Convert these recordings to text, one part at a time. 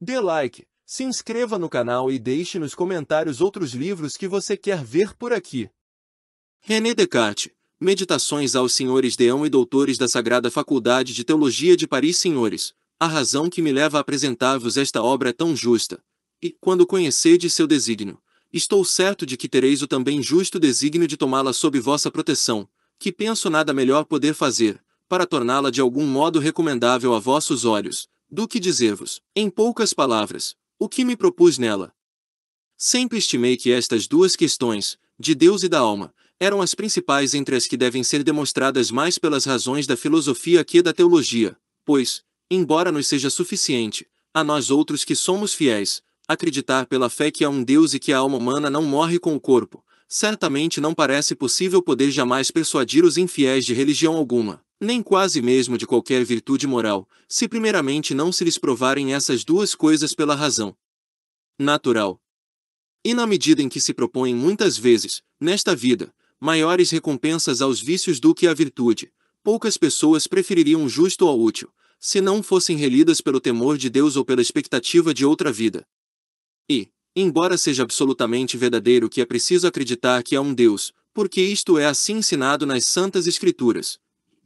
Dê like, se inscreva no canal e deixe nos comentários outros livros que você quer ver por aqui. René Descartes, Meditações aos Senhores Deão e Doutores da Sagrada Faculdade de Teologia de Paris Senhores, a razão que me leva a apresentar-vos esta obra tão justa. E, quando conhecedes seu desígnio, estou certo de que tereis o também justo desígnio de tomá-la sob vossa proteção, que penso nada melhor poder fazer, para torná-la de algum modo recomendável a vossos olhos, do que dizer-vos, em poucas palavras, o que me propus nela. Sempre estimei que estas duas questões, de Deus e da alma, eram as principais entre as que devem ser demonstradas mais pelas razões da filosofia que da teologia, pois, embora nos seja suficiente, a nós outros que somos fiéis, acreditar pela fé que há um Deus e que a alma humana não morre com o corpo, certamente não parece possível poder jamais persuadir os infiéis de religião alguma nem quase mesmo de qualquer virtude moral, se primeiramente não se lhes provarem essas duas coisas pela razão natural. E na medida em que se propõem muitas vezes, nesta vida, maiores recompensas aos vícios do que à virtude, poucas pessoas prefeririam o justo ao útil, se não fossem relidas pelo temor de Deus ou pela expectativa de outra vida. E, embora seja absolutamente verdadeiro que é preciso acreditar que há um Deus, porque isto é assim ensinado nas Santas Escrituras,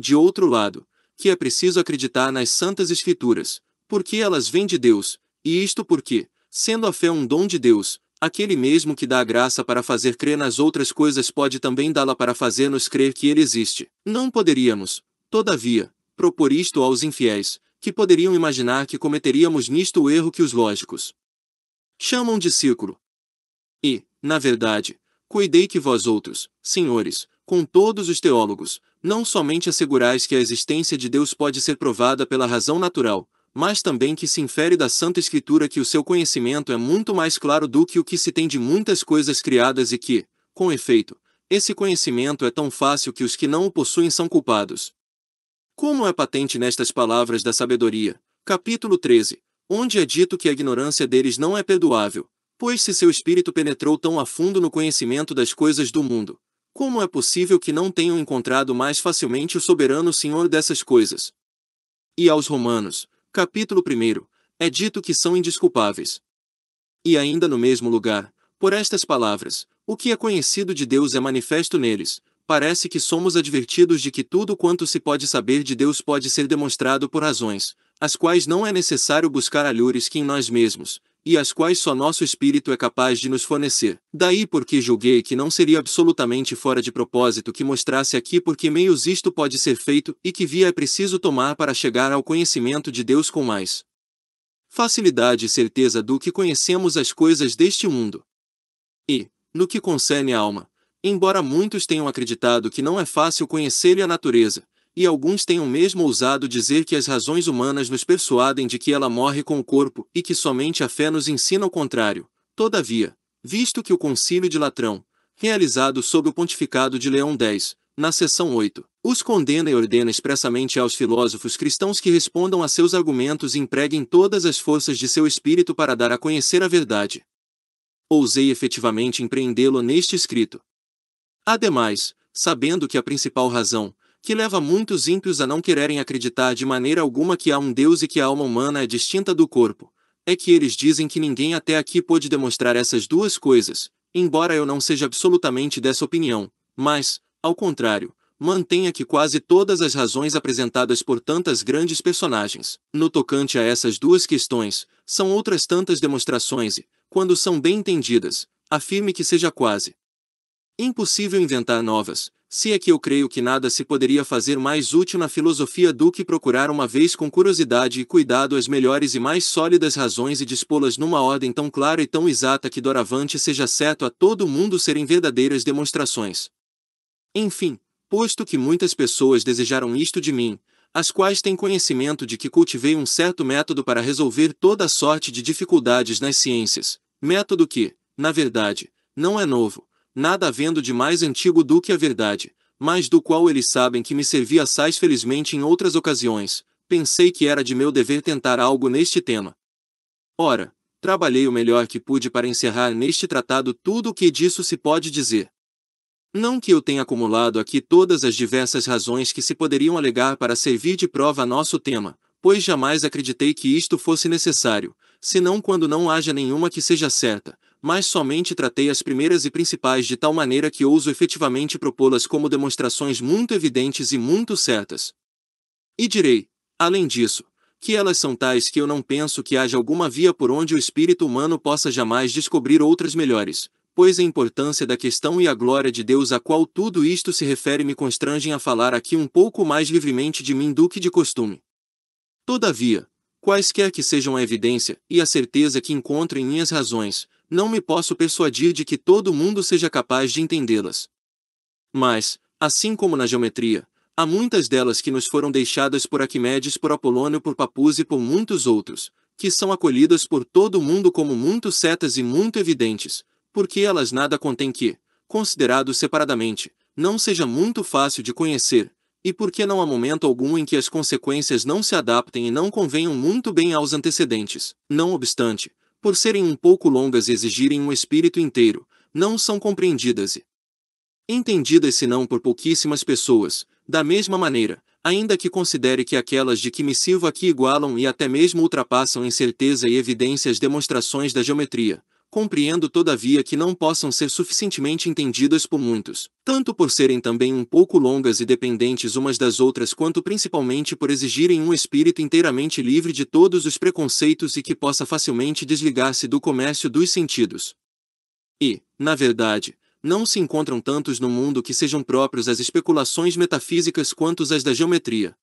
de outro lado, que é preciso acreditar nas santas escrituras, porque elas vêm de Deus, e isto porque, sendo a fé um dom de Deus, aquele mesmo que dá a graça para fazer crer nas outras coisas pode também dá-la para fazer-nos crer que ele existe. Não poderíamos, todavia, propor isto aos infiéis, que poderiam imaginar que cometeríamos nisto o erro que os lógicos chamam de círculo. E, na verdade, cuidei que vós outros, senhores, com todos os teólogos, não somente assegurais que a existência de Deus pode ser provada pela razão natural, mas também que se infere da Santa Escritura que o seu conhecimento é muito mais claro do que o que se tem de muitas coisas criadas e que, com efeito, esse conhecimento é tão fácil que os que não o possuem são culpados. Como é patente nestas palavras da sabedoria, capítulo 13, onde é dito que a ignorância deles não é perdoável, pois se seu espírito penetrou tão a fundo no conhecimento das coisas do mundo, como é possível que não tenham encontrado mais facilmente o soberano Senhor dessas coisas? E aos Romanos, capítulo 1, é dito que são indisculpáveis. E ainda no mesmo lugar, por estas palavras, o que é conhecido de Deus é manifesto neles, parece que somos advertidos de que tudo quanto se pode saber de Deus pode ser demonstrado por razões, as quais não é necessário buscar alhures que em nós mesmos, e as quais só nosso espírito é capaz de nos fornecer. Daí porque julguei que não seria absolutamente fora de propósito que mostrasse aqui por que meios isto pode ser feito e que via é preciso tomar para chegar ao conhecimento de Deus com mais facilidade e certeza do que conhecemos as coisas deste mundo. E, no que concerne a alma, embora muitos tenham acreditado que não é fácil conhecer lhe a natureza, e alguns tenham mesmo ousado dizer que as razões humanas nos persuadem de que ela morre com o corpo e que somente a fé nos ensina o contrário. Todavia, visto que o Concílio de Latrão, realizado sob o pontificado de Leão X, na seção 8, os condena e ordena expressamente aos filósofos cristãos que respondam a seus argumentos e empreguem todas as forças de seu espírito para dar a conhecer a verdade. Ousei efetivamente empreendê-lo neste escrito. Ademais, sabendo que a principal razão, que leva muitos ímpios a não quererem acreditar de maneira alguma que há um Deus e que a alma humana é distinta do corpo, é que eles dizem que ninguém até aqui pôde demonstrar essas duas coisas, embora eu não seja absolutamente dessa opinião, mas, ao contrário, mantenha que quase todas as razões apresentadas por tantas grandes personagens, no tocante a essas duas questões, são outras tantas demonstrações e, quando são bem entendidas, afirme que seja quase impossível inventar novas, se é que eu creio que nada se poderia fazer mais útil na filosofia do que procurar uma vez com curiosidade e cuidado as melhores e mais sólidas razões e dispô-las numa ordem tão clara e tão exata que doravante seja certo a todo mundo serem verdadeiras demonstrações. Enfim, posto que muitas pessoas desejaram isto de mim, as quais têm conhecimento de que cultivei um certo método para resolver toda a sorte de dificuldades nas ciências, método que, na verdade, não é novo, nada havendo de mais antigo do que a verdade, mas do qual eles sabem que me servi assaz felizmente em outras ocasiões, pensei que era de meu dever tentar algo neste tema. Ora, trabalhei o melhor que pude para encerrar neste tratado tudo o que disso se pode dizer. Não que eu tenha acumulado aqui todas as diversas razões que se poderiam alegar para servir de prova a nosso tema, pois jamais acreditei que isto fosse necessário, senão quando não haja nenhuma que seja certa, mas somente tratei as primeiras e principais de tal maneira que ouso efetivamente propô-las como demonstrações muito evidentes e muito certas. E direi, além disso, que elas são tais que eu não penso que haja alguma via por onde o espírito humano possa jamais descobrir outras melhores, pois a importância da questão e a glória de Deus a qual tudo isto se refere me constrangem a falar aqui um pouco mais livremente de mim do que de costume. Todavia, quaisquer que sejam a evidência e a certeza que encontro em minhas razões, não me posso persuadir de que todo mundo seja capaz de entendê-las. Mas, assim como na geometria, há muitas delas que nos foram deixadas por Arquimedes, por Apolônio, por Papus e por muitos outros, que são acolhidas por todo mundo como muito certas e muito evidentes, porque elas nada contêm que, considerado separadamente, não seja muito fácil de conhecer, e porque não há momento algum em que as consequências não se adaptem e não convenham muito bem aos antecedentes. Não obstante, por serem um pouco longas e exigirem um espírito inteiro, não são compreendidas e entendidas senão por pouquíssimas pessoas, da mesma maneira, ainda que considere que aquelas de que me sirvo aqui igualam e até mesmo ultrapassam em certeza e evidência as demonstrações da geometria, compreendo todavia que não possam ser suficientemente entendidas por muitos, tanto por serem também um pouco longas e dependentes umas das outras quanto principalmente por exigirem um espírito inteiramente livre de todos os preconceitos e que possa facilmente desligar-se do comércio dos sentidos. E, na verdade, não se encontram tantos no mundo que sejam próprios às especulações metafísicas quanto às da geometria.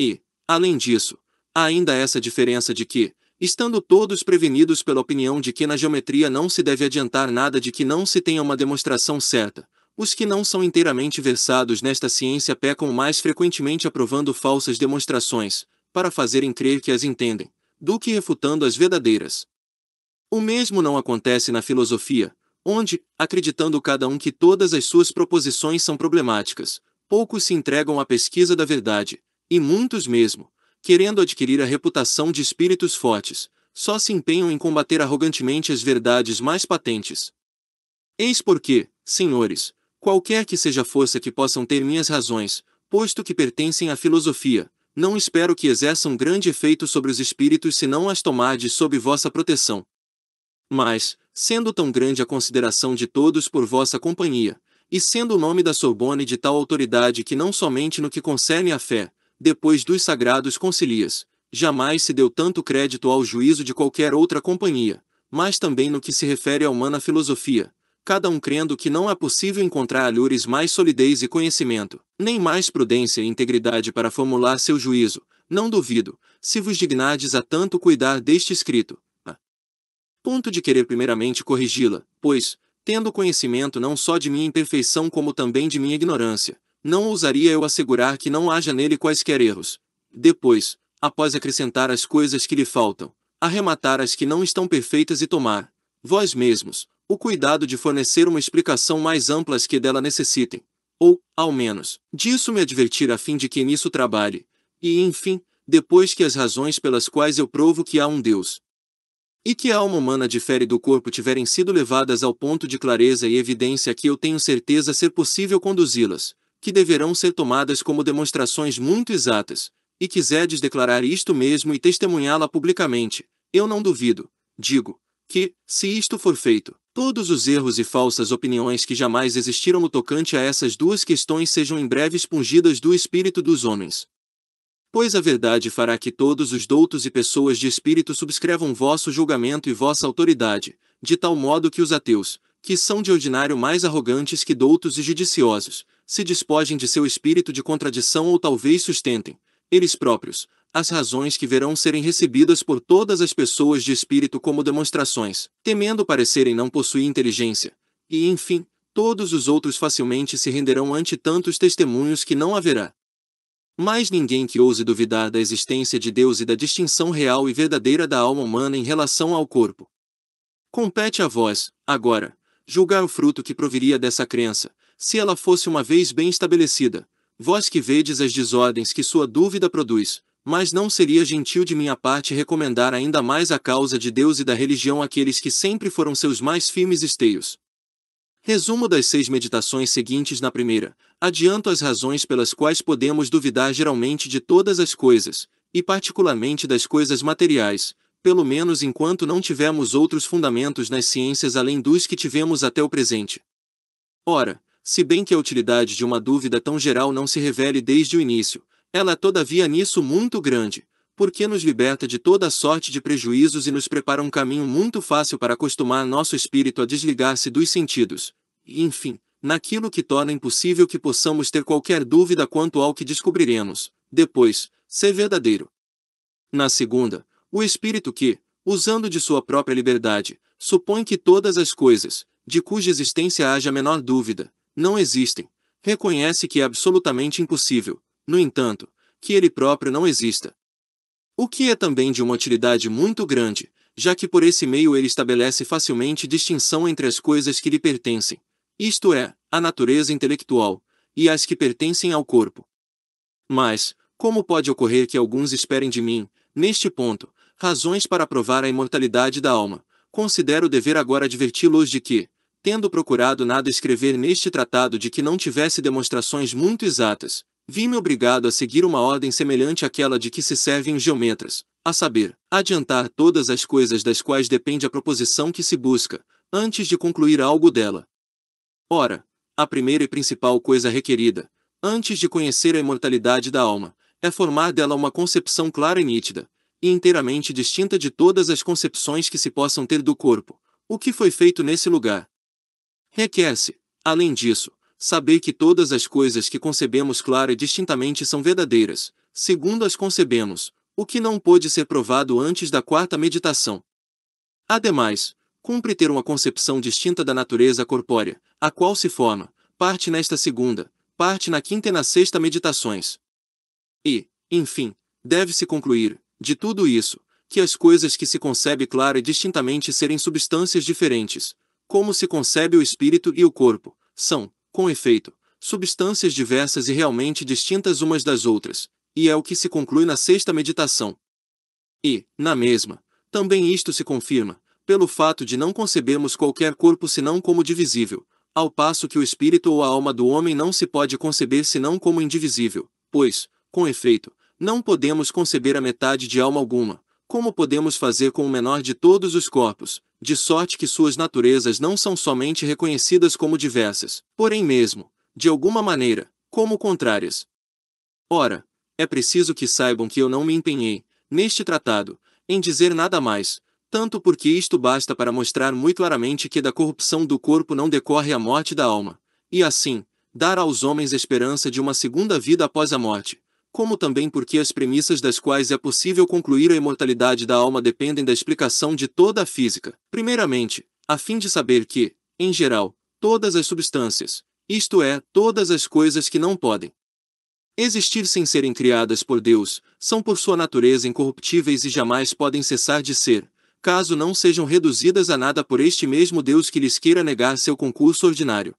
E, além disso, há ainda essa diferença de que, Estando todos prevenidos pela opinião de que na geometria não se deve adiantar nada de que não se tenha uma demonstração certa, os que não são inteiramente versados nesta ciência pecam mais frequentemente aprovando falsas demonstrações, para fazerem crer que as entendem, do que refutando as verdadeiras. O mesmo não acontece na filosofia, onde, acreditando cada um que todas as suas proposições são problemáticas, poucos se entregam à pesquisa da verdade, e muitos mesmo, querendo adquirir a reputação de espíritos fortes, só se empenham em combater arrogantemente as verdades mais patentes. Eis porque, senhores, qualquer que seja a força que possam ter minhas razões, posto que pertencem à filosofia, não espero que exerçam grande efeito sobre os espíritos se não as tomardes sob vossa proteção. Mas, sendo tão grande a consideração de todos por vossa companhia, e sendo o nome da Sorbonne de tal autoridade que não somente no que concerne à fé, depois dos sagrados concilias, jamais se deu tanto crédito ao juízo de qualquer outra companhia, mas também no que se refere à humana filosofia, cada um crendo que não é possível encontrar alhures mais solidez e conhecimento, nem mais prudência e integridade para formular seu juízo, não duvido, se vos dignades a tanto cuidar deste escrito. A ponto de querer primeiramente corrigi-la, pois, tendo conhecimento não só de minha imperfeição como também de minha ignorância, não ousaria eu assegurar que não haja nele quaisquer erros. Depois, após acrescentar as coisas que lhe faltam, arrematar as que não estão perfeitas e tomar, vós mesmos, o cuidado de fornecer uma explicação mais ampla às que dela necessitem, ou, ao menos, disso me advertir a fim de que nisso trabalhe, e, enfim, depois que as razões pelas quais eu provo que há um Deus e que a alma humana difere do corpo tiverem sido levadas ao ponto de clareza e evidência que eu tenho certeza ser possível conduzi-las, que deverão ser tomadas como demonstrações muito exatas, e quiserdes declarar isto mesmo e testemunhá-la publicamente, eu não duvido, digo, que, se isto for feito, todos os erros e falsas opiniões que jamais existiram no tocante a essas duas questões sejam em breve expungidas do espírito dos homens. Pois a verdade fará que todos os doutos e pessoas de espírito subscrevam vosso julgamento e vossa autoridade, de tal modo que os ateus, que são de ordinário mais arrogantes que doutos e judiciosos, se despojem de seu espírito de contradição ou talvez sustentem, eles próprios, as razões que verão serem recebidas por todas as pessoas de espírito como demonstrações, temendo parecerem não possuir inteligência, e enfim, todos os outros facilmente se renderão ante tantos testemunhos que não haverá. mais ninguém que ouse duvidar da existência de Deus e da distinção real e verdadeira da alma humana em relação ao corpo. Compete a vós, agora, julgar o fruto que proviria dessa crença, se ela fosse uma vez bem estabelecida, vós que vedes as desordens que sua dúvida produz, mas não seria gentil de minha parte recomendar ainda mais a causa de Deus e da religião àqueles que sempre foram seus mais firmes esteios. Resumo das seis meditações seguintes na primeira, adianto as razões pelas quais podemos duvidar geralmente de todas as coisas, e particularmente das coisas materiais, pelo menos enquanto não tivermos outros fundamentos nas ciências além dos que tivemos até o presente. Ora, se bem que a utilidade de uma dúvida tão geral não se revele desde o início, ela é todavia nisso muito grande, porque nos liberta de toda sorte de prejuízos e nos prepara um caminho muito fácil para acostumar nosso espírito a desligar-se dos sentidos, e enfim, naquilo que torna impossível que possamos ter qualquer dúvida quanto ao que descobriremos, depois, ser verdadeiro. Na segunda, o espírito que, usando de sua própria liberdade, supõe que todas as coisas, de cuja existência haja menor dúvida, não existem. Reconhece que é absolutamente impossível, no entanto, que ele próprio não exista. O que é também de uma utilidade muito grande, já que por esse meio ele estabelece facilmente distinção entre as coisas que lhe pertencem, isto é, a natureza intelectual, e as que pertencem ao corpo. Mas, como pode ocorrer que alguns esperem de mim, neste ponto, razões para provar a imortalidade da alma? Considero dever agora adverti-los de que, tendo procurado nada escrever neste tratado de que não tivesse demonstrações muito exatas, vim-me obrigado a seguir uma ordem semelhante àquela de que se servem os geometras, a saber, adiantar todas as coisas das quais depende a proposição que se busca, antes de concluir algo dela. Ora, a primeira e principal coisa requerida, antes de conhecer a imortalidade da alma, é formar dela uma concepção clara e nítida, e inteiramente distinta de todas as concepções que se possam ter do corpo, o que foi feito nesse lugar, Requer-se, além disso, saber que todas as coisas que concebemos clara e distintamente são verdadeiras, segundo as concebemos, o que não pôde ser provado antes da quarta meditação. Ademais, cumpre ter uma concepção distinta da natureza corpórea, a qual se forma, parte nesta segunda, parte na quinta e na sexta meditações. E, enfim, deve-se concluir, de tudo isso, que as coisas que se concebe clara e distintamente serem substâncias diferentes, como se concebe o espírito e o corpo, são, com efeito, substâncias diversas e realmente distintas umas das outras, e é o que se conclui na sexta meditação. E, na mesma, também isto se confirma, pelo fato de não concebemos qualquer corpo senão como divisível, ao passo que o espírito ou a alma do homem não se pode conceber senão como indivisível, pois, com efeito, não podemos conceber a metade de alma alguma, como podemos fazer com o menor de todos os corpos, de sorte que suas naturezas não são somente reconhecidas como diversas, porém mesmo, de alguma maneira, como contrárias. Ora, é preciso que saibam que eu não me empenhei, neste tratado, em dizer nada mais, tanto porque isto basta para mostrar muito claramente que da corrupção do corpo não decorre a morte da alma, e assim, dar aos homens esperança de uma segunda vida após a morte, como também porque as premissas das quais é possível concluir a imortalidade da alma dependem da explicação de toda a física. Primeiramente, a fim de saber que, em geral, todas as substâncias, isto é, todas as coisas que não podem existir sem serem criadas por Deus, são por sua natureza incorruptíveis e jamais podem cessar de ser, caso não sejam reduzidas a nada por este mesmo Deus que lhes queira negar seu concurso ordinário.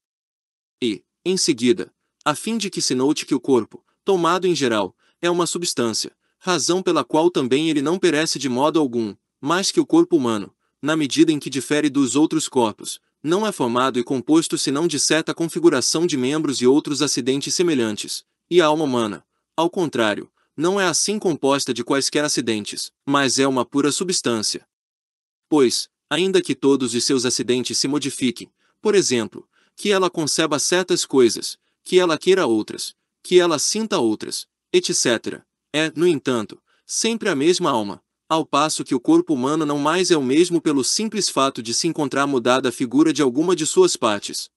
E, em seguida, a fim de que se note que o corpo, tomado em geral, é uma substância, razão pela qual também ele não perece de modo algum, mas que o corpo humano, na medida em que difere dos outros corpos, não é formado e composto senão de certa configuração de membros e outros acidentes semelhantes, e a alma humana, ao contrário, não é assim composta de quaisquer acidentes, mas é uma pura substância. Pois, ainda que todos os seus acidentes se modifiquem, por exemplo, que ela conceba certas coisas, que ela queira outras, que ela sinta outras, etc. É, no entanto, sempre a mesma alma, ao passo que o corpo humano não mais é o mesmo pelo simples fato de se encontrar mudada a figura de alguma de suas partes.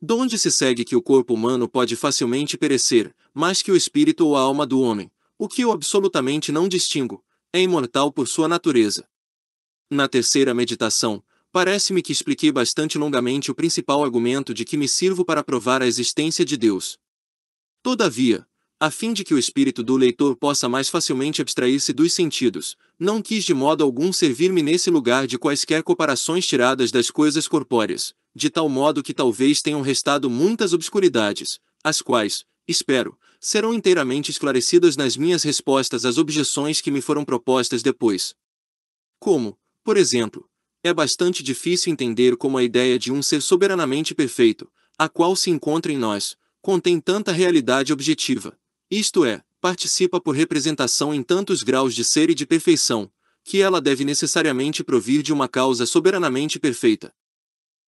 Donde se segue que o corpo humano pode facilmente perecer, mas que o espírito ou a alma do homem, o que eu absolutamente não distingo, é imortal por sua natureza. Na terceira meditação, parece-me que expliquei bastante longamente o principal argumento de que me sirvo para provar a existência de Deus. Todavia, a fim de que o espírito do leitor possa mais facilmente abstrair-se dos sentidos, não quis de modo algum servir-me nesse lugar de quaisquer comparações tiradas das coisas corpóreas, de tal modo que talvez tenham restado muitas obscuridades, as quais, espero, serão inteiramente esclarecidas nas minhas respostas às objeções que me foram propostas depois. Como, por exemplo, é bastante difícil entender como a ideia de um ser soberanamente perfeito, a qual se encontra em nós, contém tanta realidade objetiva, isto é, participa por representação em tantos graus de ser e de perfeição, que ela deve necessariamente provir de uma causa soberanamente perfeita.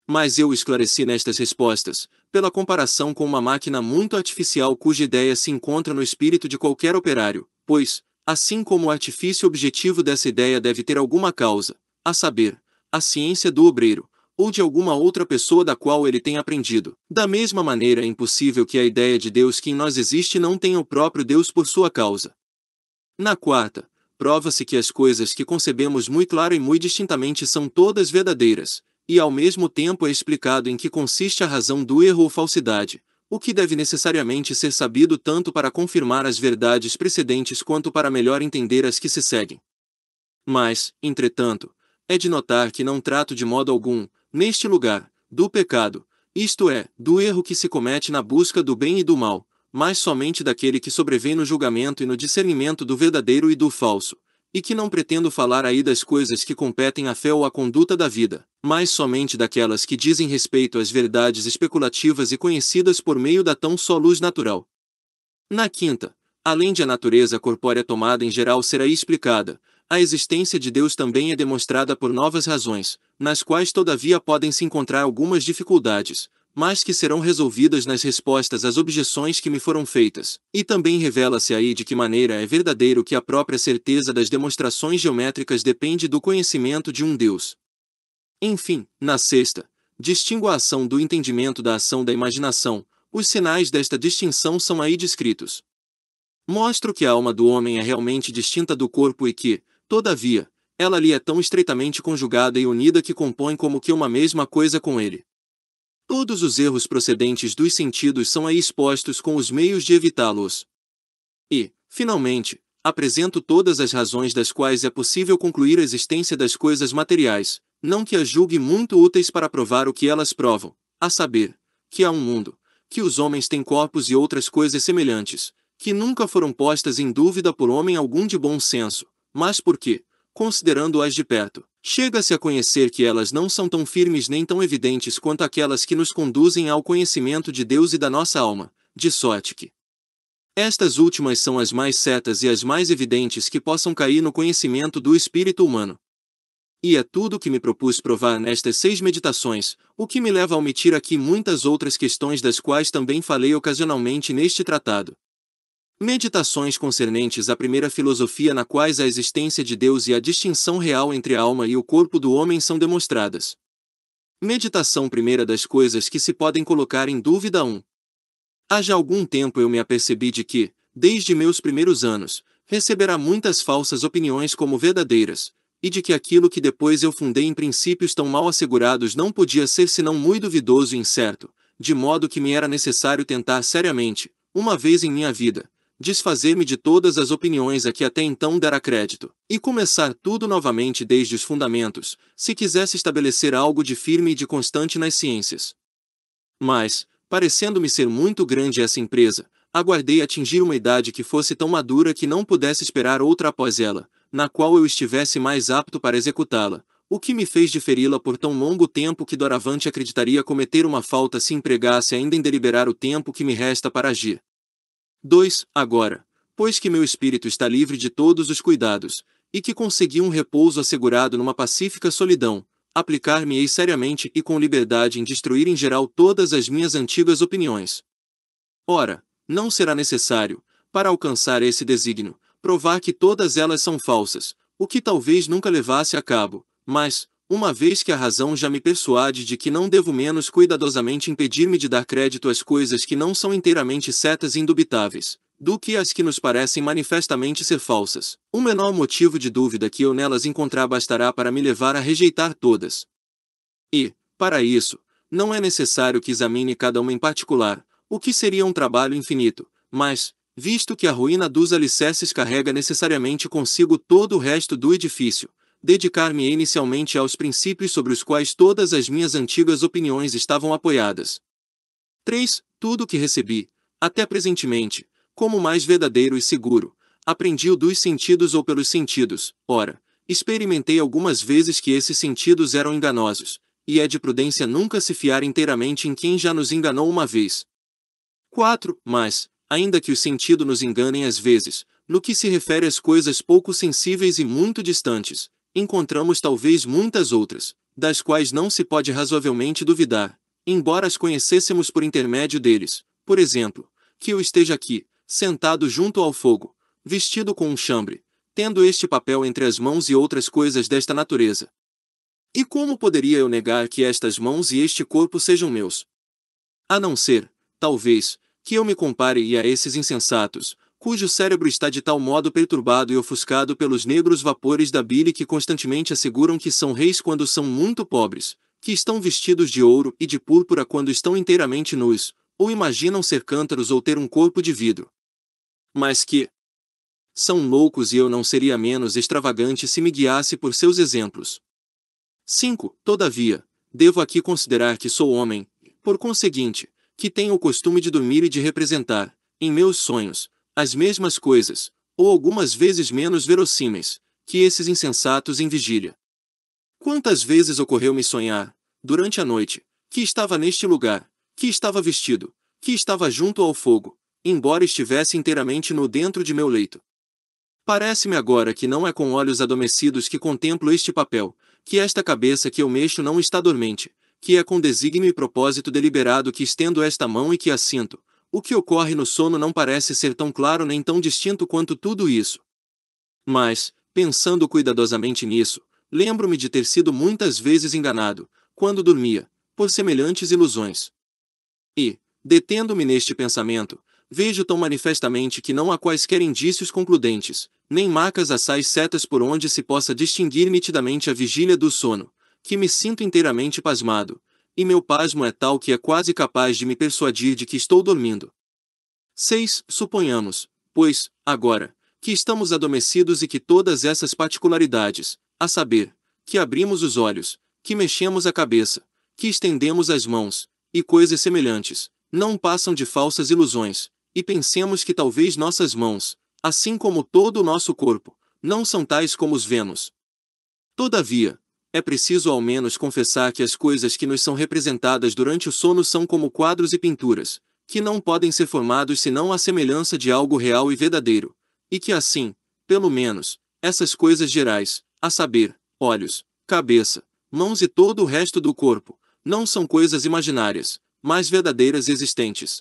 Mas eu esclareci nestas respostas, pela comparação com uma máquina muito artificial cuja ideia se encontra no espírito de qualquer operário, pois, assim como o artifício objetivo dessa ideia deve ter alguma causa, a saber, a ciência do obreiro, ou de alguma outra pessoa da qual ele tem aprendido. Da mesma maneira, é impossível que a ideia de Deus que em nós existe não tenha o próprio Deus por sua causa. Na quarta, prova-se que as coisas que concebemos muito claro e muito distintamente são todas verdadeiras, e ao mesmo tempo é explicado em que consiste a razão do erro ou falsidade, o que deve necessariamente ser sabido tanto para confirmar as verdades precedentes quanto para melhor entender as que se seguem. Mas, entretanto, é de notar que não trato de modo algum, neste lugar, do pecado, isto é, do erro que se comete na busca do bem e do mal, mas somente daquele que sobrevém no julgamento e no discernimento do verdadeiro e do falso, e que não pretendo falar aí das coisas que competem à fé ou à conduta da vida, mas somente daquelas que dizem respeito às verdades especulativas e conhecidas por meio da tão só luz natural. Na quinta, além de a natureza corpórea tomada em geral será explicada, a existência de Deus também é demonstrada por novas razões, nas quais todavia podem se encontrar algumas dificuldades, mas que serão resolvidas nas respostas às objeções que me foram feitas, e também revela-se aí de que maneira é verdadeiro que a própria certeza das demonstrações geométricas depende do conhecimento de um Deus. Enfim, na sexta, distingo a ação do entendimento da ação da imaginação, os sinais desta distinção são aí descritos. Mostro que a alma do homem é realmente distinta do corpo e que, Todavia, ela lhe é tão estreitamente conjugada e unida que compõe como que uma mesma coisa com ele. Todos os erros procedentes dos sentidos são aí expostos com os meios de evitá-los. E, finalmente, apresento todas as razões das quais é possível concluir a existência das coisas materiais, não que as julgue muito úteis para provar o que elas provam, a saber, que há um mundo, que os homens têm corpos e outras coisas semelhantes, que nunca foram postas em dúvida por homem algum de bom senso, mas porque, considerando-as de perto, chega-se a conhecer que elas não são tão firmes nem tão evidentes quanto aquelas que nos conduzem ao conhecimento de Deus e da nossa alma, de sorte que. Estas últimas são as mais certas e as mais evidentes que possam cair no conhecimento do espírito humano. E é tudo o que me propus provar nestas seis meditações, o que me leva a omitir aqui muitas outras questões das quais também falei ocasionalmente neste tratado, Meditações concernentes à primeira filosofia, na quais a existência de Deus e a distinção real entre a alma e o corpo do homem são demonstradas. Meditação primeira das coisas que se podem colocar em dúvida 1. Um. Há já algum tempo eu me apercebi de que, desde meus primeiros anos, receberá muitas falsas opiniões como verdadeiras, e de que aquilo que depois eu fundei em princípios tão mal assegurados não podia ser senão muito duvidoso e incerto, de modo que me era necessário tentar seriamente, uma vez em minha vida, desfazer-me de todas as opiniões a que até então dera crédito, e começar tudo novamente desde os fundamentos, se quisesse estabelecer algo de firme e de constante nas ciências. Mas, parecendo-me ser muito grande essa empresa, aguardei atingir uma idade que fosse tão madura que não pudesse esperar outra após ela, na qual eu estivesse mais apto para executá-la, o que me fez diferi-la por tão longo tempo que doravante acreditaria cometer uma falta se empregasse ainda em deliberar o tempo que me resta para agir. 2. Agora, pois que meu espírito está livre de todos os cuidados, e que consegui um repouso assegurado numa pacífica solidão, aplicar-me-ei seriamente e com liberdade em destruir em geral todas as minhas antigas opiniões. Ora, não será necessário, para alcançar esse desígnio, provar que todas elas são falsas, o que talvez nunca levasse a cabo, mas, uma vez que a razão já me persuade de que não devo menos cuidadosamente impedir-me de dar crédito às coisas que não são inteiramente certas e indubitáveis, do que às que nos parecem manifestamente ser falsas. O menor motivo de dúvida que eu nelas encontrar bastará para me levar a rejeitar todas. E, para isso, não é necessário que examine cada uma em particular, o que seria um trabalho infinito, mas, visto que a ruína dos alicerces carrega necessariamente consigo todo o resto do edifício, dedicar-me inicialmente aos princípios sobre os quais todas as minhas antigas opiniões estavam apoiadas. 3. Tudo o que recebi, até presentemente, como mais verdadeiro e seguro, aprendi-o dos sentidos ou pelos sentidos, ora, experimentei algumas vezes que esses sentidos eram enganosos, e é de prudência nunca se fiar inteiramente em quem já nos enganou uma vez. 4. Mas, ainda que o sentido nos enganem às vezes, no que se refere às coisas pouco sensíveis e muito distantes, encontramos talvez muitas outras, das quais não se pode razoavelmente duvidar, embora as conhecêssemos por intermédio deles. Por exemplo, que eu esteja aqui, sentado junto ao fogo, vestido com um chambre, tendo este papel entre as mãos e outras coisas desta natureza. E como poderia eu negar que estas mãos e este corpo sejam meus? A não ser, talvez, que eu me compare a esses insensatos, cujo cérebro está de tal modo perturbado e ofuscado pelos negros vapores da bile que constantemente asseguram que são reis quando são muito pobres, que estão vestidos de ouro e de púrpura quando estão inteiramente nus, ou imaginam ser cântaros ou ter um corpo de vidro. Mas que são loucos e eu não seria menos extravagante se me guiasse por seus exemplos. 5. Todavia, devo aqui considerar que sou homem, por conseguinte, que tenho o costume de dormir e de representar, em meus sonhos, as mesmas coisas, ou algumas vezes menos verossímeis, que esses insensatos em vigília. Quantas vezes ocorreu-me sonhar, durante a noite, que estava neste lugar, que estava vestido, que estava junto ao fogo, embora estivesse inteiramente no dentro de meu leito. Parece-me agora que não é com olhos adormecidos que contemplo este papel, que esta cabeça que eu mexo não está dormente, que é com desígnio e propósito deliberado que estendo esta mão e que a sinto, o que ocorre no sono não parece ser tão claro nem tão distinto quanto tudo isso. Mas, pensando cuidadosamente nisso, lembro-me de ter sido muitas vezes enganado, quando dormia, por semelhantes ilusões. E, detendo-me neste pensamento, vejo tão manifestamente que não há quaisquer indícios concludentes, nem marcas assais setas por onde se possa distinguir nitidamente a vigília do sono, que me sinto inteiramente pasmado, e meu pasmo é tal que é quase capaz de me persuadir de que estou dormindo. 6. Suponhamos, pois, agora, que estamos adormecidos e que todas essas particularidades, a saber, que abrimos os olhos, que mexemos a cabeça, que estendemos as mãos, e coisas semelhantes, não passam de falsas ilusões, e pensemos que talvez nossas mãos, assim como todo o nosso corpo, não são tais como os vemos. Todavia, é preciso ao menos confessar que as coisas que nos são representadas durante o sono são como quadros e pinturas, que não podem ser formados senão à semelhança de algo real e verdadeiro, e que assim, pelo menos, essas coisas gerais, a saber, olhos, cabeça, mãos e todo o resto do corpo, não são coisas imaginárias, mas verdadeiras existentes.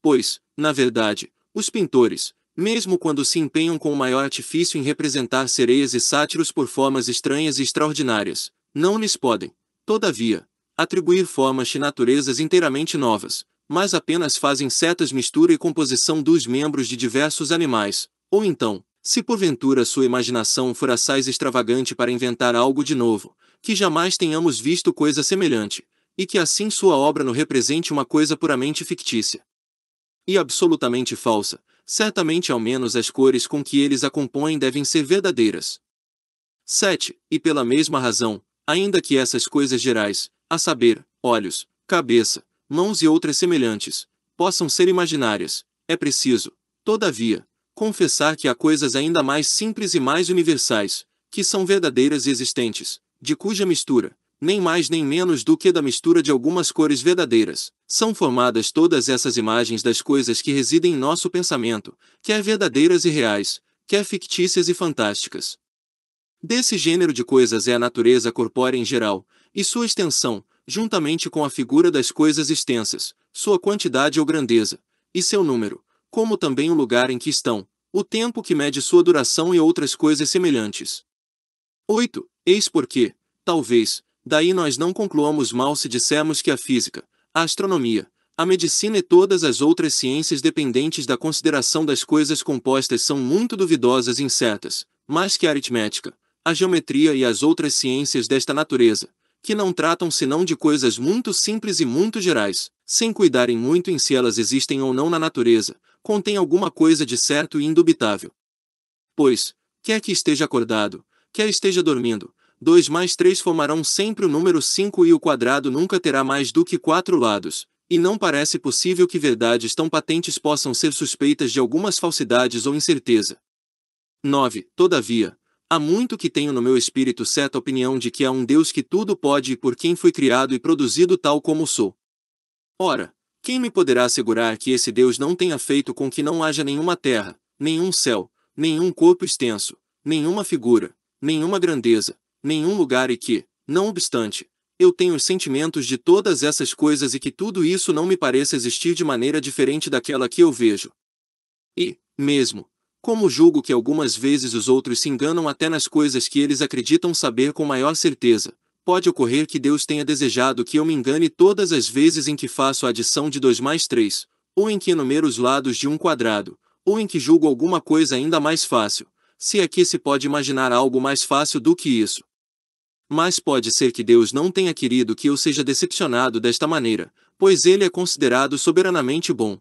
Pois, na verdade, os pintores, mesmo quando se empenham com o maior artifício em representar sereias e sátiros por formas estranhas e extraordinárias, não lhes podem, todavia, atribuir formas de naturezas inteiramente novas, mas apenas fazem certas mistura e composição dos membros de diversos animais, ou então, se porventura sua imaginação for assaz extravagante para inventar algo de novo, que jamais tenhamos visto coisa semelhante, e que assim sua obra não represente uma coisa puramente fictícia e absolutamente falsa, certamente ao menos as cores com que eles a compõem devem ser verdadeiras. 7. E pela mesma razão, ainda que essas coisas gerais, a saber, olhos, cabeça, mãos e outras semelhantes, possam ser imaginárias, é preciso, todavia, confessar que há coisas ainda mais simples e mais universais, que são verdadeiras e existentes, de cuja mistura, nem mais nem menos do que da mistura de algumas cores verdadeiras, são formadas todas essas imagens das coisas que residem em nosso pensamento, quer verdadeiras e reais, quer fictícias e fantásticas. Desse gênero de coisas é a natureza corpórea em geral, e sua extensão, juntamente com a figura das coisas extensas, sua quantidade ou grandeza, e seu número, como também o lugar em que estão, o tempo que mede sua duração e outras coisas semelhantes. 8. Eis porque, talvez, daí nós não concluamos mal se dissermos que a física, a astronomia, a medicina e todas as outras ciências dependentes da consideração das coisas compostas são muito duvidosas e incertas, mais que a aritmética, a geometria e as outras ciências desta natureza, que não tratam senão de coisas muito simples e muito gerais, sem cuidarem muito em se elas existem ou não na natureza, contém alguma coisa de certo e indubitável. Pois, quer que esteja acordado, quer esteja dormindo, 2 mais 3 formarão sempre o número 5 e o quadrado nunca terá mais do que quatro lados, e não parece possível que verdades tão patentes possam ser suspeitas de algumas falsidades ou incerteza. 9. Todavia, há muito que tenho no meu espírito certa opinião de que há um Deus que tudo pode e por quem fui criado e produzido tal como sou. Ora, quem me poderá assegurar que esse Deus não tenha feito com que não haja nenhuma terra, nenhum céu, nenhum corpo extenso, nenhuma figura, nenhuma grandeza, nenhum lugar e que, não obstante, eu tenho os sentimentos de todas essas coisas e que tudo isso não me parece existir de maneira diferente daquela que eu vejo. E, mesmo, como julgo que algumas vezes os outros se enganam até nas coisas que eles acreditam saber com maior certeza, pode ocorrer que Deus tenha desejado que eu me engane todas as vezes em que faço a adição de 2 mais 3, ou em que enumero os lados de um quadrado, ou em que julgo alguma coisa ainda mais fácil, se aqui é se pode imaginar algo mais fácil do que isso. Mas pode ser que Deus não tenha querido que eu seja decepcionado desta maneira, pois ele é considerado soberanamente bom.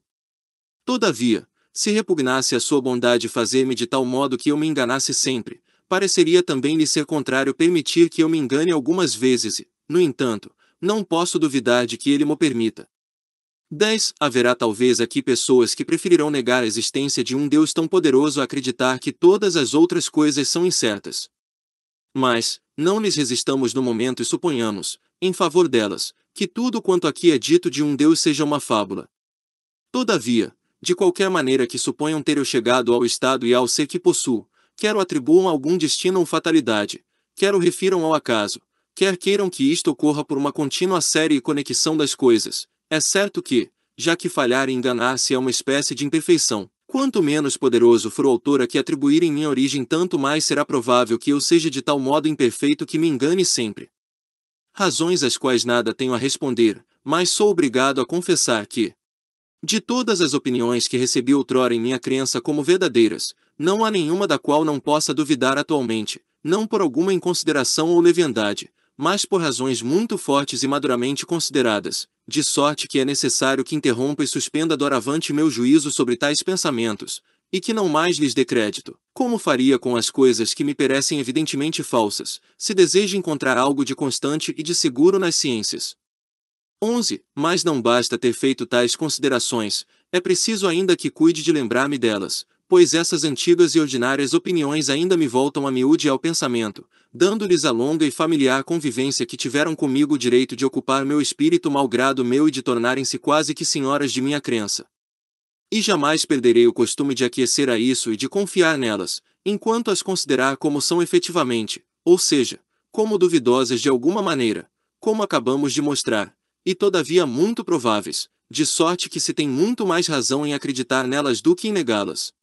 Todavia, se repugnasse a sua bondade fazer-me de tal modo que eu me enganasse sempre, pareceria também lhe ser contrário permitir que eu me engane algumas vezes e, no entanto, não posso duvidar de que ele me permita. 10. Haverá talvez aqui pessoas que preferirão negar a existência de um Deus tão poderoso a acreditar que todas as outras coisas são incertas. Mas, não lhes resistamos no momento e suponhamos, em favor delas, que tudo quanto aqui é dito de um Deus seja uma fábula. Todavia, de qualquer maneira que suponham ter eu chegado ao estado e ao ser que possuo, quer o atribuam algum destino ou fatalidade, quer o refiram ao acaso, quer queiram que isto ocorra por uma contínua série e conexão das coisas, é certo que, já que falhar e enganar-se é uma espécie de imperfeição, Quanto menos poderoso for o autor a que atribuir em minha origem, tanto mais será provável que eu seja de tal modo imperfeito que me engane sempre. Razões às quais nada tenho a responder, mas sou obrigado a confessar que, de todas as opiniões que recebi outrora em minha crença como verdadeiras, não há nenhuma da qual não possa duvidar atualmente, não por alguma inconsideração ou leviandade, mas por razões muito fortes e maduramente consideradas, de sorte que é necessário que interrompa e suspenda doravante meu juízo sobre tais pensamentos, e que não mais lhes dê crédito. Como faria com as coisas que me parecem evidentemente falsas, se deseje encontrar algo de constante e de seguro nas ciências? 11. Mas não basta ter feito tais considerações, é preciso ainda que cuide de lembrar-me delas, pois essas antigas e ordinárias opiniões ainda me voltam a miúde ao pensamento, dando-lhes a longa e familiar convivência que tiveram comigo o direito de ocupar meu espírito malgrado meu e de tornarem-se quase que senhoras de minha crença. E jamais perderei o costume de aquecer a isso e de confiar nelas, enquanto as considerar como são efetivamente, ou seja, como duvidosas de alguma maneira, como acabamos de mostrar, e todavia muito prováveis, de sorte que se tem muito mais razão em acreditar nelas do que em negá-las.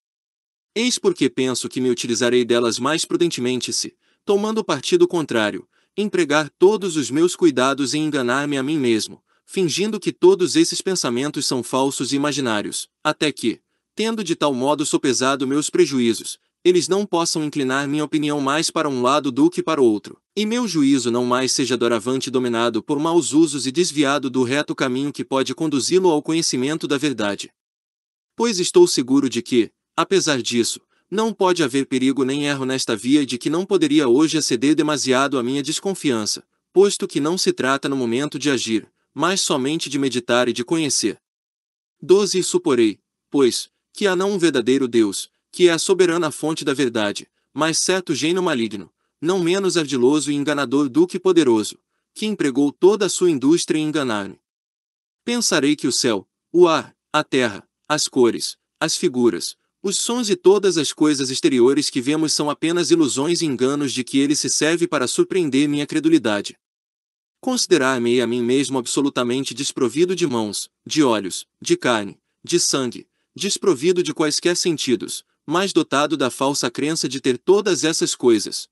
Eis porque penso que me utilizarei delas mais prudentemente se, tomando partido contrário, empregar todos os meus cuidados em enganar-me a mim mesmo, fingindo que todos esses pensamentos são falsos e imaginários, até que, tendo de tal modo sopesado meus prejuízos, eles não possam inclinar minha opinião mais para um lado do que para o outro, e meu juízo não mais seja doravante dominado por maus usos e desviado do reto caminho que pode conduzi-lo ao conhecimento da verdade. Pois estou seguro de que, apesar disso, não pode haver perigo nem erro nesta via de que não poderia hoje aceder demasiado à minha desconfiança, posto que não se trata no momento de agir, mas somente de meditar e de conhecer. 12. Suporei, pois, que há não um verdadeiro Deus, que é a soberana fonte da verdade, mas certo gênio maligno, não menos ardiloso e enganador do que poderoso, que empregou toda a sua indústria em enganar-me. Pensarei que o céu, o ar, a terra, as cores, as figuras, os sons e todas as coisas exteriores que vemos são apenas ilusões e enganos de que ele se serve para surpreender minha credulidade. Considerar-me a mim mesmo absolutamente desprovido de mãos, de olhos, de carne, de sangue, desprovido de quaisquer sentidos, mas dotado da falsa crença de ter todas essas coisas.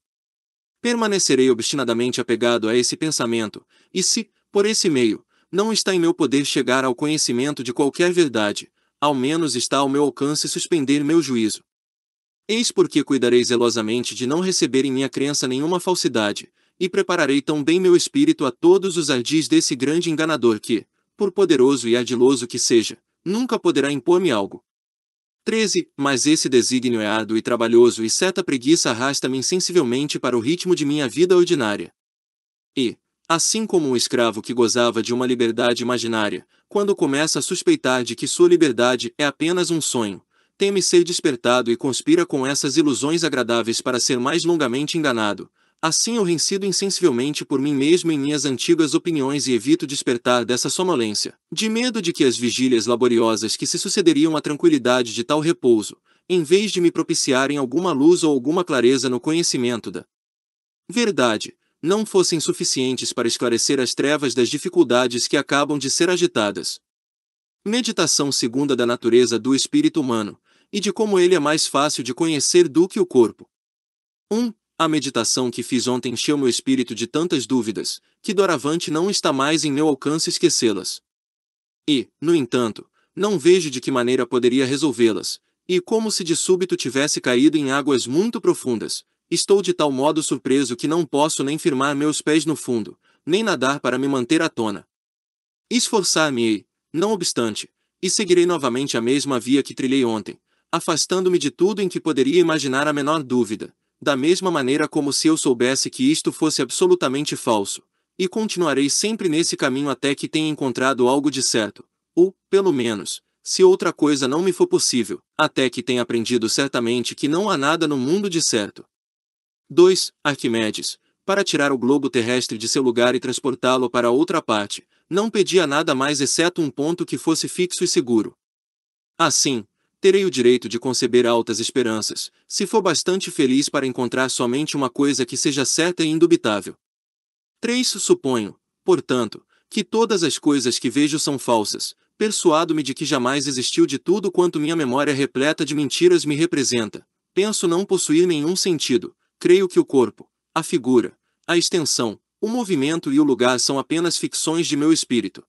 Permanecerei obstinadamente apegado a esse pensamento, e se, por esse meio, não está em meu poder chegar ao conhecimento de qualquer verdade, ao menos está ao meu alcance suspender meu juízo. Eis porque cuidarei zelosamente de não receber em minha crença nenhuma falsidade, e prepararei tão bem meu espírito a todos os ardis desse grande enganador que, por poderoso e ardiloso que seja, nunca poderá impor-me algo. 13. Mas esse desígnio é árduo e trabalhoso e certa preguiça arrasta-me insensivelmente para o ritmo de minha vida ordinária. E, Assim como um escravo que gozava de uma liberdade imaginária, quando começa a suspeitar de que sua liberdade é apenas um sonho, teme ser despertado e conspira com essas ilusões agradáveis para ser mais longamente enganado. Assim eu rencido insensivelmente por mim mesmo em minhas antigas opiniões e evito despertar dessa sonolência, de medo de que as vigílias laboriosas que se sucederiam à tranquilidade de tal repouso, em vez de me propiciarem alguma luz ou alguma clareza no conhecimento da verdade, não fossem suficientes para esclarecer as trevas das dificuldades que acabam de ser agitadas. Meditação segunda da natureza do espírito humano, e de como ele é mais fácil de conhecer do que o corpo. 1. Um, a meditação que fiz ontem encheu meu espírito de tantas dúvidas, que doravante não está mais em meu alcance esquecê-las. E, no entanto, não vejo de que maneira poderia resolvê-las, e como se de súbito tivesse caído em águas muito profundas, Estou de tal modo surpreso que não posso nem firmar meus pés no fundo, nem nadar para me manter à tona. Esforçar-me-ei, não obstante, e seguirei novamente a mesma via que trilhei ontem, afastando-me de tudo em que poderia imaginar a menor dúvida, da mesma maneira como se eu soubesse que isto fosse absolutamente falso, e continuarei sempre nesse caminho até que tenha encontrado algo de certo, ou, pelo menos, se outra coisa não me for possível, até que tenha aprendido certamente que não há nada no mundo de certo. 2. Arquimedes. Para tirar o globo terrestre de seu lugar e transportá-lo para outra parte, não pedia nada mais exceto um ponto que fosse fixo e seguro. Assim, terei o direito de conceber altas esperanças, se for bastante feliz para encontrar somente uma coisa que seja certa e indubitável. 3. Suponho, portanto, que todas as coisas que vejo são falsas, persuado-me de que jamais existiu de tudo quanto minha memória repleta de mentiras me representa. Penso não possuir nenhum sentido, creio que o corpo, a figura, a extensão, o movimento e o lugar são apenas ficções de meu espírito.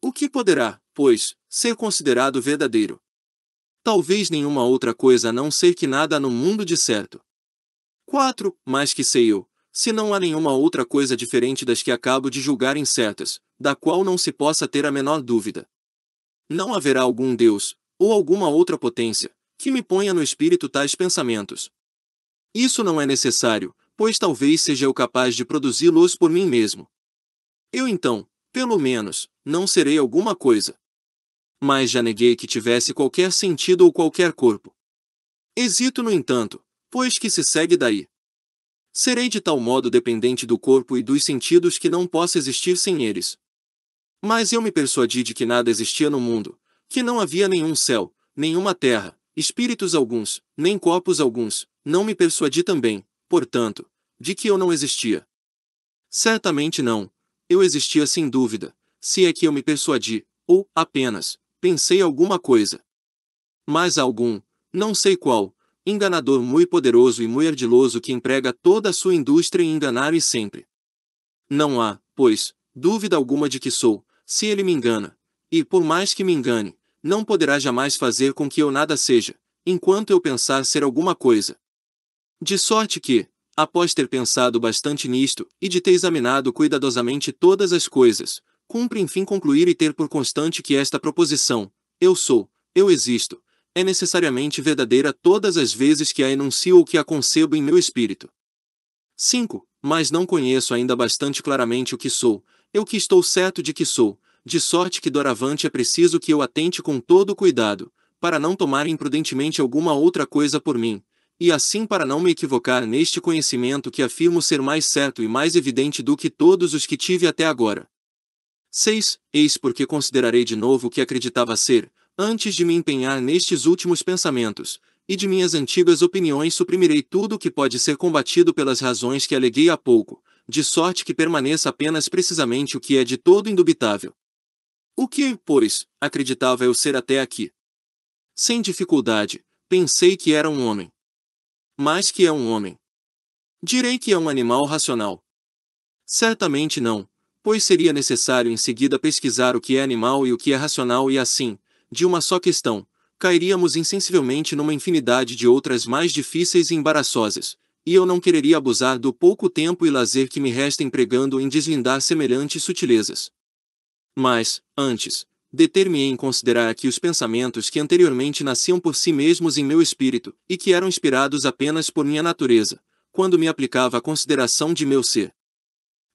O que poderá, pois, ser considerado verdadeiro? Talvez nenhuma outra coisa a não ser que nada no mundo de certo. 4. Mais que sei eu, se não há nenhuma outra coisa diferente das que acabo de julgar incertas, da qual não se possa ter a menor dúvida. Não haverá algum Deus, ou alguma outra potência, que me ponha no espírito tais pensamentos, isso não é necessário, pois talvez seja eu capaz de produzi-los por mim mesmo. Eu então, pelo menos, não serei alguma coisa. Mas já neguei que tivesse qualquer sentido ou qualquer corpo. Hesito, no entanto, pois que se segue daí. Serei de tal modo dependente do corpo e dos sentidos que não possa existir sem eles. Mas eu me persuadi de que nada existia no mundo, que não havia nenhum céu, nenhuma terra, Espíritos alguns, nem corpos alguns, não me persuadi também, portanto, de que eu não existia. Certamente não, eu existia sem dúvida, se é que eu me persuadi, ou, apenas, pensei alguma coisa. Mas algum, não sei qual, enganador muito poderoso e muito ardiloso que emprega toda a sua indústria em enganar e sempre. Não há, pois, dúvida alguma de que sou, se ele me engana, e por mais que me engane, não poderá jamais fazer com que eu nada seja, enquanto eu pensar ser alguma coisa. De sorte que, após ter pensado bastante nisto, e de ter examinado cuidadosamente todas as coisas, cumpre enfim concluir e ter por constante que esta proposição, eu sou, eu existo, é necessariamente verdadeira todas as vezes que a enuncio ou que a concebo em meu espírito. 5. Mas não conheço ainda bastante claramente o que sou, eu que estou certo de que sou, de sorte que doravante é preciso que eu atente com todo cuidado, para não tomar imprudentemente alguma outra coisa por mim, e assim para não me equivocar neste conhecimento que afirmo ser mais certo e mais evidente do que todos os que tive até agora. 6. Eis porque considerarei de novo o que acreditava ser, antes de me empenhar nestes últimos pensamentos, e de minhas antigas opiniões suprimirei tudo o que pode ser combatido pelas razões que aleguei há pouco, de sorte que permaneça apenas precisamente o que é de todo indubitável, o que, pois, acreditava eu ser até aqui? Sem dificuldade, pensei que era um homem. Mas que é um homem? Direi que é um animal racional. Certamente não, pois seria necessário em seguida pesquisar o que é animal e o que é racional e assim, de uma só questão, cairíamos insensivelmente numa infinidade de outras mais difíceis e embaraçosas, e eu não quereria abusar do pouco tempo e lazer que me resta empregando em deslindar semelhantes sutilezas. Mas, antes, determinei em considerar aqui os pensamentos que anteriormente nasciam por si mesmos em meu espírito, e que eram inspirados apenas por minha natureza, quando me aplicava à consideração de meu ser.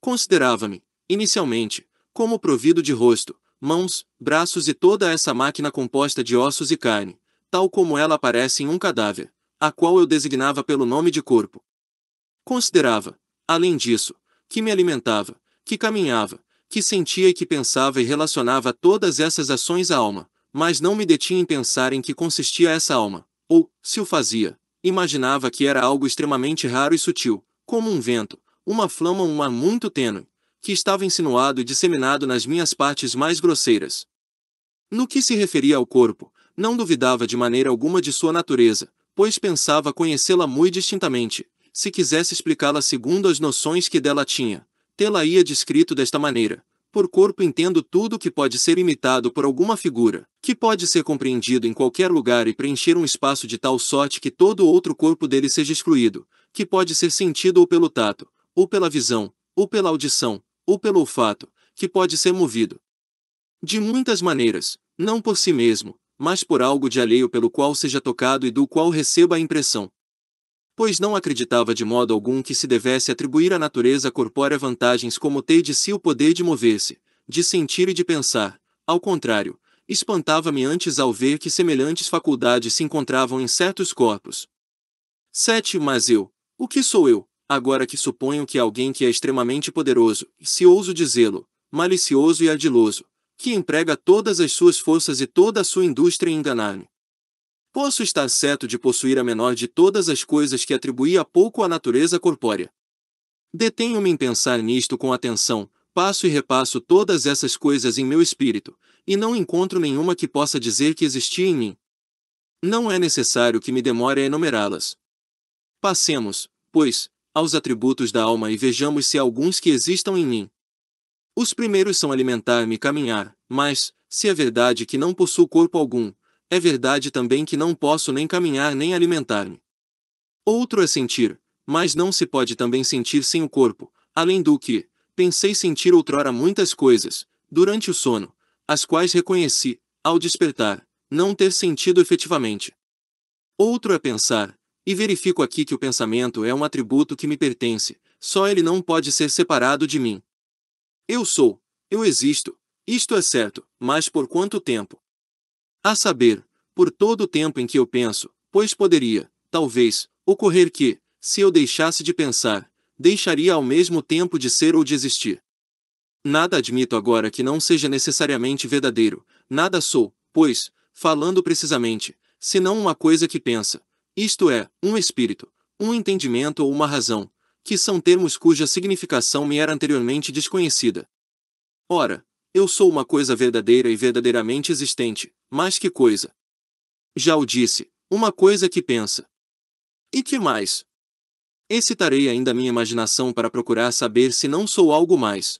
Considerava-me, inicialmente, como provido de rosto, mãos, braços e toda essa máquina composta de ossos e carne, tal como ela aparece em um cadáver, a qual eu designava pelo nome de corpo. Considerava, além disso, que me alimentava, que caminhava, que sentia e que pensava e relacionava todas essas ações à alma, mas não me detinha em pensar em que consistia essa alma, ou, se o fazia, imaginava que era algo extremamente raro e sutil, como um vento, uma flama ou um ar muito tênue, que estava insinuado e disseminado nas minhas partes mais grosseiras. No que se referia ao corpo, não duvidava de maneira alguma de sua natureza, pois pensava conhecê-la muito distintamente, se quisesse explicá-la segundo as noções que dela tinha, tê-la-ia descrito desta maneira. Por corpo entendo tudo que pode ser imitado por alguma figura, que pode ser compreendido em qualquer lugar e preencher um espaço de tal sorte que todo outro corpo dele seja excluído, que pode ser sentido ou pelo tato, ou pela visão, ou pela audição, ou pelo olfato, que pode ser movido. De muitas maneiras, não por si mesmo, mas por algo de alheio pelo qual seja tocado e do qual receba a impressão pois não acreditava de modo algum que se devesse atribuir à natureza corpórea vantagens como ter de si o poder de mover-se, de sentir e de pensar. Ao contrário, espantava-me antes ao ver que semelhantes faculdades se encontravam em certos corpos. 7. Mas eu, o que sou eu, agora que suponho que alguém que é extremamente poderoso, se ouso dizê-lo, malicioso e ardiloso, que emprega todas as suas forças e toda a sua indústria em enganar-me, Posso estar certo de possuir a menor de todas as coisas que atribuí há pouco à natureza corpórea. Detenho-me em pensar nisto com atenção, passo e repasso todas essas coisas em meu espírito, e não encontro nenhuma que possa dizer que existia em mim. Não é necessário que me demore a enumerá-las. Passemos, pois, aos atributos da alma e vejamos se há alguns que existam em mim. Os primeiros são alimentar-me e caminhar, mas, se é verdade que não possuo corpo algum, é verdade também que não posso nem caminhar nem alimentar-me. Outro é sentir, mas não se pode também sentir sem o corpo, além do que, pensei sentir outrora muitas coisas, durante o sono, as quais reconheci, ao despertar, não ter sentido efetivamente. Outro é pensar, e verifico aqui que o pensamento é um atributo que me pertence, só ele não pode ser separado de mim. Eu sou, eu existo, isto é certo, mas por quanto tempo? A saber, por todo o tempo em que eu penso, pois poderia, talvez, ocorrer que, se eu deixasse de pensar, deixaria ao mesmo tempo de ser ou de existir. Nada admito agora que não seja necessariamente verdadeiro, nada sou, pois, falando precisamente, senão uma coisa que pensa, isto é, um espírito, um entendimento ou uma razão, que são termos cuja significação me era anteriormente desconhecida. Ora, eu sou uma coisa verdadeira e verdadeiramente existente, mas que coisa! Já o disse, uma coisa que pensa. E que mais? Excitarei ainda minha imaginação para procurar saber se não sou algo mais.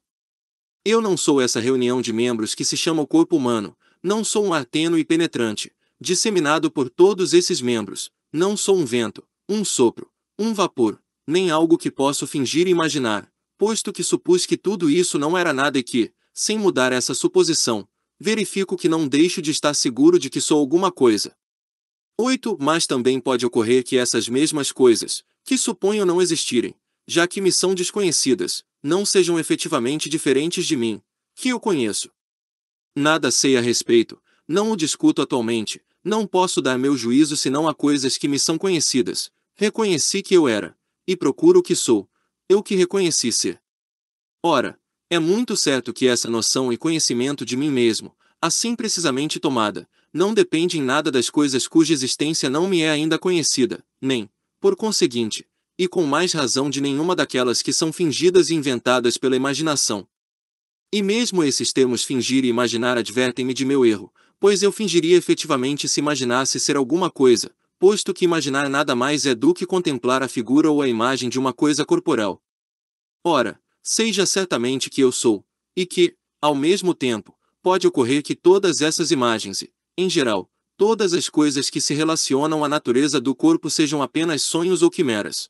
Eu não sou essa reunião de membros que se chama o corpo humano, não sou um ar tênue e penetrante, disseminado por todos esses membros, não sou um vento, um sopro, um vapor, nem algo que posso fingir e imaginar, posto que supus que tudo isso não era nada e que, sem mudar essa suposição, verifico que não deixo de estar seguro de que sou alguma coisa. 8. Mas também pode ocorrer que essas mesmas coisas, que suponho não existirem, já que me são desconhecidas, não sejam efetivamente diferentes de mim, que eu conheço. Nada sei a respeito, não o discuto atualmente, não posso dar meu juízo senão a coisas que me são conhecidas. Reconheci que eu era, e procuro o que sou, eu que reconheci ser. Ora, é muito certo que essa noção e conhecimento de mim mesmo, assim precisamente tomada, não depende em nada das coisas cuja existência não me é ainda conhecida, nem, por conseguinte, e com mais razão de nenhuma daquelas que são fingidas e inventadas pela imaginação. E mesmo esses termos fingir e imaginar advertem-me de meu erro, pois eu fingiria efetivamente se imaginasse ser alguma coisa, posto que imaginar nada mais é do que contemplar a figura ou a imagem de uma coisa corporal. Ora, seja certamente que eu sou, e que, ao mesmo tempo, pode ocorrer que todas essas imagens e, em geral, todas as coisas que se relacionam à natureza do corpo sejam apenas sonhos ou quimeras.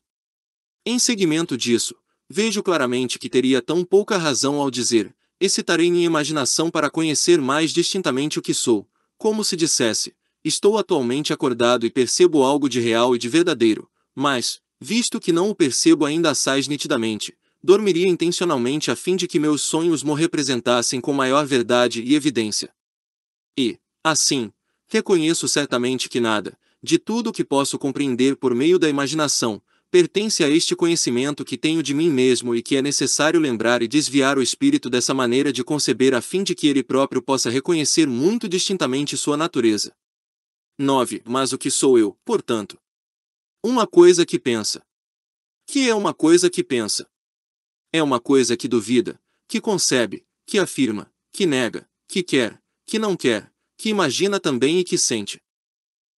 Em seguimento disso, vejo claramente que teria tão pouca razão ao dizer, excitarei minha imaginação para conhecer mais distintamente o que sou, como se dissesse, estou atualmente acordado e percebo algo de real e de verdadeiro, mas, visto que não o percebo ainda assaz nitidamente, dormiria intencionalmente a fim de que meus sonhos me representassem com maior verdade e evidência. E, assim, reconheço certamente que nada, de tudo o que posso compreender por meio da imaginação, pertence a este conhecimento que tenho de mim mesmo e que é necessário lembrar e desviar o espírito dessa maneira de conceber a fim de que ele próprio possa reconhecer muito distintamente sua natureza. 9. Mas o que sou eu, portanto? Uma coisa que pensa. Que é uma coisa que pensa? é uma coisa que duvida, que concebe, que afirma, que nega, que quer, que não quer, que imagina também e que sente.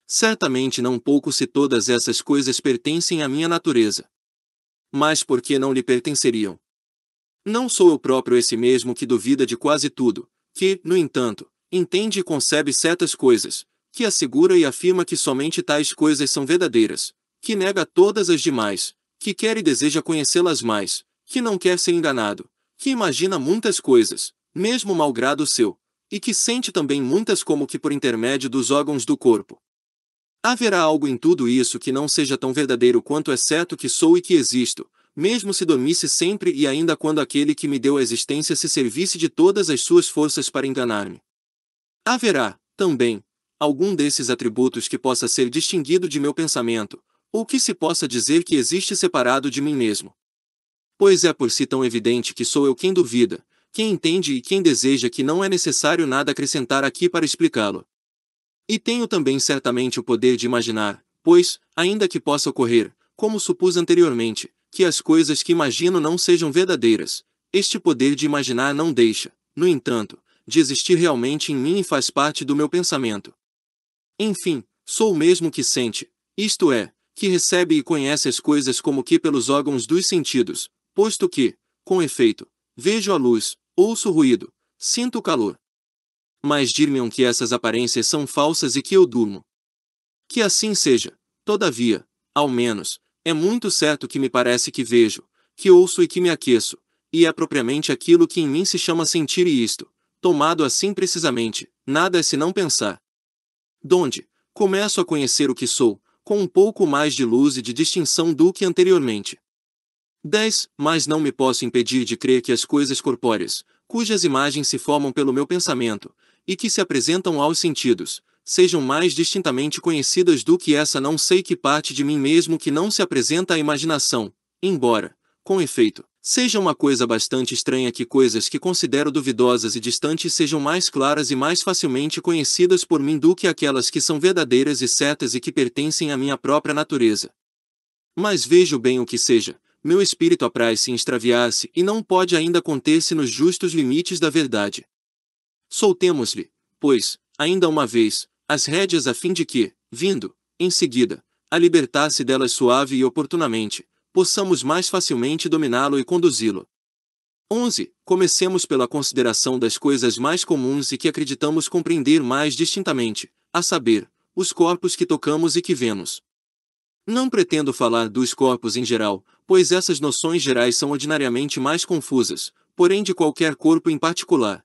Certamente não pouco se todas essas coisas pertencem à minha natureza. Mas por que não lhe pertenceriam? Não sou eu próprio esse mesmo que duvida de quase tudo, que, no entanto, entende e concebe certas coisas, que assegura e afirma que somente tais coisas são verdadeiras, que nega todas as demais, que quer e deseja conhecê-las mais, que não quer ser enganado, que imagina muitas coisas, mesmo malgrado o seu, e que sente também muitas como que por intermédio dos órgãos do corpo. Haverá algo em tudo isso que não seja tão verdadeiro quanto é certo que sou e que existo, mesmo se dormisse sempre e ainda quando aquele que me deu a existência se servisse de todas as suas forças para enganar-me. Haverá, também, algum desses atributos que possa ser distinguido de meu pensamento, ou que se possa dizer que existe separado de mim mesmo. Pois é por si tão evidente que sou eu quem duvida, quem entende e quem deseja que não é necessário nada acrescentar aqui para explicá-lo. E tenho também certamente o poder de imaginar, pois, ainda que possa ocorrer, como supus anteriormente, que as coisas que imagino não sejam verdadeiras, este poder de imaginar não deixa, no entanto, de existir realmente em mim e faz parte do meu pensamento. Enfim, sou o mesmo que sente, isto é, que recebe e conhece as coisas como que pelos órgãos dos sentidos, posto que, com efeito, vejo a luz, ouço o ruído, sinto o calor. Mas dir-me-ão que essas aparências são falsas e que eu durmo. Que assim seja, todavia, ao menos, é muito certo que me parece que vejo, que ouço e que me aqueço, e é propriamente aquilo que em mim se chama sentir e isto, tomado assim precisamente, nada é senão pensar. Donde, começo a conhecer o que sou, com um pouco mais de luz e de distinção do que anteriormente. 10. Mas não me posso impedir de crer que as coisas corpóreas, cujas imagens se formam pelo meu pensamento, e que se apresentam aos sentidos, sejam mais distintamente conhecidas do que essa não sei que parte de mim mesmo que não se apresenta à imaginação, embora, com efeito, seja uma coisa bastante estranha que coisas que considero duvidosas e distantes sejam mais claras e mais facilmente conhecidas por mim do que aquelas que são verdadeiras e certas e que pertencem à minha própria natureza. Mas vejo bem o que seja, meu espírito apraz-se em extraviar-se e não pode ainda conter-se nos justos limites da verdade. Soltemos-lhe, pois, ainda uma vez, as rédeas a fim de que, vindo, em seguida, a libertar-se delas suave e oportunamente, possamos mais facilmente dominá-lo e conduzi-lo. 11. Comecemos pela consideração das coisas mais comuns e que acreditamos compreender mais distintamente, a saber, os corpos que tocamos e que vemos. Não pretendo falar dos corpos em geral, pois essas noções gerais são ordinariamente mais confusas, porém de qualquer corpo em particular.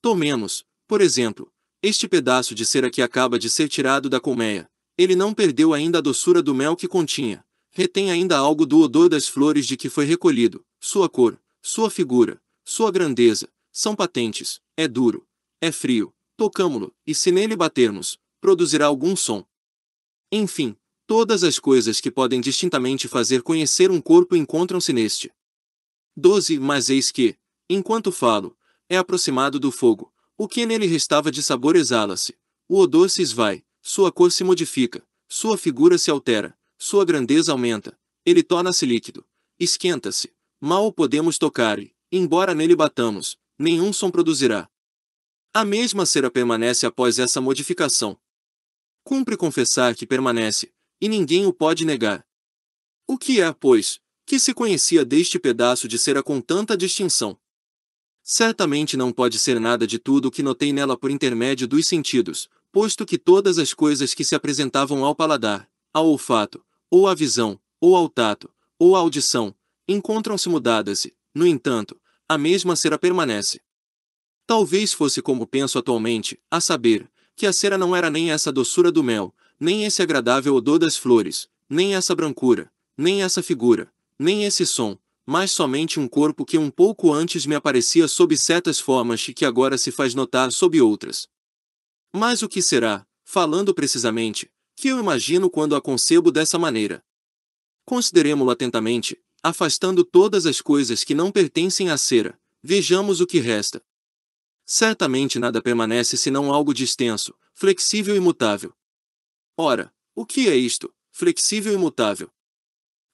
Tomemos, por exemplo, este pedaço de cera que acaba de ser tirado da colmeia. Ele não perdeu ainda a doçura do mel que continha, retém ainda algo do odor das flores de que foi recolhido, sua cor, sua figura, sua grandeza, são patentes, é duro, é frio, tocamo-lo, e se nele batermos, produzirá algum som. Enfim, Todas as coisas que podem distintamente fazer conhecer um corpo encontram-se neste. 12. Mas eis que, enquanto falo, é aproximado do fogo, o que nele restava de sabor exala-se, o odor se esvai, sua cor se modifica, sua figura se altera, sua grandeza aumenta, ele torna-se líquido, esquenta-se, mal o podemos tocar e, embora nele batamos, nenhum som produzirá. A mesma cera permanece após essa modificação. Cumpre confessar que permanece, e ninguém o pode negar. O que é, pois, que se conhecia deste pedaço de cera com tanta distinção? Certamente não pode ser nada de tudo o que notei nela por intermédio dos sentidos, posto que todas as coisas que se apresentavam ao paladar, ao olfato, ou à visão, ou ao tato, ou à audição, encontram-se mudadas e, no entanto, a mesma cera permanece. Talvez fosse como penso atualmente, a saber, que a cera não era nem essa doçura do mel, nem esse agradável odor das flores, nem essa brancura, nem essa figura, nem esse som, mas somente um corpo que um pouco antes me aparecia sob certas formas e que agora se faz notar sob outras. Mas o que será, falando precisamente, que eu imagino quando a concebo dessa maneira? Consideremo-lo atentamente, afastando todas as coisas que não pertencem à cera, vejamos o que resta. Certamente nada permanece senão algo distenso, flexível e mutável, Ora, o que é isto? Flexível e mutável.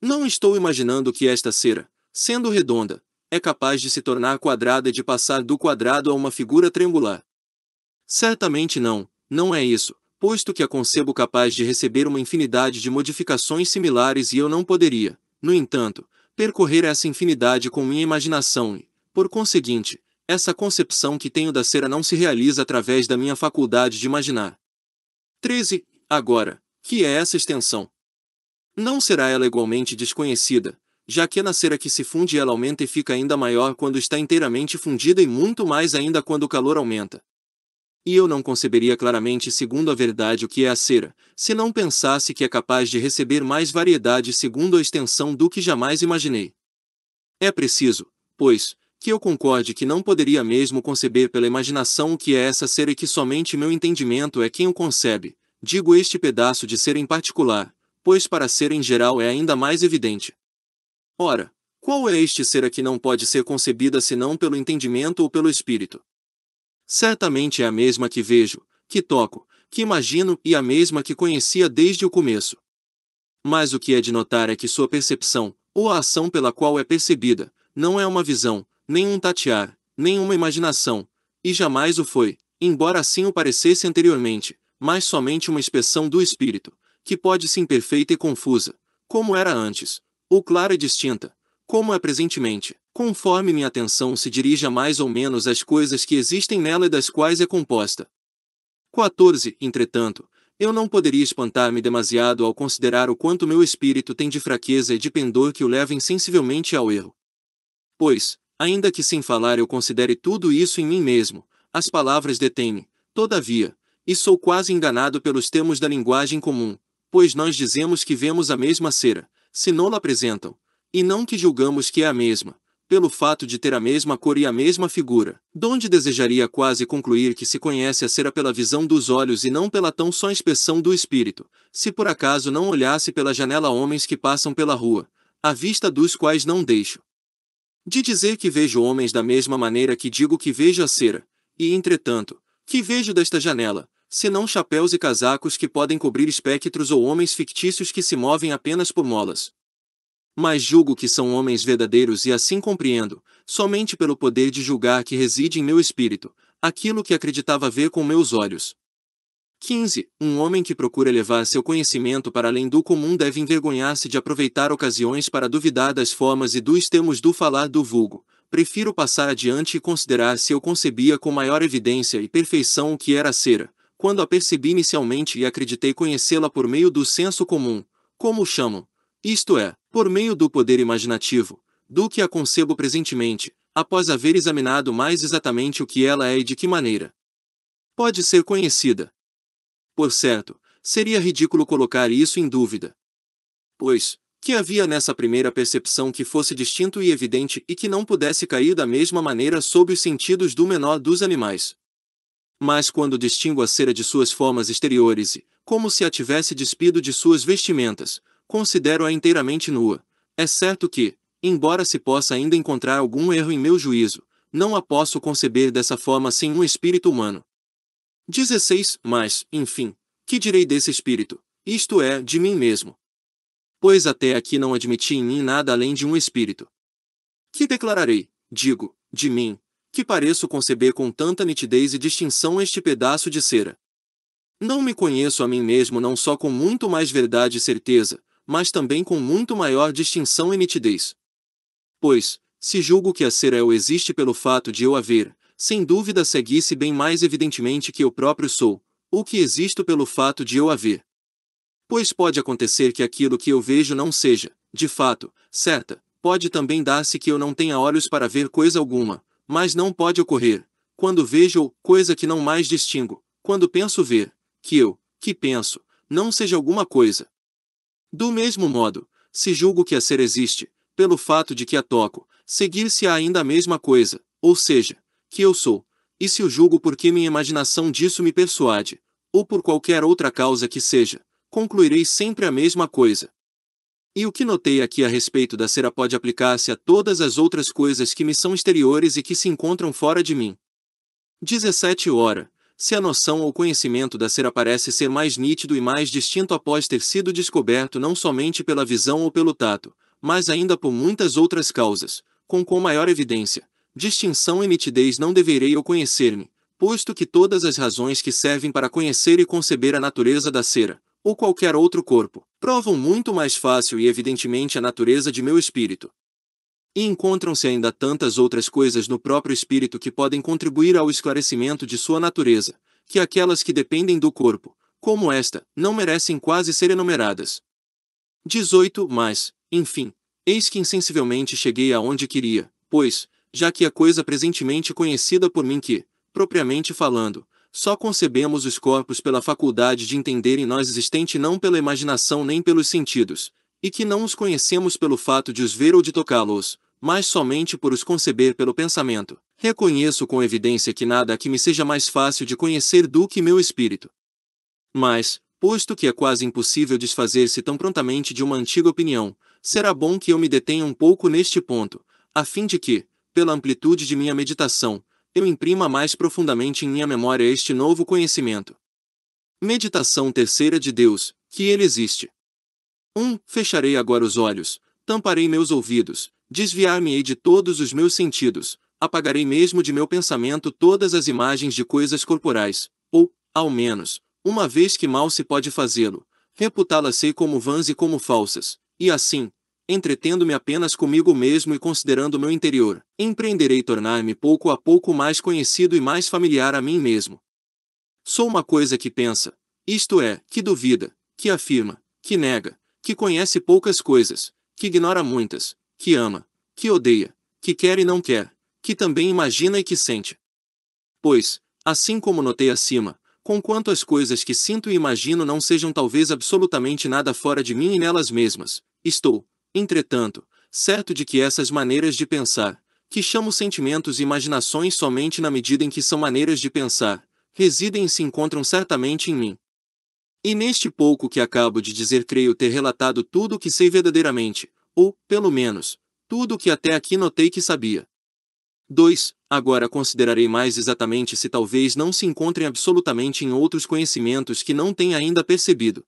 Não estou imaginando que esta cera, sendo redonda, é capaz de se tornar quadrada e de passar do quadrado a uma figura triangular. Certamente não, não é isso, posto que a concebo capaz de receber uma infinidade de modificações similares e eu não poderia, no entanto, percorrer essa infinidade com minha imaginação e, por conseguinte, essa concepção que tenho da cera não se realiza através da minha faculdade de imaginar. 13. Agora, que é essa extensão? Não será ela igualmente desconhecida, já que na cera que se funde ela aumenta e fica ainda maior quando está inteiramente fundida e muito mais ainda quando o calor aumenta. E eu não conceberia claramente segundo a verdade o que é a cera, se não pensasse que é capaz de receber mais variedade segundo a extensão do que jamais imaginei. É preciso, pois, que eu concorde que não poderia mesmo conceber pela imaginação o que é essa cera e que somente meu entendimento é quem o concebe, digo este pedaço de ser em particular, pois para ser em geral é ainda mais evidente. Ora, qual é este ser a que não pode ser concebida senão pelo entendimento ou pelo espírito? Certamente é a mesma que vejo, que toco, que imagino e a mesma que conhecia desde o começo. Mas o que é de notar é que sua percepção, ou a ação pela qual é percebida, não é uma visão, nem um tatear, nem uma imaginação, e jamais o foi, embora assim o parecesse anteriormente, mas somente uma inspeção do espírito, que pode ser imperfeita e confusa, como era antes, ou clara e distinta, como é presentemente, conforme minha atenção se dirija mais ou menos às coisas que existem nela e das quais é composta. 14. Entretanto, eu não poderia espantar-me demasiado ao considerar o quanto meu espírito tem de fraqueza e de pendor que o leva insensivelmente ao erro. Pois, ainda que sem falar eu considere tudo isso em mim mesmo, as palavras detêm-me, todavia, e sou quase enganado pelos termos da linguagem comum, pois nós dizemos que vemos a mesma cera, se não la apresentam, e não que julgamos que é a mesma, pelo fato de ter a mesma cor e a mesma figura, donde desejaria quase concluir que se conhece a cera pela visão dos olhos e não pela tão só inspeção do espírito, se por acaso não olhasse pela janela homens que passam pela rua, à vista dos quais não deixo. De dizer que vejo homens da mesma maneira que digo que vejo a cera, e, entretanto, que vejo desta janela, senão chapéus e casacos que podem cobrir espectros ou homens fictícios que se movem apenas por molas. Mas julgo que são homens verdadeiros e assim compreendo, somente pelo poder de julgar que reside em meu espírito, aquilo que acreditava ver com meus olhos. 15. Um homem que procura levar seu conhecimento para além do comum deve envergonhar-se de aproveitar ocasiões para duvidar das formas e dos termos do falar do vulgo, prefiro passar adiante e considerar se eu concebia com maior evidência e perfeição o que era cera, quando a percebi inicialmente e acreditei conhecê-la por meio do senso comum, como o chamam, isto é, por meio do poder imaginativo, do que a concebo presentemente, após haver examinado mais exatamente o que ela é e de que maneira pode ser conhecida. Por certo, seria ridículo colocar isso em dúvida. Pois, que havia nessa primeira percepção que fosse distinto e evidente e que não pudesse cair da mesma maneira sob os sentidos do menor dos animais, mas quando distingo a cera de suas formas exteriores e, como se a tivesse despido de suas vestimentas, considero-a inteiramente nua, é certo que, embora se possa ainda encontrar algum erro em meu juízo, não a posso conceber dessa forma sem um espírito humano. 16. Mas, enfim, que direi desse espírito, isto é, de mim mesmo? Pois até aqui não admiti em mim nada além de um espírito. Que declararei, digo, de mim, que pareço conceber com tanta nitidez e distinção este pedaço de cera. Não me conheço a mim mesmo não só com muito mais verdade e certeza, mas também com muito maior distinção e nitidez. Pois, se julgo que a cera eu existe pelo fato de eu haver, sem dúvida seguisse bem mais evidentemente que eu próprio sou, o que existo pelo fato de eu haver. Pois pode acontecer que aquilo que eu vejo não seja, de fato, certa, pode também dar-se que eu não tenha olhos para ver coisa alguma, mas não pode ocorrer, quando vejo coisa que não mais distingo, quando penso ver, que eu, que penso, não seja alguma coisa. Do mesmo modo, se julgo que a ser existe, pelo fato de que a toco, seguir-se-á ainda a mesma coisa, ou seja, que eu sou, e se o julgo porque minha imaginação disso me persuade, ou por qualquer outra causa que seja, concluirei sempre a mesma coisa, e o que notei aqui a respeito da cera pode aplicar-se a todas as outras coisas que me são exteriores e que se encontram fora de mim. 17 hora. Se a noção ou conhecimento da cera parece ser mais nítido e mais distinto após ter sido descoberto não somente pela visão ou pelo tato, mas ainda por muitas outras causas, com com maior evidência, distinção e nitidez não deverei eu conhecer-me, posto que todas as razões que servem para conhecer e conceber a natureza da cera, ou qualquer outro corpo, provam muito mais fácil e evidentemente a natureza de meu espírito. E encontram-se ainda tantas outras coisas no próprio espírito que podem contribuir ao esclarecimento de sua natureza, que aquelas que dependem do corpo, como esta, não merecem quase ser enumeradas. 18. Mas, enfim, eis que insensivelmente cheguei aonde queria, pois, já que a coisa presentemente conhecida por mim que, propriamente falando, só concebemos os corpos pela faculdade de entender em nós existente não pela imaginação nem pelos sentidos, e que não os conhecemos pelo fato de os ver ou de tocá-los, mas somente por os conceber pelo pensamento. Reconheço com evidência que nada que me seja mais fácil de conhecer do que meu espírito. Mas, posto que é quase impossível desfazer-se tão prontamente de uma antiga opinião, será bom que eu me detenha um pouco neste ponto, a fim de que, pela amplitude de minha meditação, eu imprima mais profundamente em minha memória este novo conhecimento. Meditação terceira de Deus, que Ele existe. 1. Um, fecharei agora os olhos, tamparei meus ouvidos, desviar-me-ei de todos os meus sentidos, apagarei mesmo de meu pensamento todas as imagens de coisas corporais, ou, ao menos, uma vez que mal se pode fazê-lo, reputá-las sei como vãs e como falsas, e assim, entretendo-me apenas comigo mesmo e considerando meu interior, empreenderei tornar-me pouco a pouco mais conhecido e mais familiar a mim mesmo. Sou uma coisa que pensa, isto é, que duvida, que afirma, que nega, que conhece poucas coisas, que ignora muitas, que ama, que odeia, que quer e não quer, que também imagina e que sente. Pois, assim como notei acima, conquanto as coisas que sinto e imagino não sejam talvez absolutamente nada fora de mim e nelas mesmas, estou, Entretanto, certo de que essas maneiras de pensar, que chamo sentimentos e imaginações somente na medida em que são maneiras de pensar, residem e se encontram certamente em mim. E neste pouco que acabo de dizer, creio ter relatado tudo o que sei verdadeiramente, ou, pelo menos, tudo o que até aqui notei que sabia. 2. Agora considerarei mais exatamente se talvez não se encontrem absolutamente em outros conhecimentos que não tenha ainda percebido.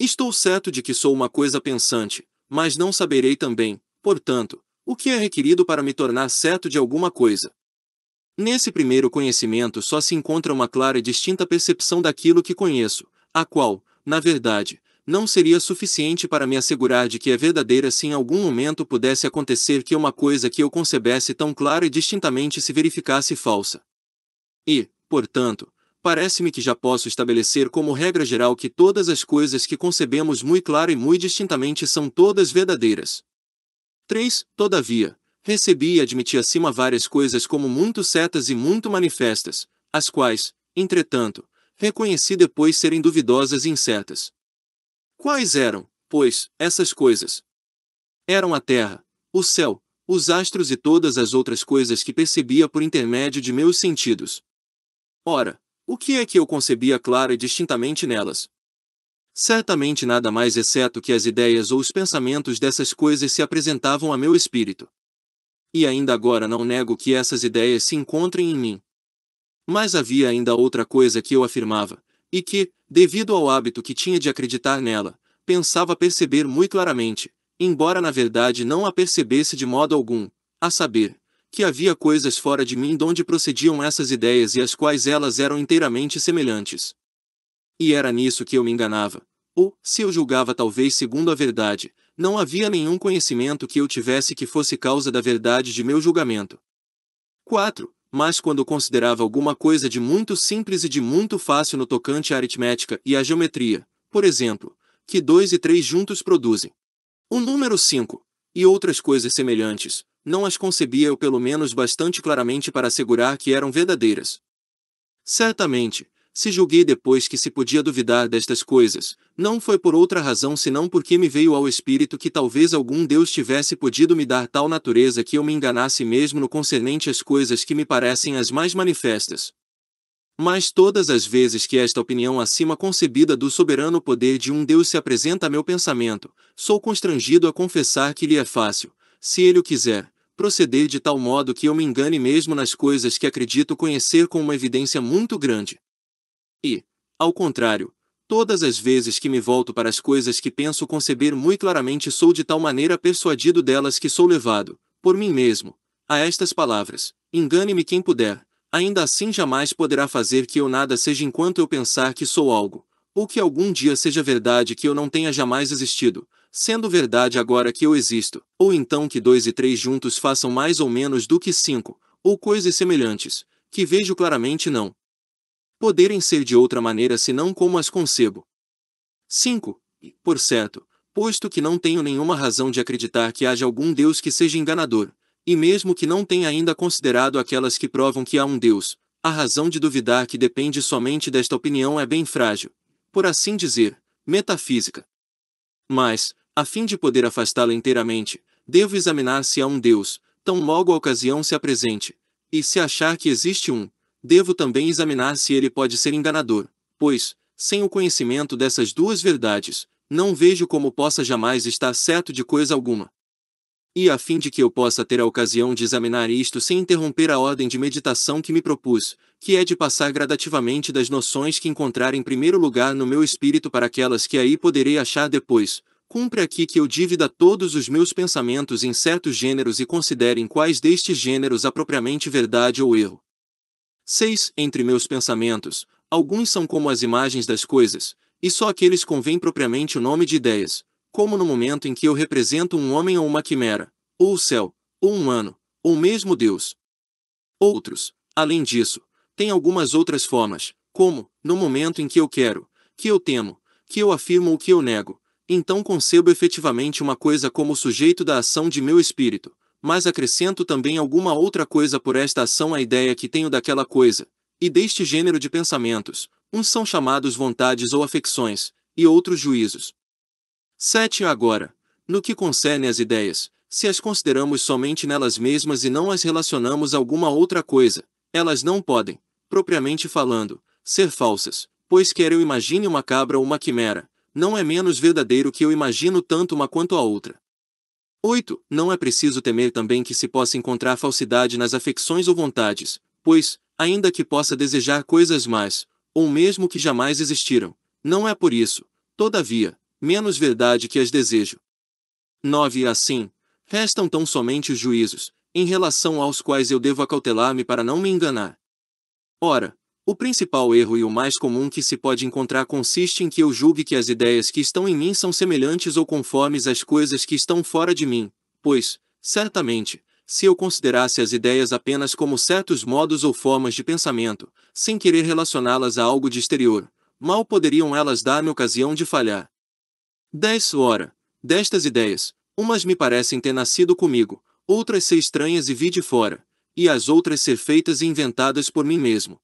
Estou certo de que sou uma coisa pensante, mas não saberei também, portanto, o que é requerido para me tornar certo de alguma coisa. Nesse primeiro conhecimento só se encontra uma clara e distinta percepção daquilo que conheço, a qual, na verdade, não seria suficiente para me assegurar de que é verdadeira se em algum momento pudesse acontecer que uma coisa que eu concebesse tão clara e distintamente se verificasse falsa. E, portanto, parece-me que já posso estabelecer como regra geral que todas as coisas que concebemos muito claro e muito distintamente são todas verdadeiras. 3. Todavia, recebi e admiti acima várias coisas como muito certas e muito manifestas, as quais, entretanto, reconheci depois serem duvidosas e incertas. Quais eram, pois, essas coisas? Eram a terra, o céu, os astros e todas as outras coisas que percebia por intermédio de meus sentidos. Ora, o que é que eu concebia clara e distintamente nelas? Certamente nada mais exceto que as ideias ou os pensamentos dessas coisas se apresentavam a meu espírito. E ainda agora não nego que essas ideias se encontrem em mim. Mas havia ainda outra coisa que eu afirmava, e que, devido ao hábito que tinha de acreditar nela, pensava perceber muito claramente, embora na verdade não a percebesse de modo algum, a saber, que havia coisas fora de mim de onde procediam essas ideias e as quais elas eram inteiramente semelhantes. E era nisso que eu me enganava, ou, se eu julgava talvez segundo a verdade, não havia nenhum conhecimento que eu tivesse que fosse causa da verdade de meu julgamento. 4. Mas quando considerava alguma coisa de muito simples e de muito fácil no tocante à aritmética e à geometria, por exemplo, que 2 e 3 juntos produzem o número 5, e outras coisas semelhantes, não as concebia eu pelo menos bastante claramente para assegurar que eram verdadeiras. Certamente, se julguei depois que se podia duvidar destas coisas, não foi por outra razão senão porque me veio ao espírito que talvez algum Deus tivesse podido me dar tal natureza que eu me enganasse mesmo no concernente às coisas que me parecem as mais manifestas. Mas todas as vezes que esta opinião acima concebida do soberano poder de um Deus se apresenta a meu pensamento, sou constrangido a confessar que lhe é fácil, se ele o quiser, proceder de tal modo que eu me engane mesmo nas coisas que acredito conhecer com uma evidência muito grande. E, ao contrário, todas as vezes que me volto para as coisas que penso conceber muito claramente sou de tal maneira persuadido delas que sou levado, por mim mesmo, a estas palavras: engane-me quem puder, ainda assim jamais poderá fazer que eu nada seja enquanto eu pensar que sou algo, ou que algum dia seja verdade que eu não tenha jamais existido, sendo verdade agora que eu existo, ou então que dois e três juntos façam mais ou menos do que cinco, ou coisas semelhantes, que vejo claramente não poderem ser de outra maneira senão como as concebo. 5. Por certo, posto que não tenho nenhuma razão de acreditar que haja algum Deus que seja enganador, e mesmo que não tenha ainda considerado aquelas que provam que há um Deus, a razão de duvidar que depende somente desta opinião é bem frágil, por assim dizer, metafísica. Mas, a fim de poder afastá-la inteiramente, devo examinar se há um Deus, tão logo a ocasião se apresente, e se achar que existe um, devo também examinar se ele pode ser enganador, pois, sem o conhecimento dessas duas verdades, não vejo como possa jamais estar certo de coisa alguma. E a fim de que eu possa ter a ocasião de examinar isto sem interromper a ordem de meditação que me propus, que é de passar gradativamente das noções que encontrar em primeiro lugar no meu espírito para aquelas que aí poderei achar depois, Cumpre aqui que eu divida todos os meus pensamentos em certos gêneros e considere em quais destes gêneros há propriamente verdade ou erro. 6. Entre meus pensamentos, alguns são como as imagens das coisas, e só aqueles convém propriamente o nome de ideias, como no momento em que eu represento um homem ou uma quimera, ou o céu, ou um ano, ou mesmo Deus. Outros, além disso, têm algumas outras formas, como, no momento em que eu quero, que eu temo, que eu afirmo ou que eu nego, então concebo efetivamente uma coisa como sujeito da ação de meu espírito, mas acrescento também alguma outra coisa por esta ação à ideia que tenho daquela coisa, e deste gênero de pensamentos, uns são chamados vontades ou afecções, e outros juízos. 7. Agora, no que concerne às ideias, se as consideramos somente nelas mesmas e não as relacionamos a alguma outra coisa, elas não podem, propriamente falando, ser falsas, pois quer eu imagine uma cabra ou uma quimera, não é menos verdadeiro que eu imagino tanto uma quanto a outra. 8. Não é preciso temer também que se possa encontrar falsidade nas afecções ou vontades, pois, ainda que possa desejar coisas mais, ou mesmo que jamais existiram, não é por isso, todavia, menos verdade que as desejo. 9. Assim, restam tão somente os juízos, em relação aos quais eu devo acautelar-me para não me enganar. Ora, o principal erro e o mais comum que se pode encontrar consiste em que eu julgue que as ideias que estão em mim são semelhantes ou conformes às coisas que estão fora de mim, pois, certamente, se eu considerasse as ideias apenas como certos modos ou formas de pensamento, sem querer relacioná-las a algo de exterior, mal poderiam elas dar-me ocasião de falhar. 10 hora. Destas ideias, umas me parecem ter nascido comigo, outras ser estranhas e vi de fora, e as outras ser feitas e inventadas por mim mesmo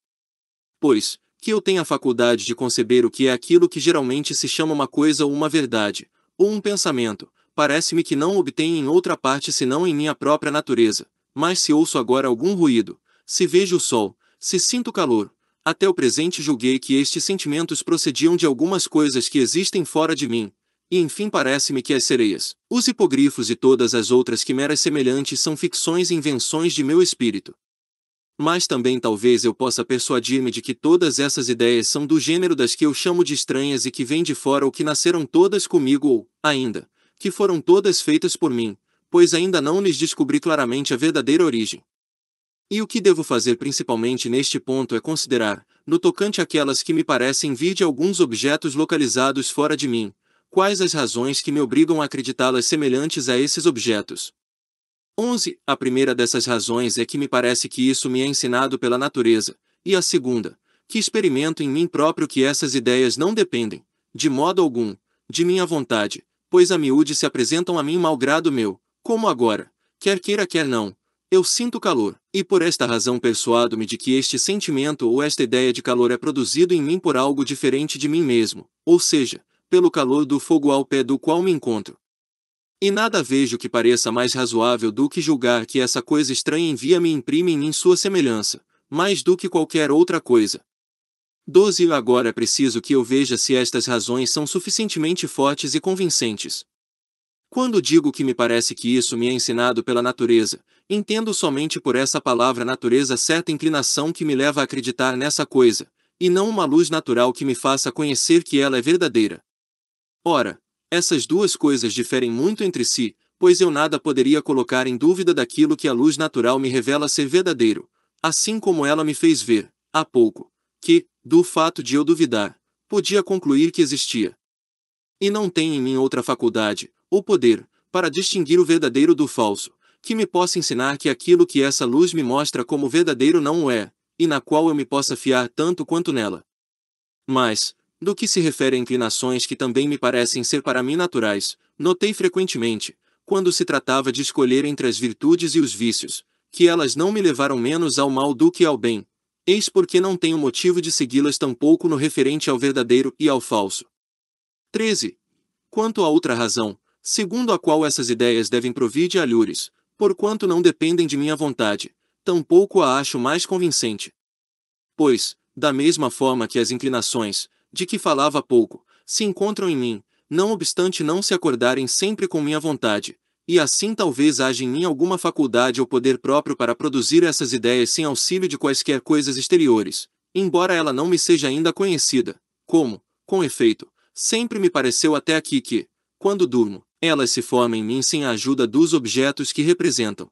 pois, que eu tenha a faculdade de conceber o que é aquilo que geralmente se chama uma coisa ou uma verdade, ou um pensamento, parece-me que não obtém em outra parte senão em minha própria natureza. Mas se ouço agora algum ruído, se vejo o sol, se sinto calor, até o presente julguei que estes sentimentos procediam de algumas coisas que existem fora de mim, e enfim parece-me que as sereias, os hipogrifos e todas as outras quimeras semelhantes são ficções e invenções de meu espírito. Mas também talvez eu possa persuadir-me de que todas essas ideias são do gênero das que eu chamo de estranhas e que vêm de fora ou que nasceram todas comigo ou, ainda, que foram todas feitas por mim, pois ainda não lhes descobri claramente a verdadeira origem. E o que devo fazer principalmente neste ponto é considerar, no tocante àquelas que me parecem vir de alguns objetos localizados fora de mim, quais as razões que me obrigam a acreditá-las semelhantes a esses objetos. 11. A primeira dessas razões é que me parece que isso me é ensinado pela natureza, e a segunda, que experimento em mim próprio que essas ideias não dependem, de modo algum, de minha vontade, pois a miúde se apresentam a mim malgrado meu, como agora, quer queira quer não, eu sinto calor, e por esta razão persuado-me de que este sentimento ou esta ideia de calor é produzido em mim por algo diferente de mim mesmo, ou seja, pelo calor do fogo ao pé do qual me encontro. E nada vejo que pareça mais razoável do que julgar que essa coisa estranha envia-me e imprime em sua semelhança, mais do que qualquer outra coisa. 12. Agora é preciso que eu veja se estas razões são suficientemente fortes e convincentes. Quando digo que me parece que isso me é ensinado pela natureza, entendo somente por essa palavra natureza certa inclinação que me leva a acreditar nessa coisa, e não uma luz natural que me faça conhecer que ela é verdadeira. Ora, essas duas coisas diferem muito entre si, pois eu nada poderia colocar em dúvida daquilo que a luz natural me revela ser verdadeiro, assim como ela me fez ver, há pouco, que, do fato de eu duvidar, podia concluir que existia. E não tem em mim outra faculdade, ou poder, para distinguir o verdadeiro do falso, que me possa ensinar que aquilo que essa luz me mostra como verdadeiro não o é, e na qual eu me possa fiar tanto quanto nela. Mas, do que se refere a inclinações que também me parecem ser para mim naturais, notei frequentemente, quando se tratava de escolher entre as virtudes e os vícios, que elas não me levaram menos ao mal do que ao bem, eis porque não tenho motivo de segui-las tampouco no referente ao verdadeiro e ao falso. 13. Quanto à outra razão, segundo a qual essas ideias devem provir de alhures, porquanto não dependem de minha vontade, tampouco a acho mais convincente. Pois, da mesma forma que as inclinações, de que falava pouco, se encontram em mim, não obstante não se acordarem sempre com minha vontade, e assim talvez haja em mim alguma faculdade ou poder próprio para produzir essas ideias sem auxílio de quaisquer coisas exteriores, embora ela não me seja ainda conhecida, como, com efeito, sempre me pareceu até aqui que, quando durmo, elas se formam em mim sem a ajuda dos objetos que representam.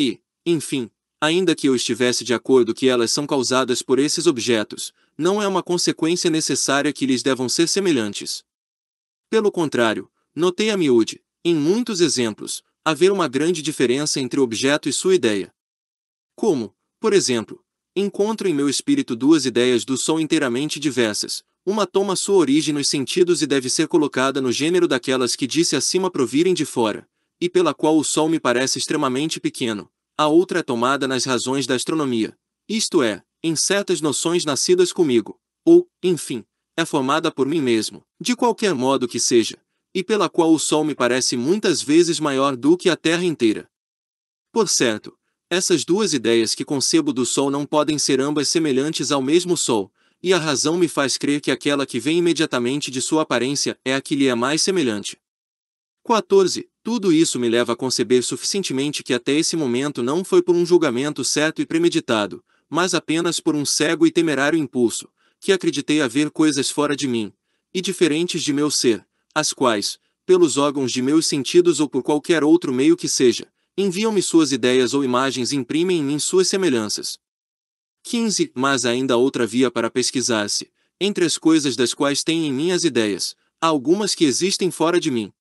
E, enfim, ainda que eu estivesse de acordo que elas são causadas por esses objetos, não é uma consequência necessária que lhes devam ser semelhantes. Pelo contrário, notei a miúde, em muitos exemplos, haver uma grande diferença entre o objeto e sua ideia. Como, por exemplo, encontro em meu espírito duas ideias do som inteiramente diversas, uma toma sua origem nos sentidos e deve ser colocada no gênero daquelas que disse acima provirem de fora, e pela qual o sol me parece extremamente pequeno, a outra é tomada nas razões da astronomia, isto é, em certas noções nascidas comigo, ou, enfim, é formada por mim mesmo, de qualquer modo que seja, e pela qual o Sol me parece muitas vezes maior do que a Terra inteira. Por certo, essas duas ideias que concebo do Sol não podem ser ambas semelhantes ao mesmo Sol, e a razão me faz crer que aquela que vem imediatamente de sua aparência é a que lhe é mais semelhante. 14. Tudo isso me leva a conceber suficientemente que até esse momento não foi por um julgamento certo e premeditado, mas apenas por um cego e temerário impulso, que acreditei haver coisas fora de mim, e diferentes de meu ser, as quais, pelos órgãos de meus sentidos ou por qualquer outro meio que seja, enviam-me suas ideias ou imagens e imprimem em mim suas semelhanças. 15. Mas ainda outra via para pesquisar-se, entre as coisas das quais têm em minhas ideias, há algumas que existem fora de mim.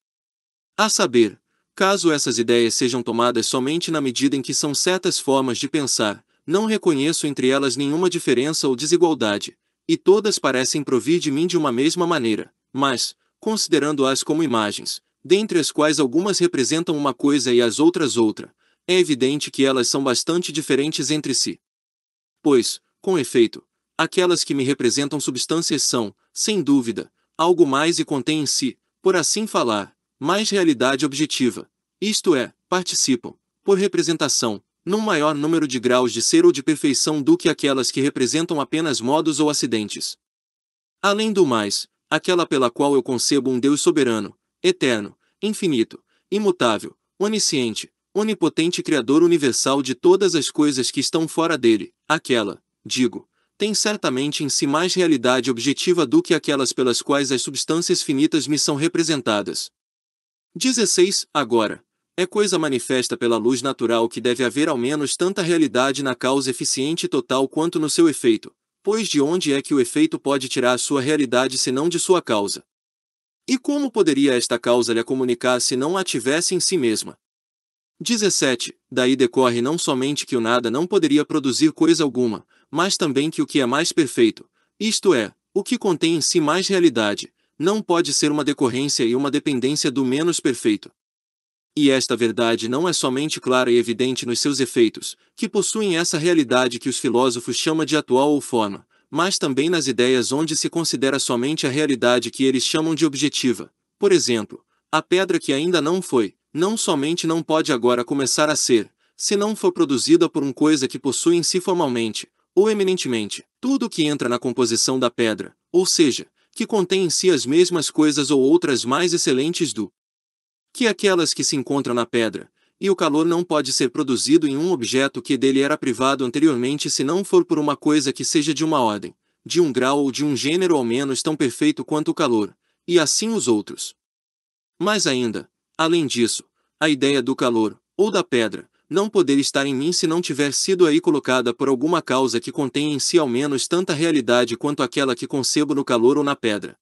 A saber, caso essas ideias sejam tomadas somente na medida em que são certas formas de pensar, não reconheço entre elas nenhuma diferença ou desigualdade, e todas parecem provir de mim de uma mesma maneira, mas, considerando-as como imagens, dentre as quais algumas representam uma coisa e as outras outra, é evidente que elas são bastante diferentes entre si. Pois, com efeito, aquelas que me representam substâncias são, sem dúvida, algo mais e contêm em si, por assim falar, mais realidade objetiva, isto é, participam, por representação, num maior número de graus de ser ou de perfeição do que aquelas que representam apenas modos ou acidentes. Além do mais, aquela pela qual eu concebo um Deus soberano, eterno, infinito, imutável, onisciente, onipotente Criador universal de todas as coisas que estão fora dele, aquela, digo, tem certamente em si mais realidade objetiva do que aquelas pelas quais as substâncias finitas me são representadas. 16. Agora, é coisa manifesta pela luz natural que deve haver ao menos tanta realidade na causa eficiente total quanto no seu efeito, pois de onde é que o efeito pode tirar sua realidade senão de sua causa? E como poderia esta causa lhe comunicar se não a tivesse em si mesma? 17. Daí decorre não somente que o nada não poderia produzir coisa alguma, mas também que o que é mais perfeito, isto é, o que contém em si mais realidade, não pode ser uma decorrência e uma dependência do menos perfeito. E esta verdade não é somente clara e evidente nos seus efeitos, que possuem essa realidade que os filósofos chamam de atual ou forma, mas também nas ideias onde se considera somente a realidade que eles chamam de objetiva. Por exemplo, a pedra que ainda não foi, não somente não pode agora começar a ser, se não for produzida por um coisa que possui em si formalmente, ou eminentemente, tudo que entra na composição da pedra, ou seja, que contém em si as mesmas coisas ou outras mais excelentes do que aquelas que se encontram na pedra, e o calor não pode ser produzido em um objeto que dele era privado anteriormente se não for por uma coisa que seja de uma ordem, de um grau ou de um gênero ao menos tão perfeito quanto o calor, e assim os outros. Mas ainda, além disso, a ideia do calor, ou da pedra, não poder estar em mim se não tiver sido aí colocada por alguma causa que contém em si ao menos tanta realidade quanto aquela que concebo no calor ou na pedra.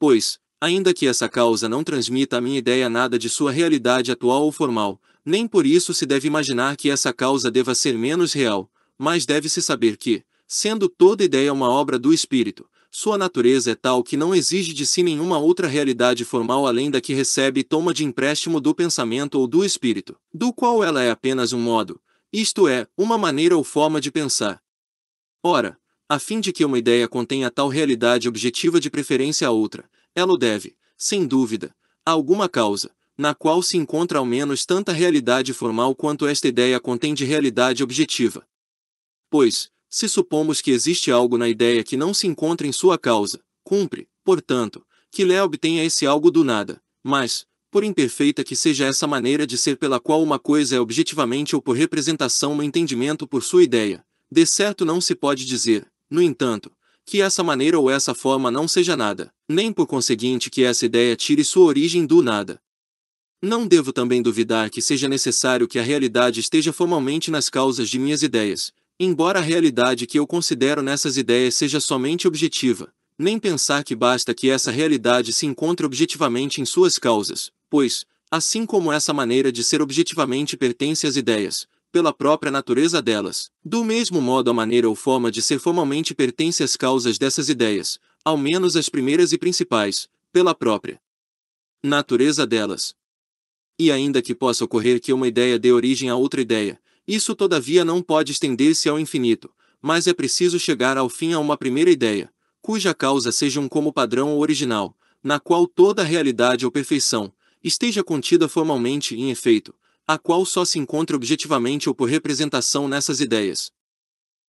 Pois, ainda que essa causa não transmita a minha ideia nada de sua realidade atual ou formal, nem por isso se deve imaginar que essa causa deva ser menos real, mas deve-se saber que, sendo toda ideia uma obra do espírito, sua natureza é tal que não exige de si nenhuma outra realidade formal além da que recebe e toma de empréstimo do pensamento ou do espírito, do qual ela é apenas um modo, isto é, uma maneira ou forma de pensar. Ora, a fim de que uma ideia contenha tal realidade objetiva de preferência a outra, ela deve, sem dúvida, a alguma causa, na qual se encontra ao menos tanta realidade formal quanto esta ideia contém de realidade objetiva. Pois, se supomos que existe algo na ideia que não se encontra em sua causa, cumpre, portanto, que Lé obtenha esse algo do nada, mas, por imperfeita que seja essa maneira de ser pela qual uma coisa é objetivamente ou por representação no entendimento por sua ideia, de certo não se pode dizer, no entanto, que essa maneira ou essa forma não seja nada, nem por conseguinte que essa ideia tire sua origem do nada. Não devo também duvidar que seja necessário que a realidade esteja formalmente nas causas de minhas ideias, embora a realidade que eu considero nessas ideias seja somente objetiva, nem pensar que basta que essa realidade se encontre objetivamente em suas causas, pois, assim como essa maneira de ser objetivamente pertence às ideias, pela própria natureza delas. Do mesmo modo, a maneira ou forma de ser formalmente pertence às causas dessas ideias, ao menos as primeiras e principais, pela própria natureza delas. E ainda que possa ocorrer que uma ideia dê origem a outra ideia, isso todavia não pode estender-se ao infinito, mas é preciso chegar ao fim a uma primeira ideia, cuja causa seja um como padrão ou original, na qual toda a realidade ou perfeição esteja contida formalmente e em efeito, a qual só se encontra objetivamente ou por representação nessas ideias.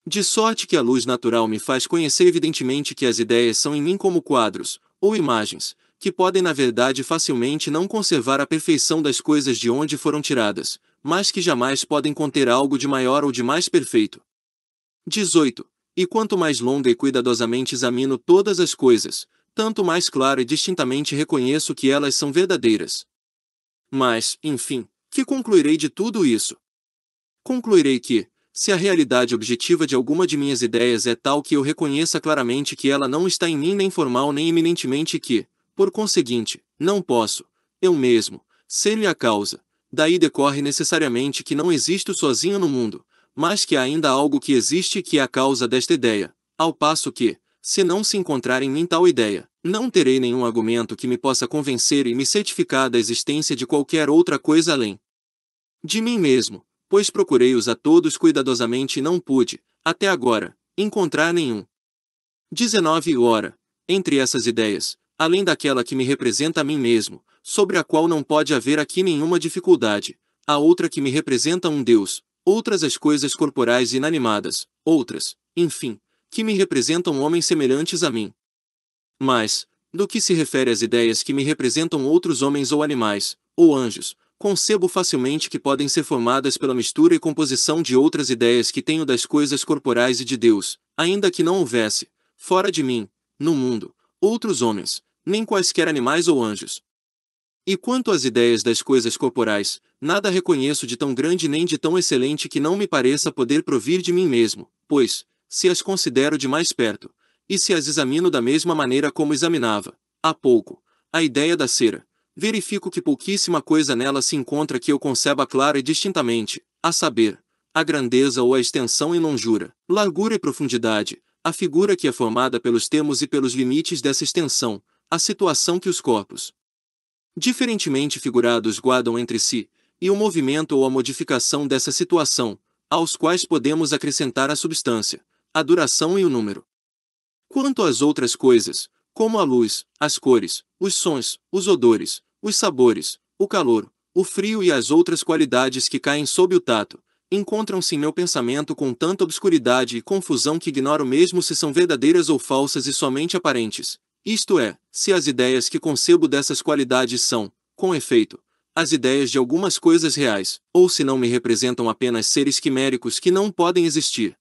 De sorte que a luz natural me faz conhecer evidentemente que as ideias são em mim como quadros, ou imagens, que podem na verdade facilmente não conservar a perfeição das coisas de onde foram tiradas, mas que jamais podem conter algo de maior ou de mais perfeito. 18. E quanto mais longa e cuidadosamente examino todas as coisas, tanto mais claro e distintamente reconheço que elas são verdadeiras. Mas, enfim, que concluirei de tudo isso? Concluirei que, se a realidade objetiva de alguma de minhas ideias é tal que eu reconheça claramente que ela não está em mim nem formal nem eminentemente que, por conseguinte, não posso, eu mesmo, ser-lhe a causa, daí decorre necessariamente que não existo sozinho no mundo, mas que há ainda algo que existe que é a causa desta ideia, ao passo que, se não se encontrar em mim tal ideia, não terei nenhum argumento que me possa convencer e me certificar da existência de qualquer outra coisa além, de mim mesmo, pois procurei-os a todos cuidadosamente e não pude, até agora, encontrar nenhum. 19 Ora, entre essas ideias, além daquela que me representa a mim mesmo, sobre a qual não pode haver aqui nenhuma dificuldade, a outra que me representa um Deus, outras as coisas corporais inanimadas, outras, enfim, que me representam homens semelhantes a mim. Mas, do que se refere às ideias que me representam outros homens ou animais, ou anjos, concebo facilmente que podem ser formadas pela mistura e composição de outras ideias que tenho das coisas corporais e de Deus, ainda que não houvesse, fora de mim, no mundo, outros homens, nem quaisquer animais ou anjos. E quanto às ideias das coisas corporais, nada reconheço de tão grande nem de tão excelente que não me pareça poder provir de mim mesmo, pois, se as considero de mais perto, e se as examino da mesma maneira como examinava, há pouco, a ideia da cera, verifico que pouquíssima coisa nela se encontra que eu conceba clara e distintamente, a saber, a grandeza ou a extensão e longura, largura e profundidade, a figura que é formada pelos termos e pelos limites dessa extensão, a situação que os corpos, diferentemente figurados, guardam entre si, e o movimento ou a modificação dessa situação, aos quais podemos acrescentar a substância, a duração e o número. Quanto às outras coisas, como a luz, as cores, os sons, os odores, os sabores, o calor, o frio e as outras qualidades que caem sob o tato, encontram-se em meu pensamento com tanta obscuridade e confusão que ignoro mesmo se são verdadeiras ou falsas e somente aparentes. Isto é, se as ideias que concebo dessas qualidades são, com efeito, as ideias de algumas coisas reais, ou se não me representam apenas seres quiméricos que não podem existir.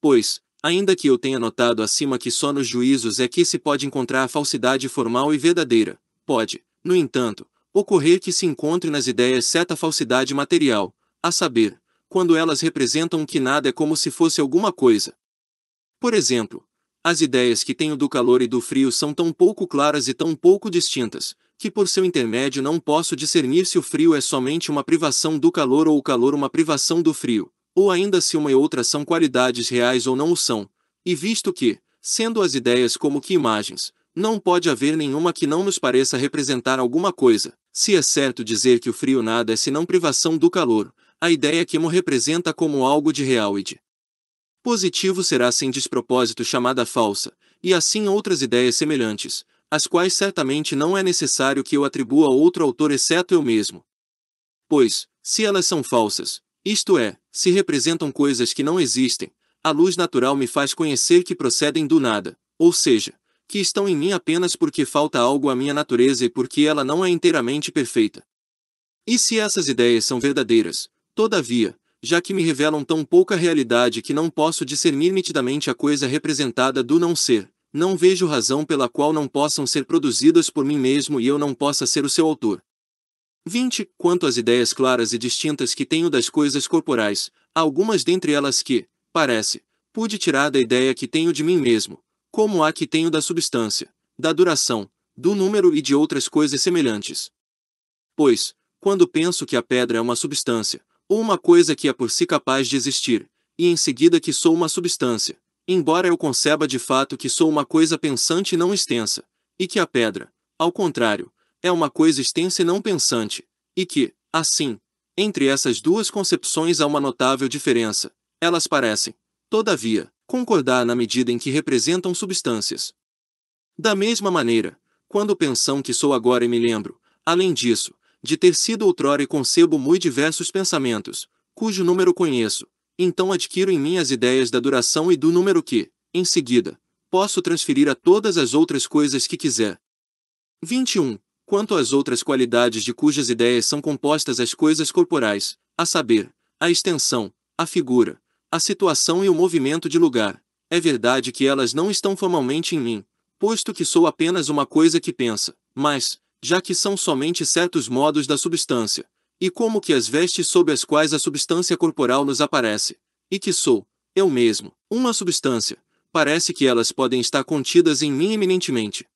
Pois, ainda que eu tenha notado acima que só nos juízos é que se pode encontrar a falsidade formal e verdadeira, pode, no entanto, ocorrer que se encontre nas ideias certa falsidade material, a saber, quando elas representam que nada é como se fosse alguma coisa. Por exemplo, as ideias que tenho do calor e do frio são tão pouco claras e tão pouco distintas, que por seu intermédio não posso discernir se o frio é somente uma privação do calor ou o calor uma privação do frio, ou ainda se uma e outra são qualidades reais ou não o são, e visto que, sendo as ideias como que imagens, não pode haver nenhuma que não nos pareça representar alguma coisa. Se é certo dizer que o frio nada é senão privação do calor, a ideia que mo representa como algo de real e de positivo será sem despropósito chamada falsa, e assim outras ideias semelhantes, as quais certamente não é necessário que eu atribua a outro autor exceto eu mesmo. Pois, se elas são falsas, isto é, se representam coisas que não existem, a luz natural me faz conhecer que procedem do nada, ou seja, que estão em mim apenas porque falta algo à minha natureza e porque ela não é inteiramente perfeita. E se essas ideias são verdadeiras, todavia, já que me revelam tão pouca realidade que não posso discernir nitidamente a coisa representada do não ser, não vejo razão pela qual não possam ser produzidas por mim mesmo e eu não possa ser o seu autor. 20. Quanto às ideias claras e distintas que tenho das coisas corporais, há algumas dentre elas que, parece, pude tirar da ideia que tenho de mim mesmo, como a que tenho da substância, da duração, do número e de outras coisas semelhantes. Pois, quando penso que a pedra é uma substância, ou uma coisa que é por si capaz de existir, e em seguida que sou uma substância, embora eu conceba de fato que sou uma coisa pensante e não extensa, e que a pedra, ao contrário, é uma coisa extensa e não pensante, e que, assim, entre essas duas concepções há uma notável diferença, elas parecem, todavia, concordar na medida em que representam substâncias. Da mesma maneira, quando pensam que sou agora e me lembro, além disso, de ter sido outrora e concebo muito diversos pensamentos, cujo número conheço, então adquiro em mim as ideias da duração e do número que, em seguida, posso transferir a todas as outras coisas que quiser. 21. Quanto às outras qualidades de cujas ideias são compostas as coisas corporais, a saber, a extensão, a figura, a situação e o movimento de lugar. É verdade que elas não estão formalmente em mim, posto que sou apenas uma coisa que pensa, mas, já que são somente certos modos da substância, e como que as vestes sob as quais a substância corporal nos aparece, e que sou, eu mesmo, uma substância, parece que elas podem estar contidas em mim eminentemente.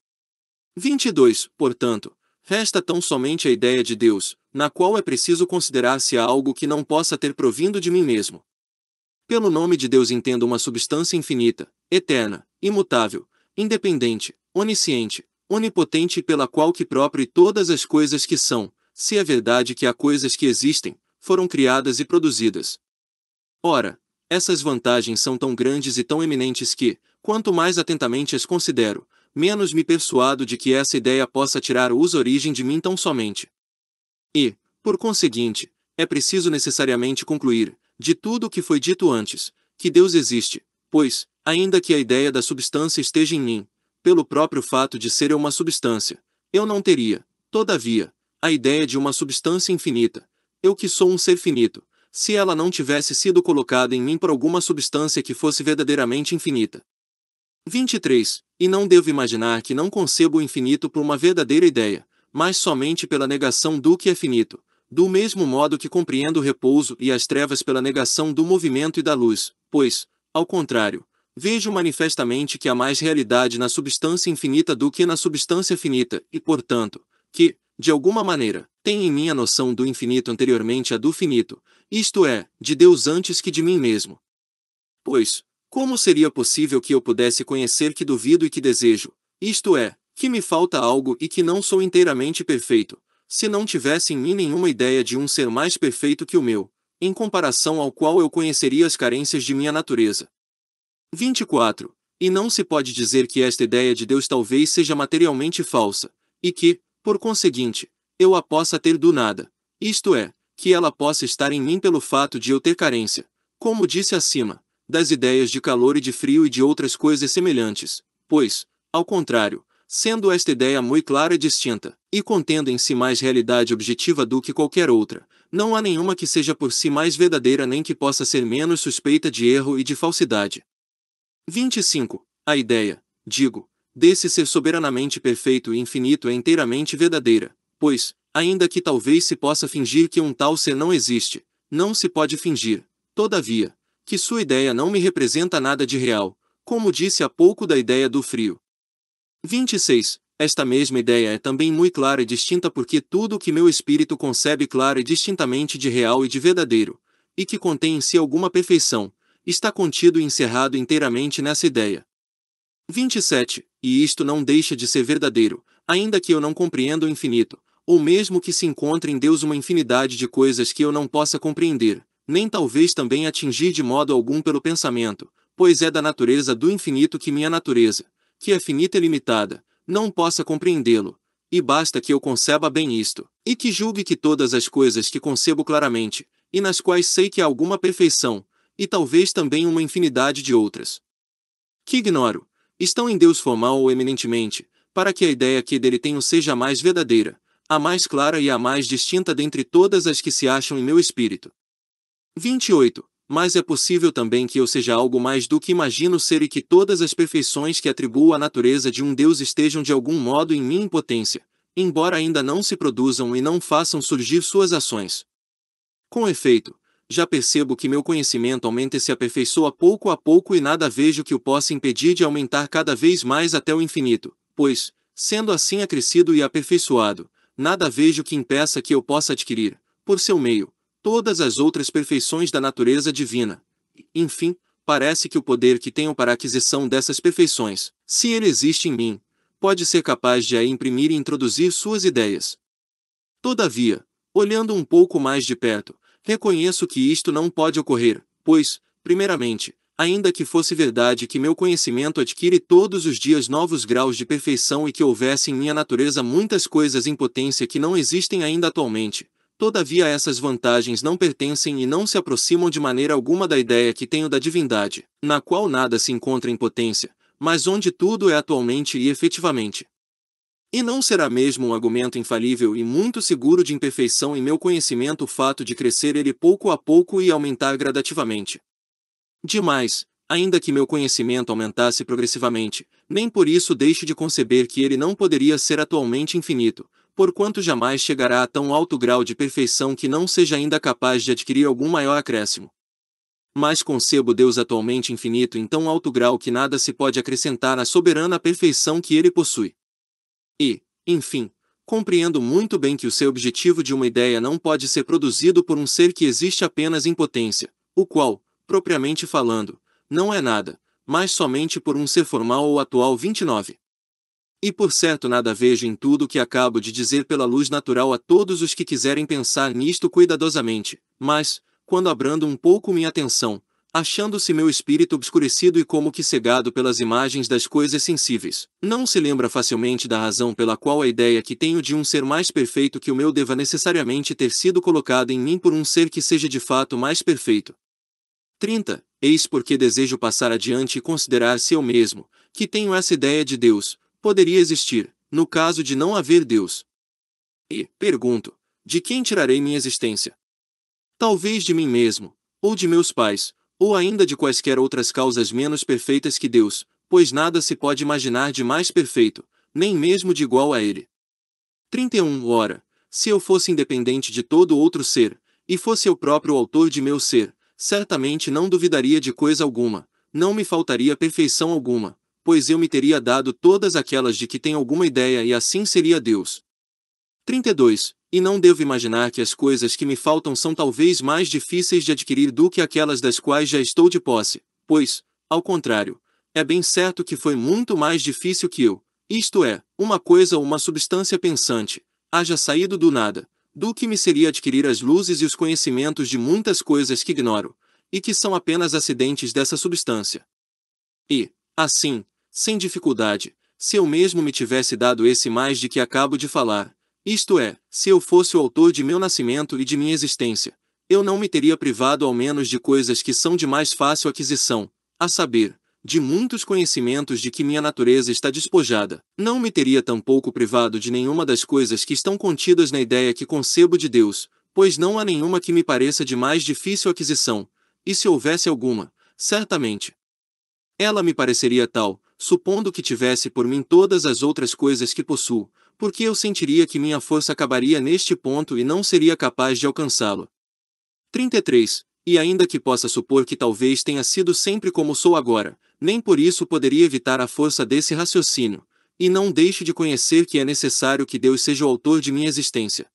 22. Portanto, resta tão somente a ideia de Deus, na qual é preciso considerar se há algo que não possa ter provindo de mim mesmo. Pelo nome de Deus entendo uma substância infinita, eterna, imutável, independente, onisciente, onipotente pela qual que próprio e todas as coisas que são, se é verdade que há coisas que existem, foram criadas e produzidas. Ora, essas vantagens são tão grandes e tão eminentes que, quanto mais atentamente as considero, menos me persuado de que essa ideia possa tirar uso origem de mim tão somente. E, por conseguinte, é preciso necessariamente concluir, de tudo o que foi dito antes, que Deus existe, pois, ainda que a ideia da substância esteja em mim, pelo próprio fato de ser eu uma substância, eu não teria, todavia, a ideia de uma substância infinita, eu que sou um ser finito, se ela não tivesse sido colocada em mim por alguma substância que fosse verdadeiramente infinita. 23. E não devo imaginar que não concebo o infinito por uma verdadeira ideia, mas somente pela negação do que é finito, do mesmo modo que compreendo o repouso e as trevas pela negação do movimento e da luz, pois, ao contrário, vejo manifestamente que há mais realidade na substância infinita do que na substância finita, e, portanto, que, de alguma maneira, tem em mim a noção do infinito anteriormente à do finito, isto é, de Deus antes que de mim mesmo. Pois, como seria possível que eu pudesse conhecer que duvido e que desejo, isto é, que me falta algo e que não sou inteiramente perfeito, se não tivesse em mim nenhuma ideia de um ser mais perfeito que o meu, em comparação ao qual eu conheceria as carências de minha natureza. 24. E não se pode dizer que esta ideia de Deus talvez seja materialmente falsa, e que, por conseguinte, eu a possa ter do nada, isto é, que ela possa estar em mim pelo fato de eu ter carência, como disse acima, das ideias de calor e de frio e de outras coisas semelhantes, pois, ao contrário, sendo esta ideia muito clara e distinta, e contendo em si mais realidade objetiva do que qualquer outra, não há nenhuma que seja por si mais verdadeira nem que possa ser menos suspeita de erro e de falsidade. 25. A ideia, digo, desse ser soberanamente perfeito e infinito é inteiramente verdadeira, pois, ainda que talvez se possa fingir que um tal ser não existe, não se pode fingir, todavia, que sua ideia não me representa nada de real, como disse há pouco da ideia do frio, 26. Esta mesma ideia é também muito clara e distinta porque tudo o que meu espírito concebe clara e distintamente de real e de verdadeiro, e que contém em si alguma perfeição, está contido e encerrado inteiramente nessa ideia. 27. E isto não deixa de ser verdadeiro, ainda que eu não compreenda o infinito, ou mesmo que se encontre em Deus uma infinidade de coisas que eu não possa compreender, nem talvez também atingir de modo algum pelo pensamento, pois é da natureza do infinito que minha natureza, que é finita e limitada, não possa compreendê-lo, e basta que eu conceba bem isto, e que julgue que todas as coisas que concebo claramente, e nas quais sei que há alguma perfeição, e talvez também uma infinidade de outras, que ignoro, estão em Deus formal ou eminentemente, para que a ideia que dele tenho seja a mais verdadeira, a mais clara e a mais distinta dentre todas as que se acham em meu espírito. 28 mas é possível também que eu seja algo mais do que imagino ser e que todas as perfeições que atribuo à natureza de um Deus estejam de algum modo em minha impotência, embora ainda não se produzam e não façam surgir suas ações. Com efeito, já percebo que meu conhecimento aumenta e se aperfeiçoa pouco a pouco e nada vejo que o possa impedir de aumentar cada vez mais até o infinito, pois, sendo assim acrescido e aperfeiçoado, nada vejo que impeça que eu possa adquirir, por seu meio, todas as outras perfeições da natureza divina. Enfim, parece que o poder que tenho para a aquisição dessas perfeições, se ele existe em mim, pode ser capaz de a imprimir e introduzir suas ideias. Todavia, olhando um pouco mais de perto, reconheço que isto não pode ocorrer, pois, primeiramente, ainda que fosse verdade que meu conhecimento adquire todos os dias novos graus de perfeição e que houvesse em minha natureza muitas coisas em potência que não existem ainda atualmente, Todavia essas vantagens não pertencem e não se aproximam de maneira alguma da ideia que tenho da divindade, na qual nada se encontra em potência, mas onde tudo é atualmente e efetivamente. E não será mesmo um argumento infalível e muito seguro de imperfeição em meu conhecimento o fato de crescer ele pouco a pouco e aumentar gradativamente. Demais, ainda que meu conhecimento aumentasse progressivamente, nem por isso deixe de conceber que ele não poderia ser atualmente infinito, porquanto jamais chegará a tão alto grau de perfeição que não seja ainda capaz de adquirir algum maior acréscimo. Mas concebo Deus atualmente infinito em tão alto grau que nada se pode acrescentar à soberana perfeição que ele possui. E, enfim, compreendo muito bem que o seu objetivo de uma ideia não pode ser produzido por um ser que existe apenas em potência, o qual, propriamente falando, não é nada, mas somente por um ser formal ou atual 29. E por certo nada vejo em tudo o que acabo de dizer pela luz natural a todos os que quiserem pensar nisto cuidadosamente, mas, quando abrando um pouco minha atenção, achando-se meu espírito obscurecido e como que cegado pelas imagens das coisas sensíveis. Não se lembra facilmente da razão pela qual a ideia que tenho de um ser mais perfeito que o meu deva necessariamente ter sido colocada em mim por um ser que seja de fato mais perfeito. 30. Eis porque desejo passar adiante e considerar se eu mesmo, que tenho essa ideia de Deus, poderia existir, no caso de não haver Deus? E, pergunto, de quem tirarei minha existência? Talvez de mim mesmo, ou de meus pais, ou ainda de quaisquer outras causas menos perfeitas que Deus, pois nada se pode imaginar de mais perfeito, nem mesmo de igual a Ele. 31. Ora, se eu fosse independente de todo outro ser, e fosse eu próprio autor de meu ser, certamente não duvidaria de coisa alguma, não me faltaria perfeição alguma, pois eu me teria dado todas aquelas de que tem alguma ideia e assim seria Deus. 32. E não devo imaginar que as coisas que me faltam são talvez mais difíceis de adquirir do que aquelas das quais já estou de posse, pois, ao contrário, é bem certo que foi muito mais difícil que eu, isto é, uma coisa ou uma substância pensante, haja saído do nada, do que me seria adquirir as luzes e os conhecimentos de muitas coisas que ignoro, e que são apenas acidentes dessa substância. E, assim, sem dificuldade, se eu mesmo me tivesse dado esse mais de que acabo de falar, isto é, se eu fosse o autor de meu nascimento e de minha existência, eu não me teria privado ao menos de coisas que são de mais fácil aquisição, a saber, de muitos conhecimentos de que minha natureza está despojada. Não me teria tampouco privado de nenhuma das coisas que estão contidas na ideia que concebo de Deus, pois não há nenhuma que me pareça de mais difícil aquisição, e se houvesse alguma, certamente. Ela me pareceria tal, supondo que tivesse por mim todas as outras coisas que possuo, porque eu sentiria que minha força acabaria neste ponto e não seria capaz de alcançá-lo. 33. E ainda que possa supor que talvez tenha sido sempre como sou agora, nem por isso poderia evitar a força desse raciocínio, e não deixe de conhecer que é necessário que Deus seja o autor de minha existência.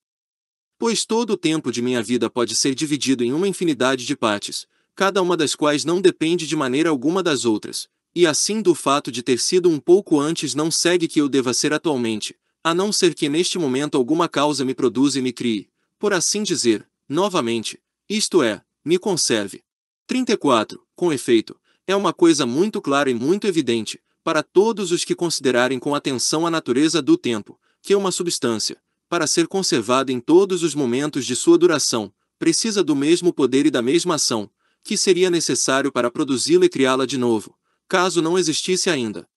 Pois todo o tempo de minha vida pode ser dividido em uma infinidade de partes, cada uma das quais não depende de maneira alguma das outras, e assim do fato de ter sido um pouco antes não segue que eu deva ser atualmente, a não ser que neste momento alguma causa me produza e me crie, por assim dizer, novamente, isto é, me conserve. 34. Com efeito, é uma coisa muito clara e muito evidente, para todos os que considerarem com atenção a natureza do tempo, que é uma substância, para ser conservada em todos os momentos de sua duração, precisa do mesmo poder e da mesma ação, que seria necessário para produzi-la e criá-la de novo caso não existisse ainda.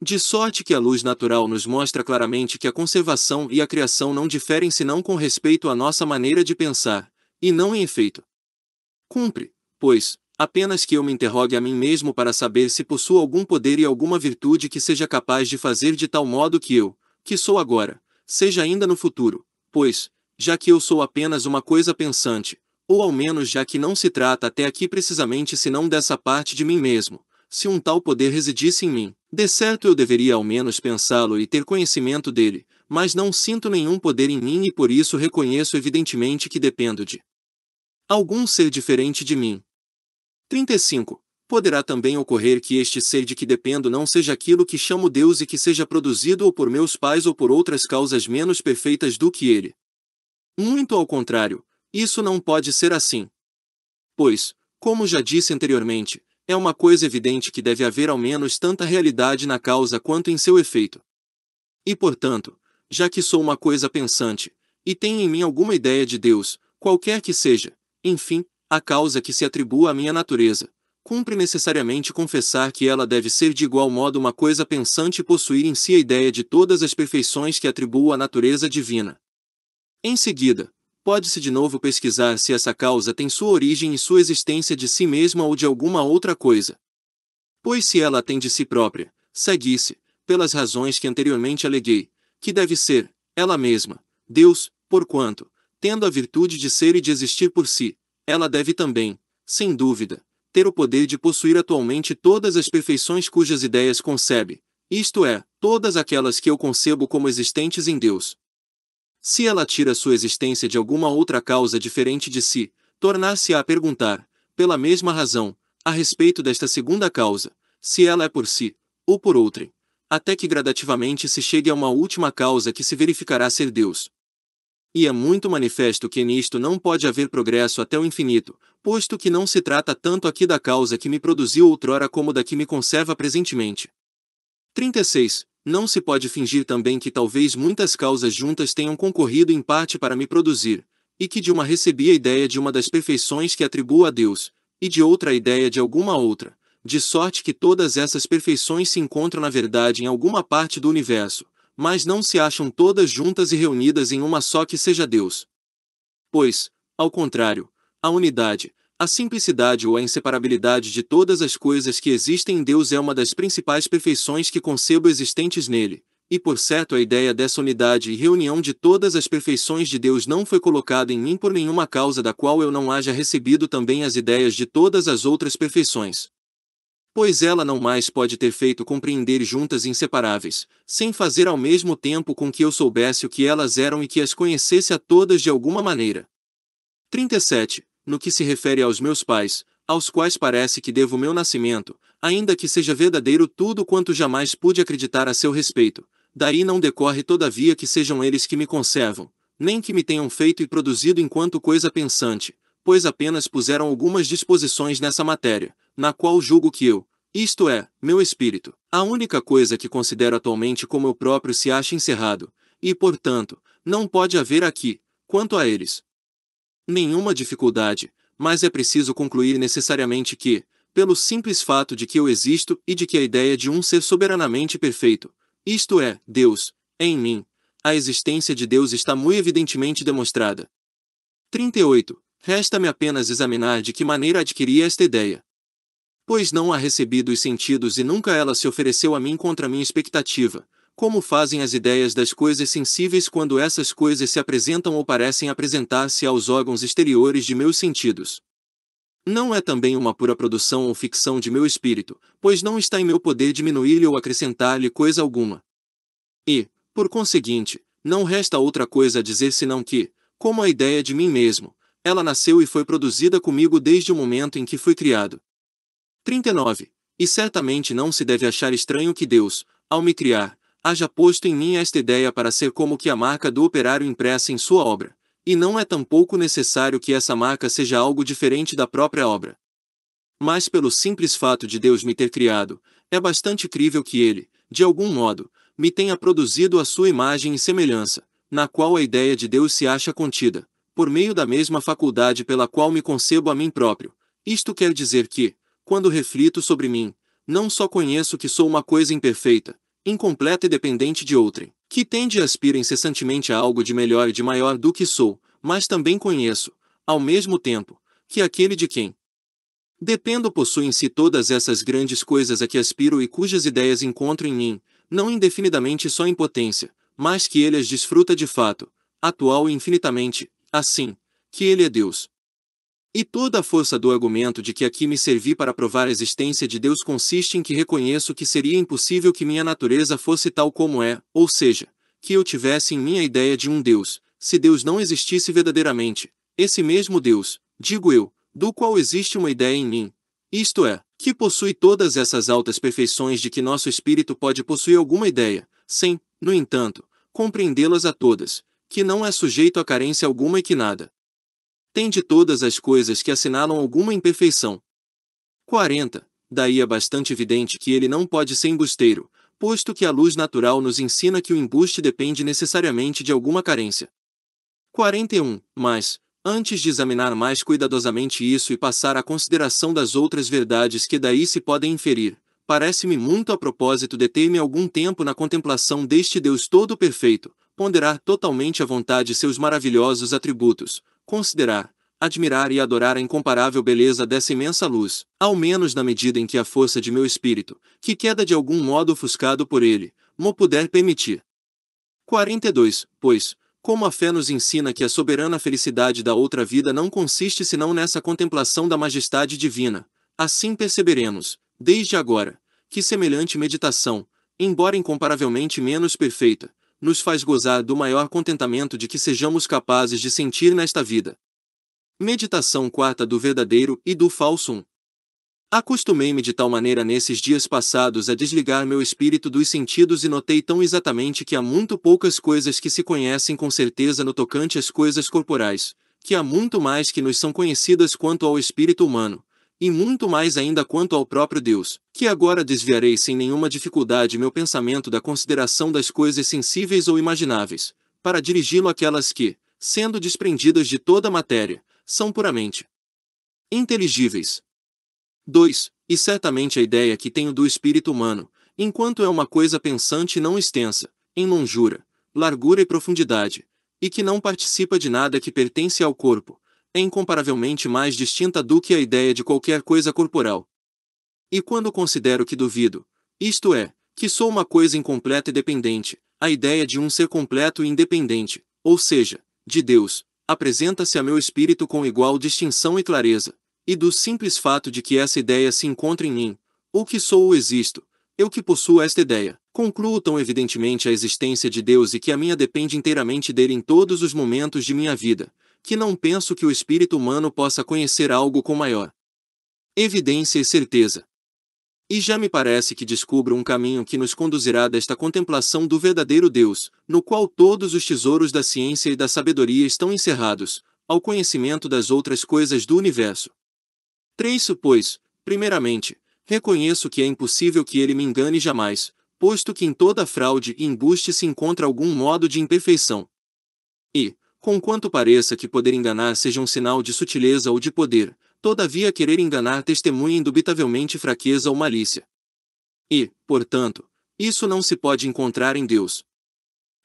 De sorte que a luz natural nos mostra claramente que a conservação e a criação não diferem senão com respeito à nossa maneira de pensar, e não em efeito. Cumpre, pois, apenas que eu me interrogue a mim mesmo para saber se possuo algum poder e alguma virtude que seja capaz de fazer de tal modo que eu, que sou agora, seja ainda no futuro, pois, já que eu sou apenas uma coisa pensante, ou ao menos já que não se trata até aqui precisamente senão dessa parte de mim mesmo, se um tal poder residisse em mim. De certo eu deveria ao menos pensá-lo e ter conhecimento dele, mas não sinto nenhum poder em mim e por isso reconheço evidentemente que dependo de algum ser diferente de mim. 35. Poderá também ocorrer que este ser de que dependo não seja aquilo que chamo Deus e que seja produzido ou por meus pais ou por outras causas menos perfeitas do que ele. Muito ao contrário, isso não pode ser assim. Pois, como já disse anteriormente, é uma coisa evidente que deve haver ao menos tanta realidade na causa quanto em seu efeito. E portanto, já que sou uma coisa pensante, e tenho em mim alguma ideia de Deus, qualquer que seja, enfim, a causa que se atribua à minha natureza, cumpre necessariamente confessar que ela deve ser de igual modo uma coisa pensante e possuir em si a ideia de todas as perfeições que atribuo à natureza divina. Em seguida, pode-se de novo pesquisar se essa causa tem sua origem e sua existência de si mesma ou de alguma outra coisa. Pois se ela tem de si própria, segue-se, pelas razões que anteriormente aleguei, que deve ser, ela mesma, Deus, porquanto, tendo a virtude de ser e de existir por si, ela deve também, sem dúvida, ter o poder de possuir atualmente todas as perfeições cujas ideias concebe, isto é, todas aquelas que eu concebo como existentes em Deus. Se ela tira sua existência de alguma outra causa diferente de si, tornar-se á a perguntar, pela mesma razão, a respeito desta segunda causa, se ela é por si, ou por outrem, até que gradativamente se chegue a uma última causa que se verificará ser Deus. E é muito manifesto que nisto não pode haver progresso até o infinito, posto que não se trata tanto aqui da causa que me produziu outrora como da que me conserva presentemente. 36. Não se pode fingir também que talvez muitas causas juntas tenham concorrido em parte para me produzir, e que de uma recebi a ideia de uma das perfeições que atribuo a Deus, e de outra a ideia de alguma outra, de sorte que todas essas perfeições se encontram na verdade em alguma parte do universo, mas não se acham todas juntas e reunidas em uma só que seja Deus. Pois, ao contrário, a unidade, a simplicidade ou a inseparabilidade de todas as coisas que existem em Deus é uma das principais perfeições que concebo existentes nele, e por certo a ideia dessa unidade e reunião de todas as perfeições de Deus não foi colocada em mim por nenhuma causa da qual eu não haja recebido também as ideias de todas as outras perfeições. Pois ela não mais pode ter feito compreender juntas inseparáveis, sem fazer ao mesmo tempo com que eu soubesse o que elas eram e que as conhecesse a todas de alguma maneira. 37 no que se refere aos meus pais, aos quais parece que devo meu nascimento, ainda que seja verdadeiro tudo quanto jamais pude acreditar a seu respeito, daí não decorre todavia que sejam eles que me conservam, nem que me tenham feito e produzido enquanto coisa pensante, pois apenas puseram algumas disposições nessa matéria, na qual julgo que eu, isto é, meu espírito, a única coisa que considero atualmente como eu próprio se acha encerrado, e, portanto, não pode haver aqui, quanto a eles, nenhuma dificuldade, mas é preciso concluir necessariamente que, pelo simples fato de que eu existo e de que a ideia de um ser soberanamente perfeito, isto é, Deus, é em mim, a existência de Deus está muito evidentemente demonstrada. 38. Resta-me apenas examinar de que maneira adquiri esta ideia. Pois não a recebi dos sentidos e nunca ela se ofereceu a mim contra minha expectativa, como fazem as ideias das coisas sensíveis quando essas coisas se apresentam ou parecem apresentar-se aos órgãos exteriores de meus sentidos? Não é também uma pura produção ou ficção de meu espírito, pois não está em meu poder diminuir-lhe ou acrescentar-lhe coisa alguma. E, por conseguinte, não resta outra coisa a dizer senão que, como a ideia de mim mesmo, ela nasceu e foi produzida comigo desde o momento em que fui criado. 39. E certamente não se deve achar estranho que Deus, ao me criar, haja posto em mim esta ideia para ser como que a marca do operário impressa em sua obra, e não é tampouco necessário que essa marca seja algo diferente da própria obra. Mas pelo simples fato de Deus me ter criado, é bastante crível que ele, de algum modo, me tenha produzido a sua imagem e semelhança, na qual a ideia de Deus se acha contida, por meio da mesma faculdade pela qual me concebo a mim próprio. Isto quer dizer que, quando reflito sobre mim, não só conheço que sou uma coisa imperfeita, incompleta e dependente de outrem, que tende e aspira incessantemente a algo de melhor e de maior do que sou, mas também conheço, ao mesmo tempo, que aquele de quem dependo possui em si todas essas grandes coisas a que aspiro e cujas ideias encontro em mim, não indefinidamente só em potência, mas que ele as desfruta de fato, atual e infinitamente, assim, que ele é Deus. E toda a força do argumento de que aqui me servi para provar a existência de Deus consiste em que reconheço que seria impossível que minha natureza fosse tal como é, ou seja, que eu tivesse em minha ideia de um Deus, se Deus não existisse verdadeiramente, esse mesmo Deus, digo eu, do qual existe uma ideia em mim, isto é, que possui todas essas altas perfeições de que nosso espírito pode possuir alguma ideia, sem, no entanto, compreendê-las a todas, que não é sujeito a carência alguma e que nada tem de todas as coisas que assinalam alguma imperfeição. 40. Daí é bastante evidente que ele não pode ser embusteiro, posto que a luz natural nos ensina que o embuste depende necessariamente de alguma carência. 41. Mas, antes de examinar mais cuidadosamente isso e passar à consideração das outras verdades que daí se podem inferir, parece-me muito a propósito deter-me algum tempo na contemplação deste Deus todo perfeito, ponderar totalmente à vontade seus maravilhosos atributos, considerar, admirar e adorar a incomparável beleza dessa imensa luz, ao menos na medida em que a força de meu espírito, que queda de algum modo ofuscado por ele, mo puder permitir. 42. Pois, como a fé nos ensina que a soberana felicidade da outra vida não consiste senão nessa contemplação da majestade divina, assim perceberemos, desde agora, que semelhante meditação, embora incomparavelmente menos perfeita, nos faz gozar do maior contentamento de que sejamos capazes de sentir nesta vida. Meditação quarta do verdadeiro e do falso um. Acostumei-me de tal maneira nesses dias passados a desligar meu espírito dos sentidos e notei tão exatamente que há muito poucas coisas que se conhecem com certeza no tocante às coisas corporais, que há muito mais que nos são conhecidas quanto ao espírito humano, e muito mais ainda quanto ao próprio Deus, que agora desviarei sem nenhuma dificuldade meu pensamento da consideração das coisas sensíveis ou imagináveis, para dirigi-lo àquelas que, sendo desprendidas de toda a matéria, são puramente inteligíveis. 2. E certamente a ideia que tenho do espírito humano, enquanto é uma coisa pensante e não extensa, em longura, largura e profundidade, e que não participa de nada que pertence ao corpo, é incomparavelmente mais distinta do que a ideia de qualquer coisa corporal. E quando considero que duvido, isto é, que sou uma coisa incompleta e dependente, a ideia de um ser completo e independente, ou seja, de Deus, apresenta-se a meu espírito com igual distinção e clareza, e do simples fato de que essa ideia se encontra em mim, ou que sou ou existo, eu que possuo esta ideia, concluo tão evidentemente a existência de Deus e que a minha depende inteiramente dele em todos os momentos de minha vida, que não penso que o espírito humano possa conhecer algo com maior evidência e certeza. E já me parece que descubro um caminho que nos conduzirá desta contemplação do verdadeiro Deus, no qual todos os tesouros da ciência e da sabedoria estão encerrados, ao conhecimento das outras coisas do universo. Três, Pois, primeiramente, reconheço que é impossível que ele me engane jamais, posto que em toda fraude e embuste se encontra algum modo de imperfeição. E, Conquanto pareça que poder enganar seja um sinal de sutileza ou de poder, todavia querer enganar testemunha indubitavelmente fraqueza ou malícia. E, portanto, isso não se pode encontrar em Deus.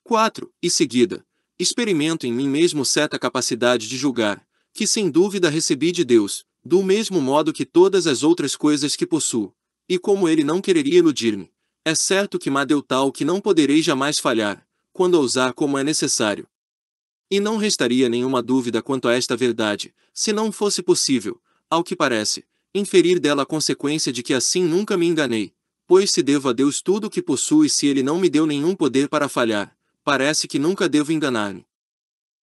4. E seguida, experimento em mim mesmo certa capacidade de julgar, que sem dúvida recebi de Deus, do mesmo modo que todas as outras coisas que possuo, e como ele não quereria iludir-me, é certo que me deu tal que não poderei jamais falhar, quando ousar como é necessário, e não restaria nenhuma dúvida quanto a esta verdade, se não fosse possível, ao que parece, inferir dela a consequência de que assim nunca me enganei, pois se devo a Deus tudo o que possuo e se Ele não me deu nenhum poder para falhar, parece que nunca devo enganar-me.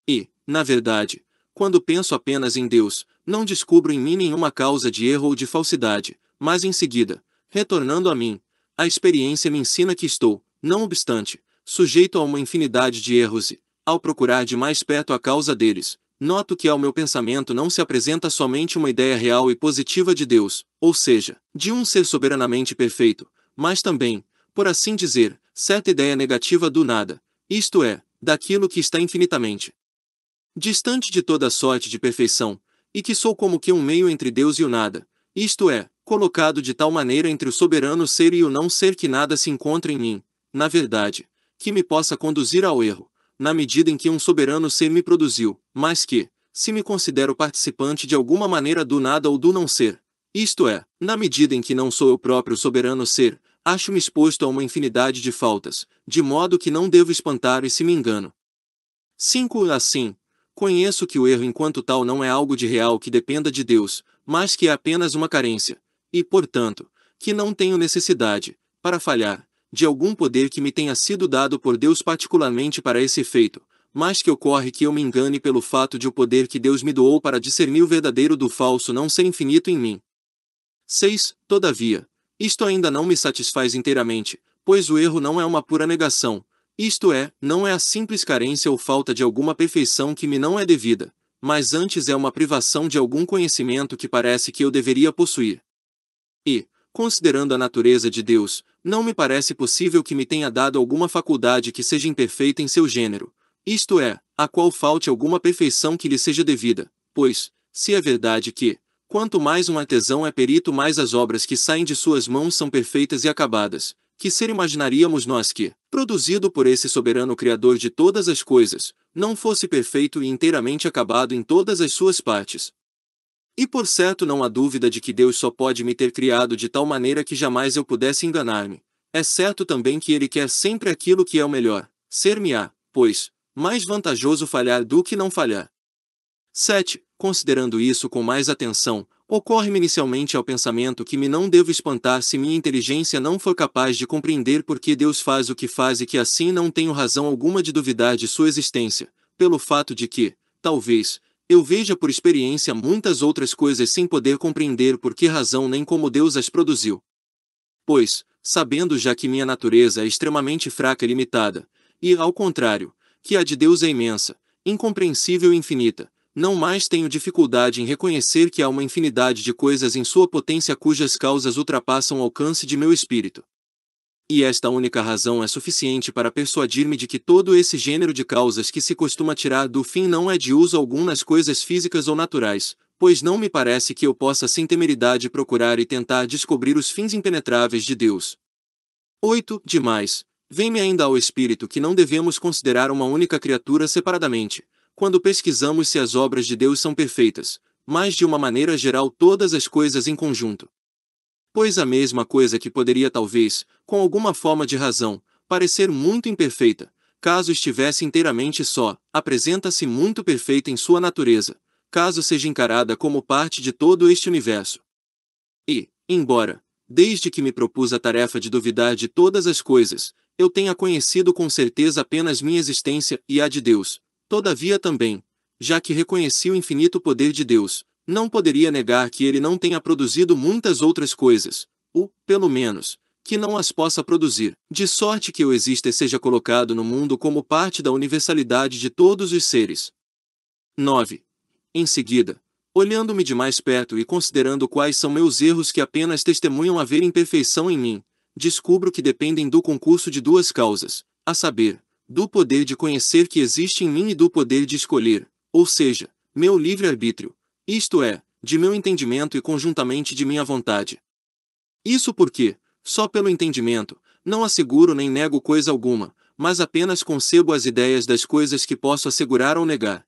E, na verdade, quando penso apenas em Deus, não descubro em mim nenhuma causa de erro ou de falsidade, mas em seguida, retornando a mim, a experiência me ensina que estou, não obstante, sujeito a uma infinidade de erros e, ao procurar de mais perto a causa deles, noto que ao meu pensamento não se apresenta somente uma ideia real e positiva de Deus, ou seja, de um ser soberanamente perfeito, mas também, por assim dizer, certa ideia negativa do nada, isto é, daquilo que está infinitamente distante de toda sorte de perfeição, e que sou como que um meio entre Deus e o nada, isto é, colocado de tal maneira entre o soberano ser e o não ser que nada se encontra em mim, na verdade, que me possa conduzir ao erro na medida em que um soberano ser me produziu, mas que, se me considero participante de alguma maneira do nada ou do não ser, isto é, na medida em que não sou eu próprio soberano ser, acho-me exposto a uma infinidade de faltas, de modo que não devo espantar e se me engano. 5. Assim, conheço que o erro enquanto tal não é algo de real que dependa de Deus, mas que é apenas uma carência, e, portanto, que não tenho necessidade, para falhar, de algum poder que me tenha sido dado por Deus particularmente para esse efeito, mas que ocorre que eu me engane pelo fato de o poder que Deus me doou para discernir o verdadeiro do falso não ser infinito em mim. 6. Todavia, isto ainda não me satisfaz inteiramente, pois o erro não é uma pura negação, isto é, não é a simples carência ou falta de alguma perfeição que me não é devida, mas antes é uma privação de algum conhecimento que parece que eu deveria possuir. E, considerando a natureza de Deus, não me parece possível que me tenha dado alguma faculdade que seja imperfeita em seu gênero, isto é, a qual falte alguma perfeição que lhe seja devida, pois, se é verdade que, quanto mais um artesão é perito, mais as obras que saem de suas mãos são perfeitas e acabadas, que ser imaginaríamos nós que, produzido por esse soberano Criador de todas as coisas, não fosse perfeito e inteiramente acabado em todas as suas partes, e por certo não há dúvida de que Deus só pode me ter criado de tal maneira que jamais eu pudesse enganar-me. É certo também que Ele quer sempre aquilo que é o melhor, ser-me-á, pois, mais vantajoso falhar do que não falhar. 7. Considerando isso com mais atenção, ocorre-me inicialmente ao pensamento que me não devo espantar se minha inteligência não for capaz de compreender por que Deus faz o que faz e que assim não tenho razão alguma de duvidar de sua existência, pelo fato de que, talvez, eu vejo por experiência muitas outras coisas sem poder compreender por que razão nem como Deus as produziu. Pois, sabendo já que minha natureza é extremamente fraca e limitada, e, ao contrário, que a de Deus é imensa, incompreensível e infinita, não mais tenho dificuldade em reconhecer que há uma infinidade de coisas em sua potência cujas causas ultrapassam o alcance de meu espírito e esta única razão é suficiente para persuadir-me de que todo esse gênero de causas que se costuma tirar do fim não é de uso algum nas coisas físicas ou naturais, pois não me parece que eu possa sem temeridade procurar e tentar descobrir os fins impenetráveis de Deus. 8. Demais. Vem-me ainda ao espírito que não devemos considerar uma única criatura separadamente, quando pesquisamos se as obras de Deus são perfeitas, mas de uma maneira geral todas as coisas em conjunto. Pois a mesma coisa que poderia talvez, com alguma forma de razão, parecer muito imperfeita, caso estivesse inteiramente só, apresenta-se muito perfeita em sua natureza, caso seja encarada como parte de todo este universo. E, embora, desde que me propus a tarefa de duvidar de todas as coisas, eu tenha conhecido com certeza apenas minha existência e a de Deus, todavia também, já que reconheci o infinito poder de Deus, não poderia negar que ele não tenha produzido muitas outras coisas, ou, pelo menos, que não as possa produzir, de sorte que o e seja colocado no mundo como parte da universalidade de todos os seres. 9. Em seguida, olhando-me de mais perto e considerando quais são meus erros que apenas testemunham haver imperfeição em mim, descubro que dependem do concurso de duas causas, a saber, do poder de conhecer que existe em mim e do poder de escolher, ou seja, meu livre-arbítrio, isto é, de meu entendimento e conjuntamente de minha vontade. Isso porque, só pelo entendimento, não asseguro nem nego coisa alguma, mas apenas concebo as ideias das coisas que posso assegurar ou negar.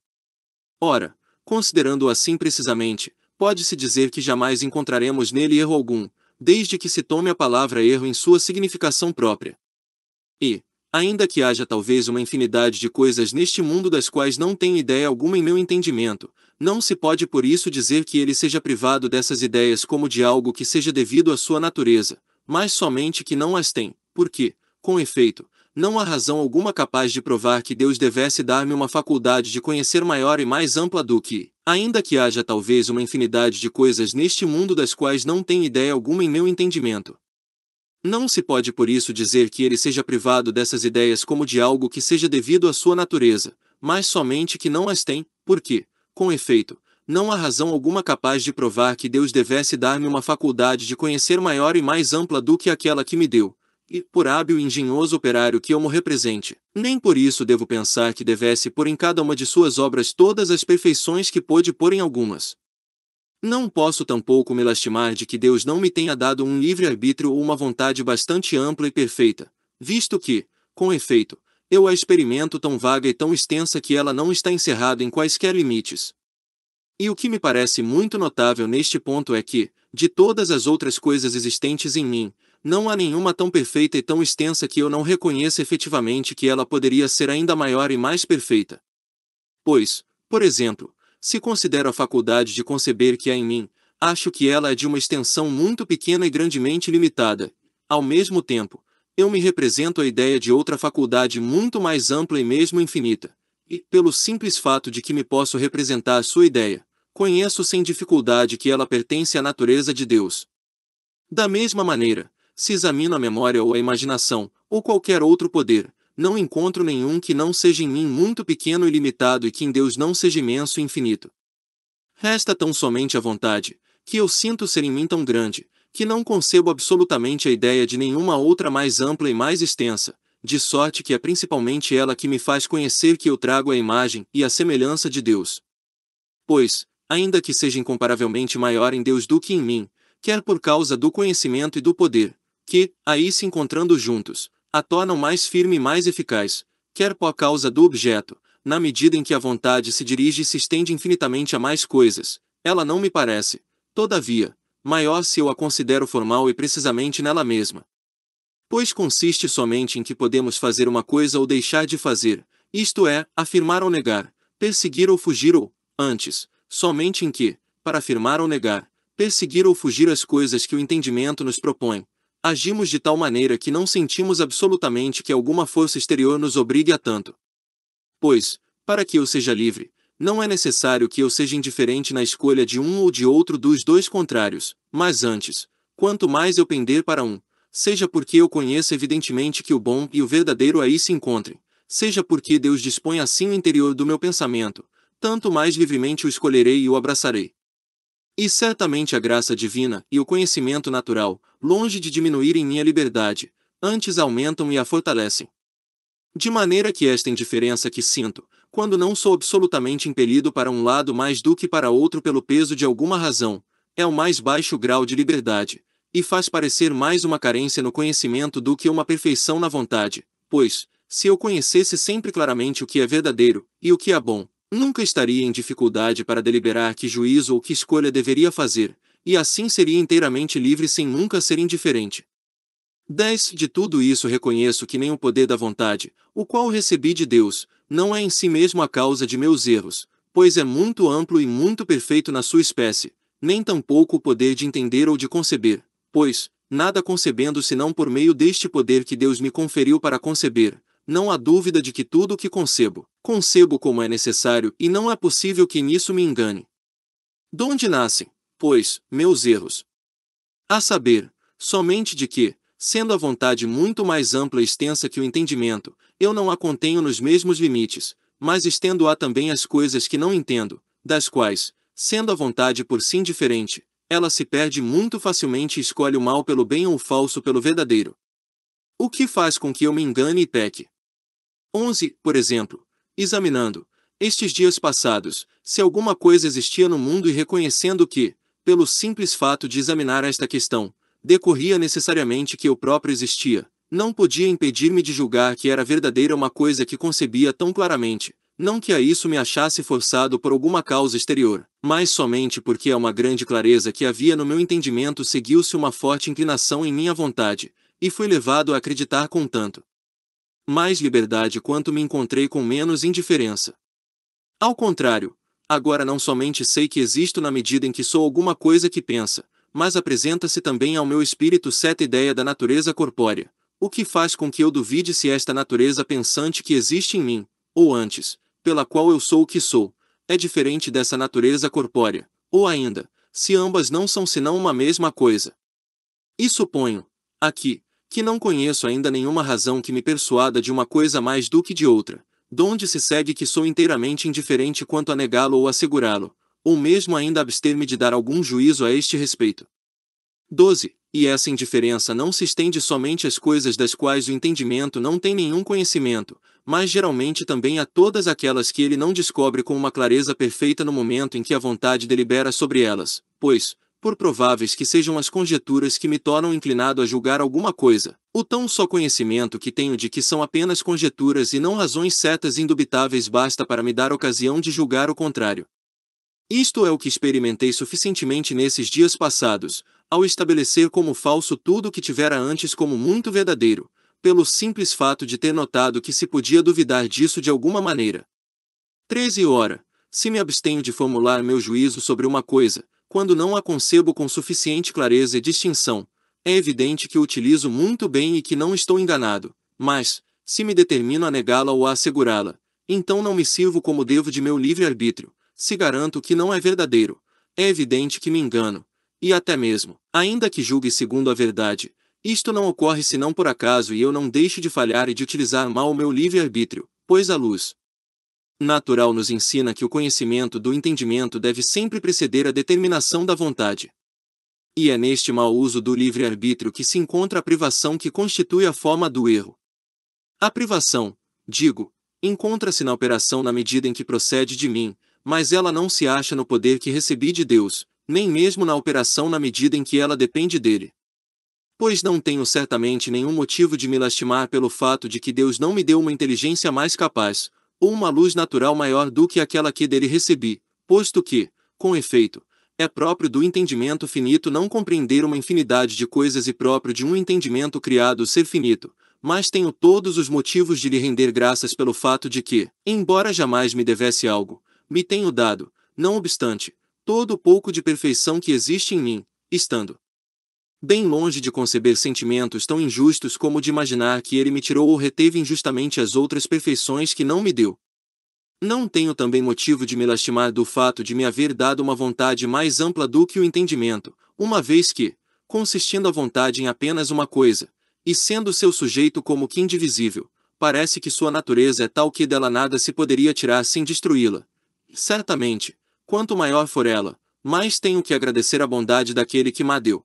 Ora, considerando assim precisamente, pode-se dizer que jamais encontraremos nele erro algum, desde que se tome a palavra erro em sua significação própria. E, ainda que haja talvez uma infinidade de coisas neste mundo das quais não tenho ideia alguma em meu entendimento, não se pode por isso dizer que ele seja privado dessas ideias como de algo que seja devido à sua natureza, mas somente que não as tem, porque, com efeito, não há razão alguma capaz de provar que Deus devesse dar-me uma faculdade de conhecer maior e mais ampla do que, ainda que haja talvez uma infinidade de coisas neste mundo das quais não tenho ideia alguma em meu entendimento. Não se pode por isso dizer que ele seja privado dessas ideias como de algo que seja devido à sua natureza, mas somente que não as tem, porque, com efeito, não há razão alguma capaz de provar que Deus devesse dar-me uma faculdade de conhecer maior e mais ampla do que aquela que me deu, e, por hábil e engenhoso operário que eu me represente, nem por isso devo pensar que devesse pôr em cada uma de suas obras todas as perfeições que pôde pôr em algumas. Não posso tampouco me lastimar de que Deus não me tenha dado um livre-arbítrio ou uma vontade bastante ampla e perfeita, visto que, com efeito, eu a experimento tão vaga e tão extensa que ela não está encerrada em quaisquer limites. E o que me parece muito notável neste ponto é que, de todas as outras coisas existentes em mim, não há nenhuma tão perfeita e tão extensa que eu não reconheça efetivamente que ela poderia ser ainda maior e mais perfeita. Pois, por exemplo, se considero a faculdade de conceber que há em mim, acho que ela é de uma extensão muito pequena e grandemente limitada, ao mesmo tempo, eu me represento a ideia de outra faculdade muito mais ampla e mesmo infinita, e, pelo simples fato de que me posso representar a sua ideia, conheço sem dificuldade que ela pertence à natureza de Deus. Da mesma maneira, se examino a memória ou a imaginação, ou qualquer outro poder, não encontro nenhum que não seja em mim muito pequeno e limitado e que em Deus não seja imenso e infinito. Resta tão somente a vontade, que eu sinto ser em mim tão grande, que não concebo absolutamente a ideia de nenhuma outra mais ampla e mais extensa, de sorte que é principalmente ela que me faz conhecer que eu trago a imagem e a semelhança de Deus. Pois, ainda que seja incomparavelmente maior em Deus do que em mim, quer por causa do conhecimento e do poder, que, aí se encontrando juntos, a tornam mais firme e mais eficaz, quer por causa do objeto, na medida em que a vontade se dirige e se estende infinitamente a mais coisas, ela não me parece, todavia, maior se eu a considero formal e precisamente nela mesma. Pois consiste somente em que podemos fazer uma coisa ou deixar de fazer, isto é, afirmar ou negar, perseguir ou fugir ou, antes, somente em que, para afirmar ou negar, perseguir ou fugir as coisas que o entendimento nos propõe, agimos de tal maneira que não sentimos absolutamente que alguma força exterior nos obrigue a tanto. Pois, para que eu seja livre, não é necessário que eu seja indiferente na escolha de um ou de outro dos dois contrários, mas antes, quanto mais eu pender para um, seja porque eu conheço evidentemente que o bom e o verdadeiro aí se encontrem, seja porque Deus dispõe assim o interior do meu pensamento, tanto mais livremente o escolherei e o abraçarei. E certamente a graça divina e o conhecimento natural, longe de diminuírem minha liberdade, antes aumentam e a fortalecem. De maneira que esta indiferença que sinto, quando não sou absolutamente impelido para um lado mais do que para outro pelo peso de alguma razão, é o mais baixo grau de liberdade, e faz parecer mais uma carência no conhecimento do que uma perfeição na vontade, pois, se eu conhecesse sempre claramente o que é verdadeiro e o que é bom, nunca estaria em dificuldade para deliberar que juízo ou que escolha deveria fazer, e assim seria inteiramente livre sem nunca ser indiferente. 10. De tudo isso reconheço que nem o poder da vontade, o qual recebi de Deus, não é em si mesmo a causa de meus erros, pois é muito amplo e muito perfeito na sua espécie, nem tampouco o poder de entender ou de conceber, pois, nada concebendo senão por meio deste poder que Deus me conferiu para conceber, não há dúvida de que tudo o que concebo, concebo como é necessário e não é possível que nisso me engane. Donde nascem, pois, meus erros? A saber, somente de que, sendo a vontade muito mais ampla e extensa que o entendimento, eu não a contenho nos mesmos limites, mas estendo-a também às coisas que não entendo, das quais, sendo a vontade por si indiferente, ela se perde muito facilmente e escolhe o mal pelo bem ou o falso pelo verdadeiro. O que faz com que eu me engane e peque? 11. Por exemplo, examinando, estes dias passados, se alguma coisa existia no mundo e reconhecendo que, pelo simples fato de examinar esta questão, decorria necessariamente que eu próprio existia, não podia impedir-me de julgar que era verdadeira uma coisa que concebia tão claramente, não que a isso me achasse forçado por alguma causa exterior, mas somente porque a uma grande clareza que havia no meu entendimento seguiu-se uma forte inclinação em minha vontade, e fui levado a acreditar com tanto mais liberdade quanto me encontrei com menos indiferença. Ao contrário, agora não somente sei que existo na medida em que sou alguma coisa que pensa, mas apresenta-se também ao meu espírito certa ideia da natureza corpórea, o que faz com que eu duvide se esta natureza pensante que existe em mim, ou antes, pela qual eu sou o que sou, é diferente dessa natureza corpórea, ou ainda, se ambas não são senão uma mesma coisa. E suponho, aqui, que não conheço ainda nenhuma razão que me persuada de uma coisa mais do que de outra, donde se segue que sou inteiramente indiferente quanto a negá-lo ou assegurá-lo, ou mesmo ainda abster-me de dar algum juízo a este respeito. 12. E essa indiferença não se estende somente às coisas das quais o entendimento não tem nenhum conhecimento, mas geralmente também a todas aquelas que ele não descobre com uma clareza perfeita no momento em que a vontade delibera sobre elas, pois, por prováveis que sejam as conjecturas que me tornam inclinado a julgar alguma coisa. O tão só conhecimento que tenho de que são apenas conjecturas e não razões certas indubitáveis basta para me dar ocasião de julgar o contrário. Isto é o que experimentei suficientemente nesses dias passados, ao estabelecer como falso tudo o que tivera antes como muito verdadeiro, pelo simples fato de ter notado que se podia duvidar disso de alguma maneira. 13 Ora, se me abstenho de formular meu juízo sobre uma coisa, quando não a concebo com suficiente clareza e distinção, é evidente que utilizo muito bem e que não estou enganado, mas, se me determino a negá-la ou a assegurá-la, então não me sirvo como devo de meu livre-arbítrio, se garanto que não é verdadeiro, é evidente que me engano, e até mesmo, ainda que julgue segundo a verdade, isto não ocorre senão por acaso e eu não deixo de falhar e de utilizar mal o meu livre-arbítrio, pois a luz natural nos ensina que o conhecimento do entendimento deve sempre preceder a determinação da vontade. E é neste mau uso do livre-arbítrio que se encontra a privação que constitui a forma do erro. A privação, digo, encontra-se na operação na medida em que procede de mim, mas ela não se acha no poder que recebi de Deus, nem mesmo na operação na medida em que ela depende dele. Pois não tenho certamente nenhum motivo de me lastimar pelo fato de que Deus não me deu uma inteligência mais capaz, ou uma luz natural maior do que aquela que dele recebi, posto que, com efeito, é próprio do entendimento finito não compreender uma infinidade de coisas e próprio de um entendimento criado ser finito, mas tenho todos os motivos de lhe render graças pelo fato de que, embora jamais me devesse algo, me tenho dado, não obstante, todo o pouco de perfeição que existe em mim, estando bem longe de conceber sentimentos tão injustos como de imaginar que ele me tirou ou reteve injustamente as outras perfeições que não me deu. Não tenho também motivo de me lastimar do fato de me haver dado uma vontade mais ampla do que o entendimento, uma vez que, consistindo a vontade em apenas uma coisa, e sendo seu sujeito como que indivisível, parece que sua natureza é tal que dela nada se poderia tirar sem destruí-la. Certamente, quanto maior for ela, mais tenho que agradecer a bondade daquele que me deu.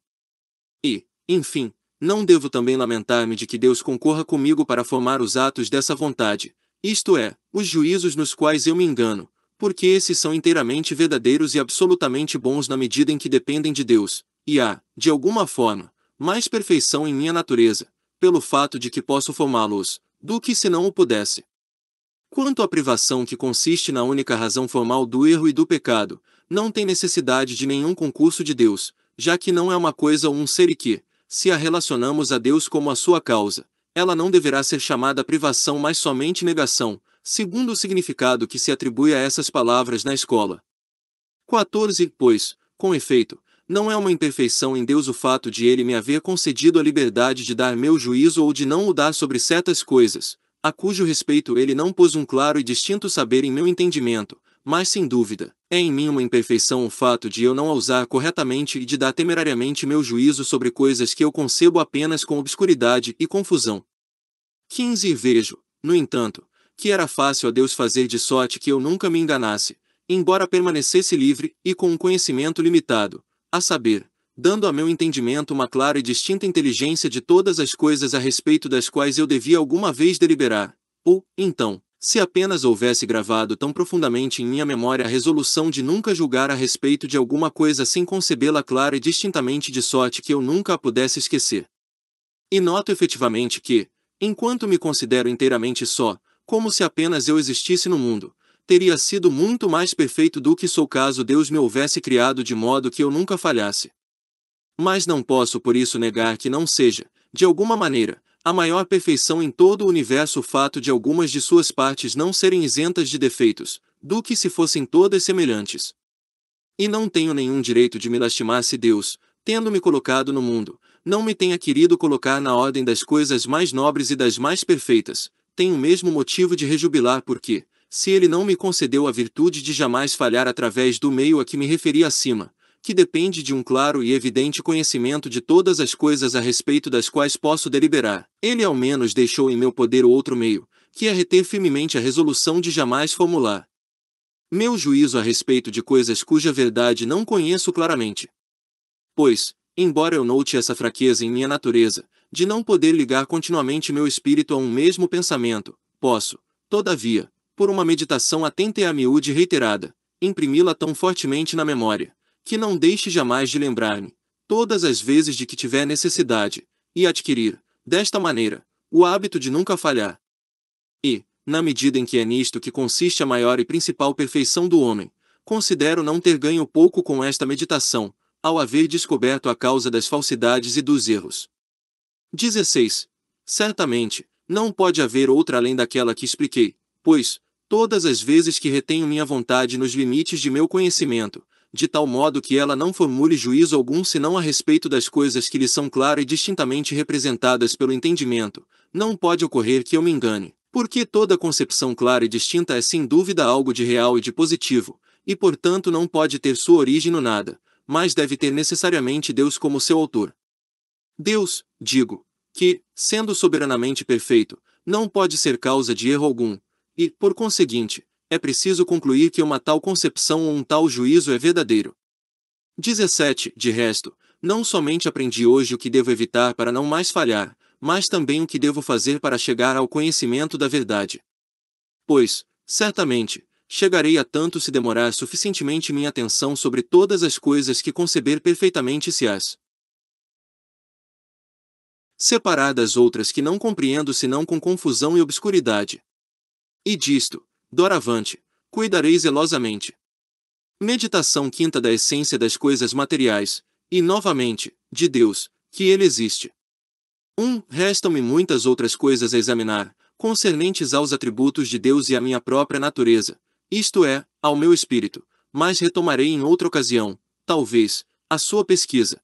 E, enfim, não devo também lamentar-me de que Deus concorra comigo para formar os atos dessa vontade, isto é, os juízos nos quais eu me engano, porque esses são inteiramente verdadeiros e absolutamente bons na medida em que dependem de Deus, e há, de alguma forma, mais perfeição em minha natureza, pelo fato de que posso formá-los, do que se não o pudesse. Quanto à privação que consiste na única razão formal do erro e do pecado, não tem necessidade de nenhum concurso de Deus, já que não é uma coisa ou um ser e que, se a relacionamos a Deus como a sua causa, ela não deverá ser chamada privação mas somente negação, segundo o significado que se atribui a essas palavras na escola. 14. Pois, com efeito, não é uma imperfeição em Deus o fato de ele me haver concedido a liberdade de dar meu juízo ou de não o dar sobre certas coisas, a cujo respeito ele não pôs um claro e distinto saber em meu entendimento, mas sem dúvida, é em mim uma imperfeição o fato de eu não ousar corretamente e de dar temerariamente meu juízo sobre coisas que eu concebo apenas com obscuridade e confusão. 15 Vejo, no entanto, que era fácil a Deus fazer de sorte que eu nunca me enganasse, embora permanecesse livre e com um conhecimento limitado, a saber, dando a meu entendimento uma clara e distinta inteligência de todas as coisas a respeito das quais eu devia alguma vez deliberar, ou, então, se apenas houvesse gravado tão profundamente em minha memória a resolução de nunca julgar a respeito de alguma coisa sem concebê-la clara e distintamente de sorte que eu nunca a pudesse esquecer. E noto efetivamente que, enquanto me considero inteiramente só, como se apenas eu existisse no mundo, teria sido muito mais perfeito do que sou caso Deus me houvesse criado de modo que eu nunca falhasse, mas não posso por isso negar que não seja, de alguma maneira, a maior perfeição em todo o universo o fato de algumas de suas partes não serem isentas de defeitos, do que se fossem todas semelhantes. E não tenho nenhum direito de me lastimar se Deus, tendo me colocado no mundo, não me tenha querido colocar na ordem das coisas mais nobres e das mais perfeitas, tenho o mesmo motivo de rejubilar porque, se ele não me concedeu a virtude de jamais falhar através do meio a que me referi acima, que depende de um claro e evidente conhecimento de todas as coisas a respeito das quais posso deliberar. Ele ao menos deixou em meu poder outro meio, que é reter firmemente a resolução de jamais formular. Meu juízo a respeito de coisas cuja verdade não conheço claramente. Pois, embora eu note essa fraqueza em minha natureza, de não poder ligar continuamente meu espírito a um mesmo pensamento, posso, todavia, por uma meditação atenta e a miúde reiterada, imprimi-la tão fortemente na memória, que não deixe jamais de lembrar-me, todas as vezes de que tiver necessidade, e adquirir, desta maneira, o hábito de nunca falhar. E, na medida em que é nisto que consiste a maior e principal perfeição do homem, considero não ter ganho pouco com esta meditação, ao haver descoberto a causa das falsidades e dos erros. 16. Certamente, não pode haver outra além daquela que expliquei, pois, todas as vezes que retenho minha vontade nos limites de meu conhecimento, de tal modo que ela não formule juízo algum senão a respeito das coisas que lhe são claras e distintamente representadas pelo entendimento, não pode ocorrer que eu me engane, porque toda concepção clara e distinta é sem dúvida algo de real e de positivo, e portanto não pode ter sua origem no nada, mas deve ter necessariamente Deus como seu autor. Deus, digo, que, sendo soberanamente perfeito, não pode ser causa de erro algum, e, por conseguinte, é preciso concluir que uma tal concepção ou um tal juízo é verdadeiro. 17. De resto, não somente aprendi hoje o que devo evitar para não mais falhar, mas também o que devo fazer para chegar ao conhecimento da verdade. Pois, certamente, chegarei a tanto se demorar suficientemente minha atenção sobre todas as coisas que conceber perfeitamente se as separar das outras que não compreendo senão com confusão e obscuridade. E disto, doravante, cuidarei zelosamente. Meditação quinta da essência das coisas materiais, e novamente, de Deus, que ele existe. 1. Um, Restam-me muitas outras coisas a examinar, concernentes aos atributos de Deus e à minha própria natureza, isto é, ao meu espírito, mas retomarei em outra ocasião, talvez, a sua pesquisa.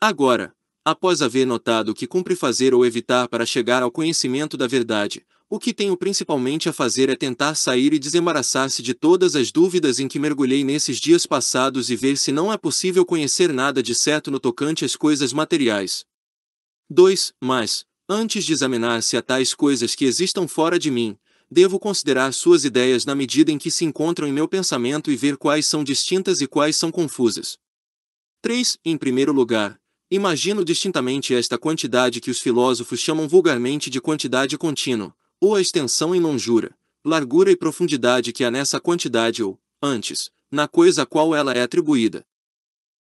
Agora, após haver notado o que cumpre fazer ou evitar para chegar ao conhecimento da verdade, o que tenho principalmente a fazer é tentar sair e desembaraçar-se de todas as dúvidas em que mergulhei nesses dias passados e ver se não é possível conhecer nada de certo no tocante às coisas materiais. 2. Mas, antes de examinar se há tais coisas que existam fora de mim, devo considerar suas ideias na medida em que se encontram em meu pensamento e ver quais são distintas e quais são confusas. 3. Em primeiro lugar, imagino distintamente esta quantidade que os filósofos chamam vulgarmente de quantidade contínua ou a extensão em longura, largura e profundidade que há nessa quantidade ou, antes, na coisa a qual ela é atribuída.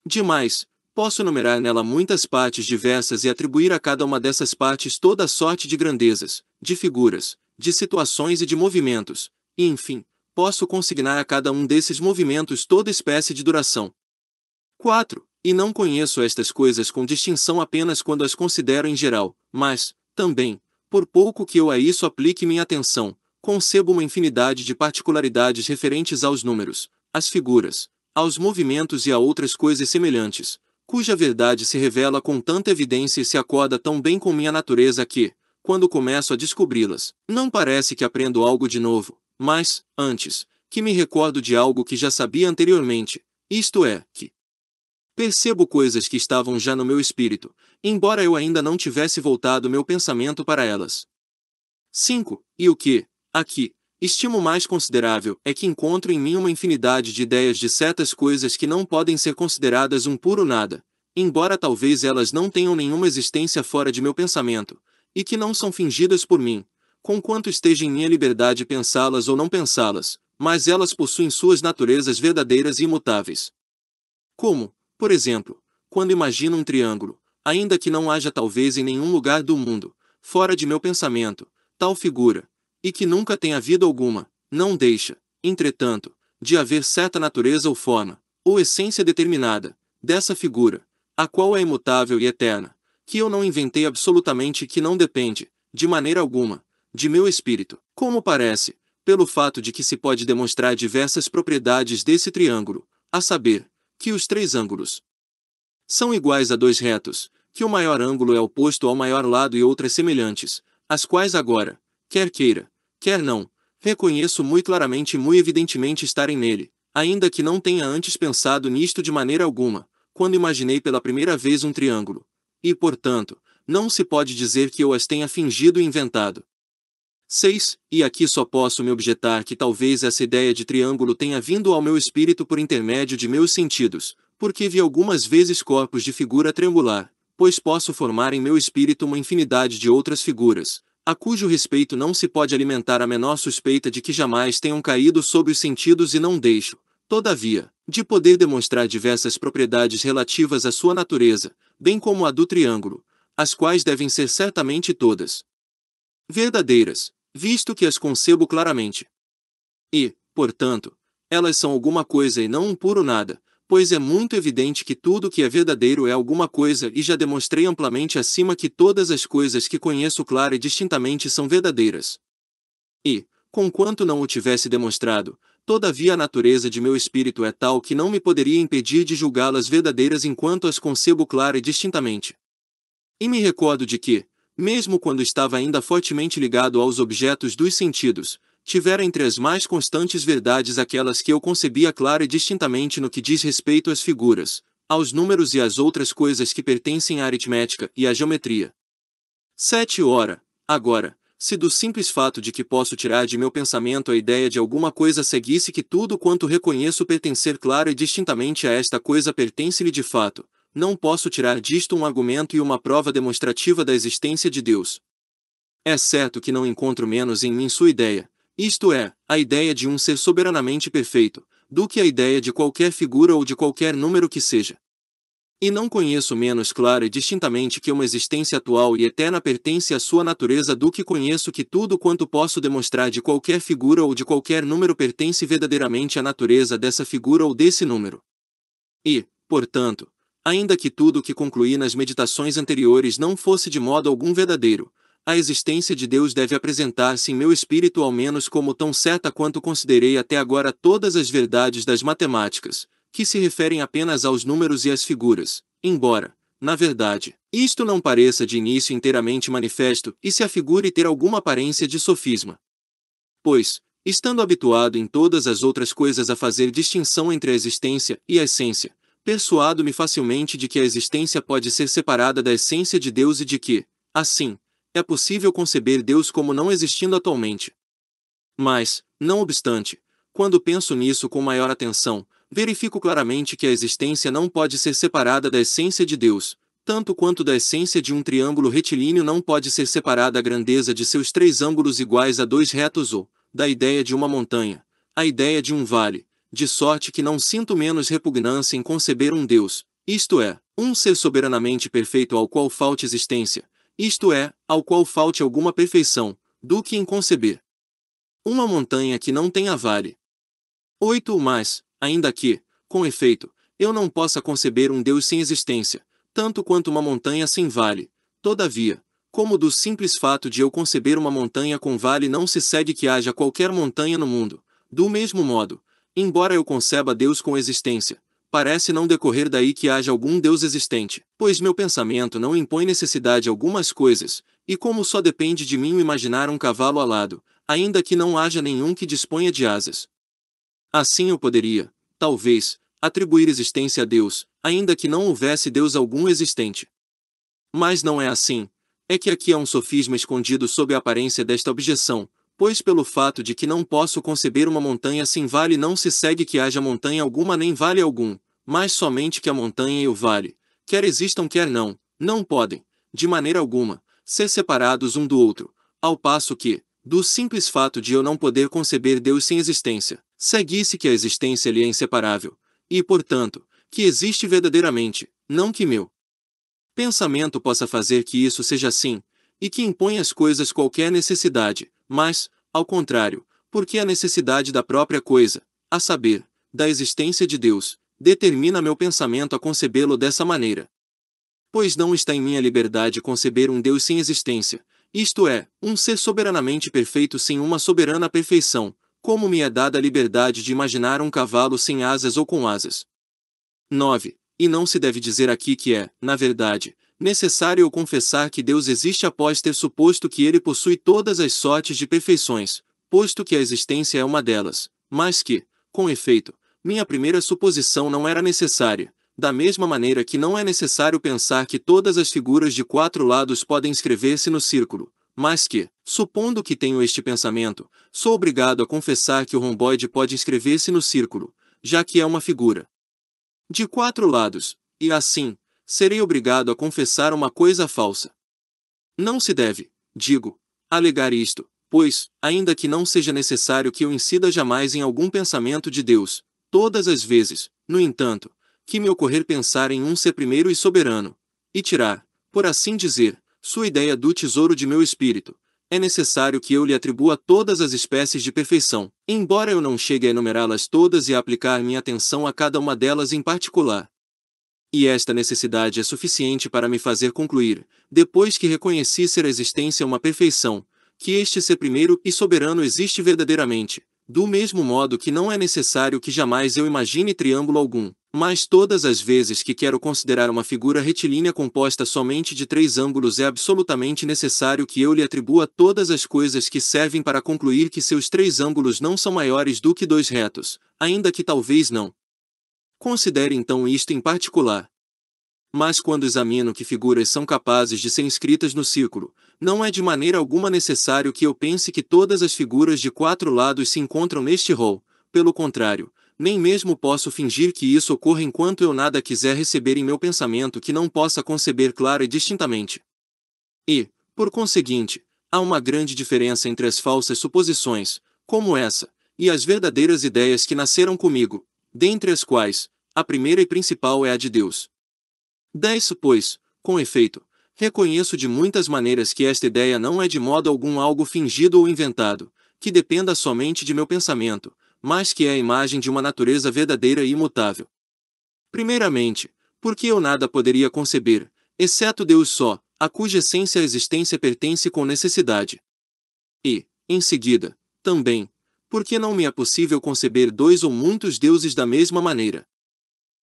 Demais, posso enumerar nela muitas partes diversas e atribuir a cada uma dessas partes toda a sorte de grandezas, de figuras, de situações e de movimentos, e enfim, posso consignar a cada um desses movimentos toda espécie de duração. 4. E não conheço estas coisas com distinção apenas quando as considero em geral, mas, também, por pouco que eu a isso aplique minha atenção, concebo uma infinidade de particularidades referentes aos números, às figuras, aos movimentos e a outras coisas semelhantes, cuja verdade se revela com tanta evidência e se acorda tão bem com minha natureza que, quando começo a descobri-las, não parece que aprendo algo de novo, mas, antes, que me recordo de algo que já sabia anteriormente, isto é, que percebo coisas que estavam já no meu espírito, embora eu ainda não tivesse voltado meu pensamento para elas. 5. E o que, aqui, estimo mais considerável é que encontro em mim uma infinidade de ideias de certas coisas que não podem ser consideradas um puro nada, embora talvez elas não tenham nenhuma existência fora de meu pensamento, e que não são fingidas por mim, conquanto esteja em minha liberdade pensá-las ou não pensá-las, mas elas possuem suas naturezas verdadeiras e imutáveis. Como, por exemplo, quando imagino um triângulo, ainda que não haja talvez em nenhum lugar do mundo, fora de meu pensamento, tal figura, e que nunca tenha havido alguma, não deixa, entretanto, de haver certa natureza ou forma, ou essência determinada, dessa figura, a qual é imutável e eterna, que eu não inventei absolutamente e que não depende, de maneira alguma, de meu espírito, como parece, pelo fato de que se pode demonstrar diversas propriedades desse triângulo, a saber, que os três ângulos, são iguais a dois retos, que o maior ângulo é oposto ao maior lado e outras semelhantes, as quais agora, quer queira, quer não, reconheço muito claramente e muito evidentemente estarem nele, ainda que não tenha antes pensado nisto de maneira alguma, quando imaginei pela primeira vez um triângulo. E, portanto, não se pode dizer que eu as tenha fingido e inventado. 6. E aqui só posso me objetar que talvez essa ideia de triângulo tenha vindo ao meu espírito por intermédio de meus sentidos, porque vi algumas vezes corpos de figura triangular, pois posso formar em meu espírito uma infinidade de outras figuras, a cujo respeito não se pode alimentar a menor suspeita de que jamais tenham caído sob os sentidos e não deixo, todavia, de poder demonstrar diversas propriedades relativas à sua natureza, bem como a do triângulo, as quais devem ser certamente todas verdadeiras, visto que as concebo claramente. E, portanto, elas são alguma coisa e não um puro nada, pois é muito evidente que tudo que é verdadeiro é alguma coisa e já demonstrei amplamente acima que todas as coisas que conheço clara e distintamente são verdadeiras. E, conquanto não o tivesse demonstrado, todavia a natureza de meu espírito é tal que não me poderia impedir de julgá-las verdadeiras enquanto as concebo clara e distintamente. E me recordo de que, mesmo quando estava ainda fortemente ligado aos objetos dos sentidos, tivera entre as mais constantes verdades aquelas que eu concebia clara e distintamente no que diz respeito às figuras, aos números e às outras coisas que pertencem à aritmética e à geometria. 7. Ora, agora, se do simples fato de que posso tirar de meu pensamento a ideia de alguma coisa seguisse que tudo quanto reconheço pertencer clara e distintamente a esta coisa pertence-lhe de fato, não posso tirar disto um argumento e uma prova demonstrativa da existência de Deus. É certo que não encontro menos em mim sua ideia, isto é, a ideia de um ser soberanamente perfeito, do que a ideia de qualquer figura ou de qualquer número que seja. E não conheço menos claro e distintamente que uma existência atual e eterna pertence à sua natureza do que conheço que tudo quanto posso demonstrar de qualquer figura ou de qualquer número pertence verdadeiramente à natureza dessa figura ou desse número. E, portanto, ainda que tudo o que concluí nas meditações anteriores não fosse de modo algum verdadeiro, a existência de Deus deve apresentar-se em meu espírito ao menos como tão certa quanto considerei até agora todas as verdades das matemáticas, que se referem apenas aos números e às figuras, embora, na verdade, isto não pareça de início inteiramente manifesto e se afigure ter alguma aparência de sofisma. Pois, estando habituado em todas as outras coisas a fazer distinção entre a existência e a essência, persuado-me facilmente de que a existência pode ser separada da essência de Deus e de que, assim, é possível conceber Deus como não existindo atualmente. Mas, não obstante, quando penso nisso com maior atenção, verifico claramente que a existência não pode ser separada da essência de Deus, tanto quanto da essência de um triângulo retilíneo não pode ser separada a grandeza de seus três ângulos iguais a dois retos ou, da ideia de uma montanha, a ideia de um vale, de sorte que não sinto menos repugnância em conceber um Deus, isto é, um ser soberanamente perfeito ao qual falte existência, isto é, ao qual falte alguma perfeição, do que em conceber. Uma montanha que não tenha vale. 8. Mas, ainda que, com efeito, eu não possa conceber um Deus sem existência, tanto quanto uma montanha sem vale, todavia, como do simples fato de eu conceber uma montanha com vale não se cede que haja qualquer montanha no mundo, do mesmo modo, embora eu conceba Deus com existência, parece não decorrer daí que haja algum Deus existente, pois meu pensamento não impõe necessidade algumas coisas, e como só depende de mim imaginar um cavalo alado, ainda que não haja nenhum que disponha de asas. Assim eu poderia, talvez, atribuir existência a Deus, ainda que não houvesse Deus algum existente. Mas não é assim, é que aqui há um sofisma escondido sob a aparência desta objeção, pois pelo fato de que não posso conceber uma montanha sem vale não se segue que haja montanha alguma nem vale algum, mas somente que a montanha e o vale, quer existam quer não, não podem, de maneira alguma, ser separados um do outro, ao passo que, do simples fato de eu não poder conceber Deus sem existência, seguisse que a existência lhe é inseparável, e, portanto, que existe verdadeiramente, não que meu pensamento possa fazer que isso seja assim, e que impõe às coisas qualquer necessidade, mas, ao contrário, porque a necessidade da própria coisa, a saber, da existência de Deus, determina meu pensamento a concebê-lo dessa maneira. Pois não está em minha liberdade conceber um Deus sem existência, isto é, um ser soberanamente perfeito sem uma soberana perfeição, como me é dada a liberdade de imaginar um cavalo sem asas ou com asas. 9. E não se deve dizer aqui que é, na verdade, necessário eu confessar que Deus existe após ter suposto que ele possui todas as sortes de perfeições, posto que a existência é uma delas, mas que, com efeito, minha primeira suposição não era necessária, da mesma maneira que não é necessário pensar que todas as figuras de quatro lados podem escrever-se no círculo, mas que, supondo que tenho este pensamento, sou obrigado a confessar que o romboide pode escrever-se no círculo, já que é uma figura de quatro lados, e assim, serei obrigado a confessar uma coisa falsa. Não se deve, digo, alegar isto, pois, ainda que não seja necessário que eu incida jamais em algum pensamento de Deus, Todas as vezes, no entanto, que me ocorrer pensar em um ser primeiro e soberano, e tirar, por assim dizer, sua ideia do tesouro de meu espírito, é necessário que eu lhe atribua todas as espécies de perfeição, embora eu não chegue a enumerá-las todas e a aplicar minha atenção a cada uma delas em particular. E esta necessidade é suficiente para me fazer concluir, depois que reconheci ser a existência uma perfeição, que este ser primeiro e soberano existe verdadeiramente, do mesmo modo que não é necessário que jamais eu imagine triângulo algum, mas todas as vezes que quero considerar uma figura retilínea composta somente de três ângulos é absolutamente necessário que eu lhe atribua todas as coisas que servem para concluir que seus três ângulos não são maiores do que dois retos, ainda que talvez não. Considere então isto em particular. Mas quando examino que figuras são capazes de ser inscritas no círculo, não é de maneira alguma necessário que eu pense que todas as figuras de quatro lados se encontram neste rol, pelo contrário, nem mesmo posso fingir que isso ocorra enquanto eu nada quiser receber em meu pensamento que não possa conceber clara e distintamente. E, por conseguinte, há uma grande diferença entre as falsas suposições, como essa, e as verdadeiras ideias que nasceram comigo, dentre as quais, a primeira e principal é a de Deus. 10. Pois, com efeito, Reconheço de muitas maneiras que esta ideia não é de modo algum algo fingido ou inventado, que dependa somente de meu pensamento, mas que é a imagem de uma natureza verdadeira e imutável. Primeiramente, porque eu nada poderia conceber, exceto Deus só, a cuja essência a existência pertence com necessidade. E, em seguida, também, porque não me é possível conceber dois ou muitos deuses da mesma maneira.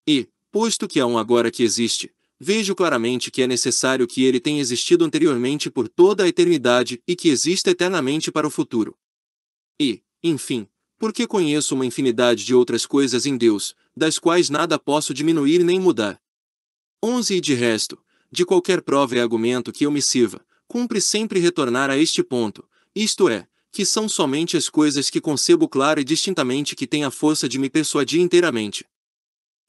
E, posto que há um agora que existe, vejo claramente que é necessário que ele tenha existido anteriormente por toda a eternidade e que exista eternamente para o futuro. E, enfim, porque conheço uma infinidade de outras coisas em Deus, das quais nada posso diminuir nem mudar. 11 E de resto, de qualquer prova e argumento que eu me sirva, cumpre sempre retornar a este ponto, isto é, que são somente as coisas que concebo clara e distintamente que têm a força de me persuadir inteiramente.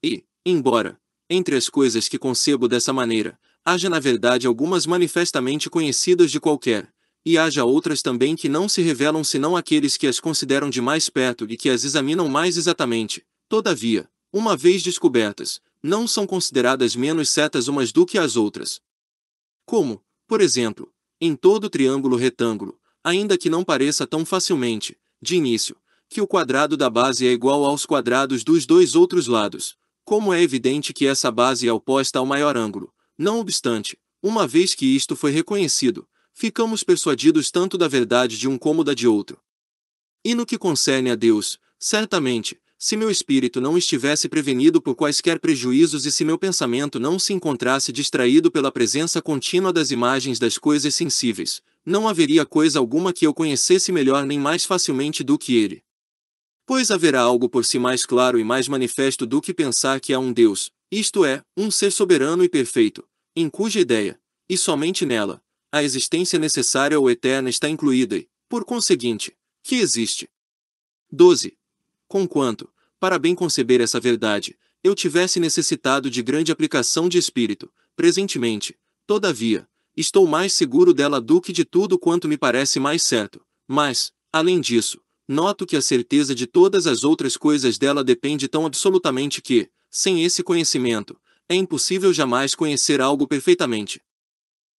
E, embora, entre as coisas que concebo dessa maneira, haja na verdade algumas manifestamente conhecidas de qualquer, e haja outras também que não se revelam senão aqueles que as consideram de mais perto e que as examinam mais exatamente. Todavia, uma vez descobertas, não são consideradas menos certas umas do que as outras. Como, por exemplo, em todo triângulo retângulo, ainda que não pareça tão facilmente, de início, que o quadrado da base é igual aos quadrados dos dois outros lados, como é evidente que essa base é oposta ao maior ângulo, não obstante, uma vez que isto foi reconhecido, ficamos persuadidos tanto da verdade de um como da de outro. E no que concerne a Deus, certamente, se meu espírito não estivesse prevenido por quaisquer prejuízos e se meu pensamento não se encontrasse distraído pela presença contínua das imagens das coisas sensíveis, não haveria coisa alguma que eu conhecesse melhor nem mais facilmente do que ele. Pois haverá algo por si mais claro e mais manifesto do que pensar que há um Deus, isto é, um ser soberano e perfeito, em cuja ideia, e somente nela, a existência necessária ou eterna está incluída e, por conseguinte, que existe. 12. Conquanto, para bem conceber essa verdade, eu tivesse necessitado de grande aplicação de espírito, presentemente, todavia, estou mais seguro dela do que de tudo quanto me parece mais certo, mas, além disso, noto que a certeza de todas as outras coisas dela depende tão absolutamente que, sem esse conhecimento, é impossível jamais conhecer algo perfeitamente.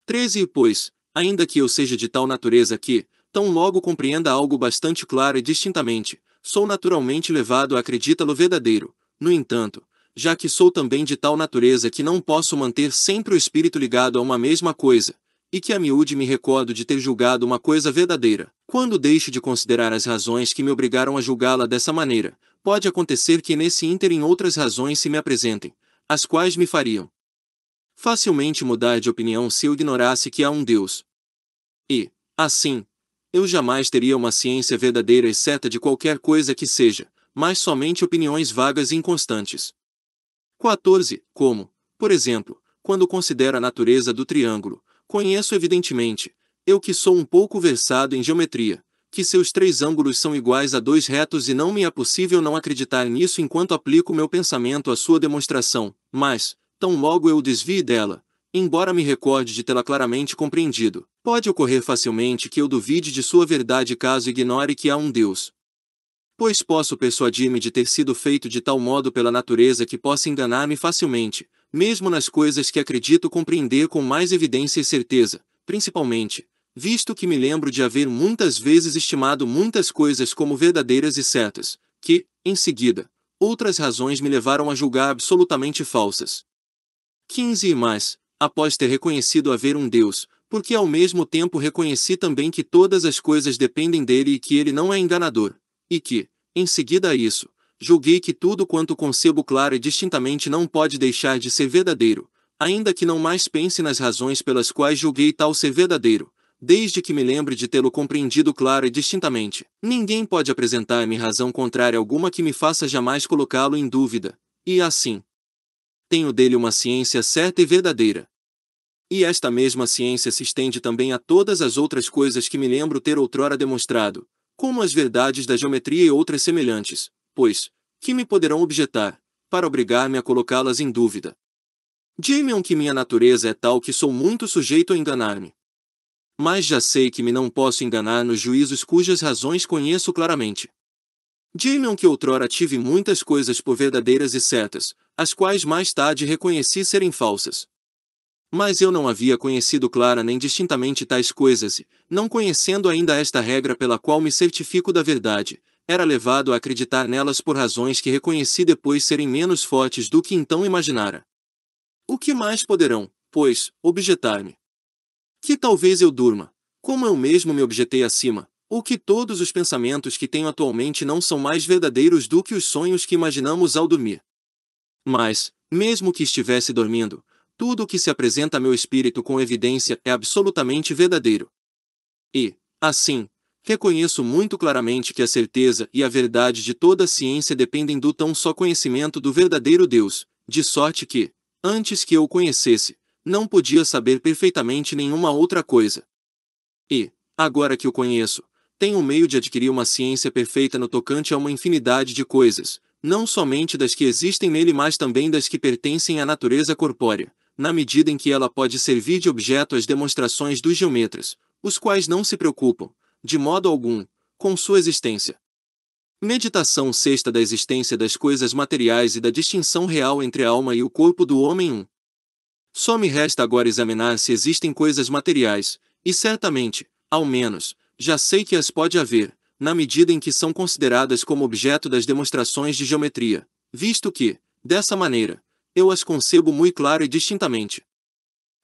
13. Pois, ainda que eu seja de tal natureza que, tão logo compreenda algo bastante claro e distintamente, sou naturalmente levado a acreditá-lo verdadeiro. No entanto, já que sou também de tal natureza que não posso manter sempre o espírito ligado a uma mesma coisa, e que a miúde me recordo de ter julgado uma coisa verdadeira, quando deixo de considerar as razões que me obrigaram a julgá-la dessa maneira, pode acontecer que nesse ínterim outras razões se me apresentem, as quais me fariam facilmente mudar de opinião se eu ignorasse que há um Deus. E, assim, eu jamais teria uma ciência verdadeira e certa de qualquer coisa que seja, mas somente opiniões vagas e inconstantes. 14. Como, por exemplo, quando considero a natureza do triângulo, conheço evidentemente, eu que sou um pouco versado em geometria, que seus três ângulos são iguais a dois retos e não me é possível não acreditar nisso enquanto aplico meu pensamento à sua demonstração, mas, tão logo eu desvie dela, embora me recorde de tê-la claramente compreendido, pode ocorrer facilmente que eu duvide de sua verdade caso ignore que há um Deus. Pois posso persuadir-me de ter sido feito de tal modo pela natureza que possa enganar-me facilmente, mesmo nas coisas que acredito compreender com mais evidência e certeza, principalmente, visto que me lembro de haver muitas vezes estimado muitas coisas como verdadeiras e certas, que, em seguida, outras razões me levaram a julgar absolutamente falsas. 15 e mais, após ter reconhecido haver um Deus, porque ao mesmo tempo reconheci também que todas as coisas dependem dele e que ele não é enganador, e que, em seguida a isso, julguei que tudo quanto concebo claro e distintamente não pode deixar de ser verdadeiro, ainda que não mais pense nas razões pelas quais julguei tal ser verdadeiro, desde que me lembre de tê-lo compreendido claro e distintamente. Ninguém pode apresentar-me razão contrária alguma que me faça jamais colocá-lo em dúvida, e assim. Tenho dele uma ciência certa e verdadeira. E esta mesma ciência se estende também a todas as outras coisas que me lembro ter outrora demonstrado, como as verdades da geometria e outras semelhantes, pois, que me poderão objetar, para obrigar-me a colocá-las em dúvida? Dimiam que minha natureza é tal que sou muito sujeito a enganar-me mas já sei que me não posso enganar nos juízos cujas razões conheço claramente. Dime-me que outrora tive muitas coisas por verdadeiras e certas, as quais mais tarde reconheci serem falsas. Mas eu não havia conhecido clara nem distintamente tais coisas e, não conhecendo ainda esta regra pela qual me certifico da verdade, era levado a acreditar nelas por razões que reconheci depois serem menos fortes do que então imaginara. O que mais poderão, pois, objetar-me? Que talvez eu durma, como eu mesmo me objetei acima, ou que todos os pensamentos que tenho atualmente não são mais verdadeiros do que os sonhos que imaginamos ao dormir. Mas, mesmo que estivesse dormindo, tudo o que se apresenta a meu espírito com evidência é absolutamente verdadeiro. E, assim, reconheço muito claramente que a certeza e a verdade de toda a ciência dependem do tão só conhecimento do verdadeiro Deus, de sorte que, antes que eu o conhecesse, não podia saber perfeitamente nenhuma outra coisa. E, agora que o conheço, tenho o meio de adquirir uma ciência perfeita no tocante a uma infinidade de coisas, não somente das que existem nele, mas também das que pertencem à natureza corpórea, na medida em que ela pode servir de objeto às demonstrações dos geometras, os quais não se preocupam, de modo algum, com sua existência. Meditação sexta da existência das coisas materiais e da distinção real entre a alma e o corpo do homem 1. Um. Só me resta agora examinar se existem coisas materiais, e certamente, ao menos, já sei que as pode haver, na medida em que são consideradas como objeto das demonstrações de geometria, visto que, dessa maneira, eu as concebo muito claro e distintamente.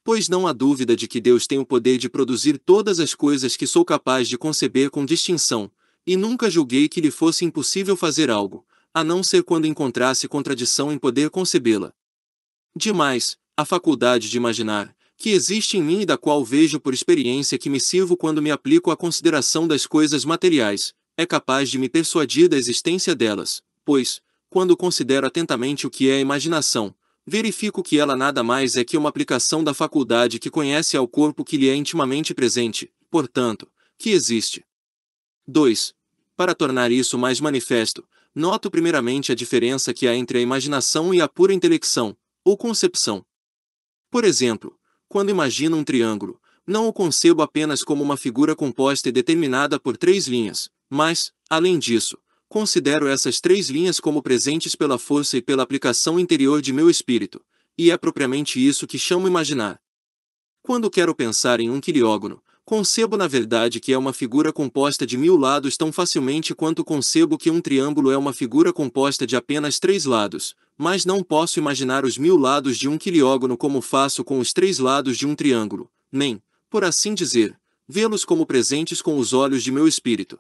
Pois não há dúvida de que Deus tem o poder de produzir todas as coisas que sou capaz de conceber com distinção, e nunca julguei que lhe fosse impossível fazer algo, a não ser quando encontrasse contradição em poder concebê-la. Demais, a faculdade de imaginar, que existe em mim e da qual vejo por experiência que me sirvo quando me aplico à consideração das coisas materiais, é capaz de me persuadir da existência delas, pois, quando considero atentamente o que é a imaginação, verifico que ela nada mais é que uma aplicação da faculdade que conhece ao corpo que lhe é intimamente presente, portanto, que existe. 2. Para tornar isso mais manifesto, noto primeiramente a diferença que há entre a imaginação e a pura intelecção, ou concepção, por exemplo, quando imagino um triângulo, não o concebo apenas como uma figura composta e determinada por três linhas, mas, além disso, considero essas três linhas como presentes pela força e pela aplicação interior de meu espírito, e é propriamente isso que chamo imaginar. Quando quero pensar em um quilógono, concebo na verdade que é uma figura composta de mil lados tão facilmente quanto concebo que um triângulo é uma figura composta de apenas três lados, mas não posso imaginar os mil lados de um quiliógono como faço com os três lados de um triângulo, nem, por assim dizer, vê-los como presentes com os olhos de meu espírito.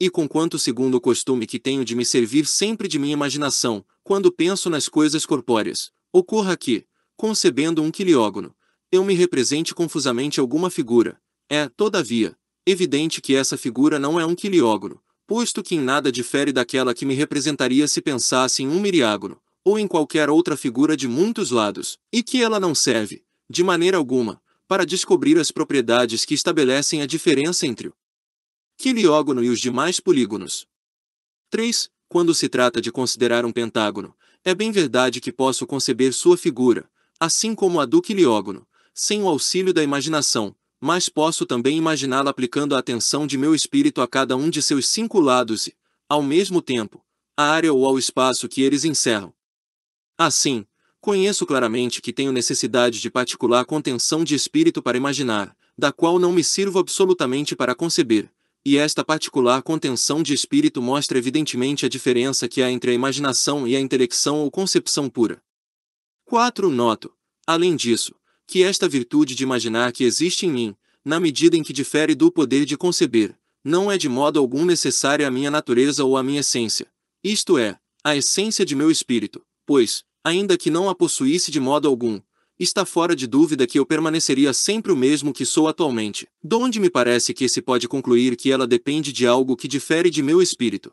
E conquanto segundo o costume que tenho de me servir sempre de minha imaginação, quando penso nas coisas corpóreas, ocorra que, concebendo um quiliógono, eu me represente confusamente alguma figura, é, todavia, evidente que essa figura não é um quiliógono, posto que em nada difere daquela que me representaria se pensasse em um miriágono ou em qualquer outra figura de muitos lados, e que ela não serve, de maneira alguma, para descobrir as propriedades que estabelecem a diferença entre o quiliógono e os demais polígonos. 3. Quando se trata de considerar um pentágono, é bem verdade que posso conceber sua figura, assim como a do quiliógono, sem o auxílio da imaginação, mas posso também imaginá-la aplicando a atenção de meu espírito a cada um de seus cinco lados e, ao mesmo tempo, à área ou ao espaço que eles encerram, Assim, conheço claramente que tenho necessidade de particular contenção de espírito para imaginar, da qual não me sirvo absolutamente para conceber, e esta particular contenção de espírito mostra evidentemente a diferença que há entre a imaginação e a intelecção ou concepção pura. 4. Noto, além disso, que esta virtude de imaginar que existe em mim, na medida em que difere do poder de conceber, não é de modo algum necessária à minha natureza ou à minha essência, isto é, à essência de meu espírito, pois, ainda que não a possuísse de modo algum, está fora de dúvida que eu permaneceria sempre o mesmo que sou atualmente. Donde me parece que se pode concluir que ela depende de algo que difere de meu espírito.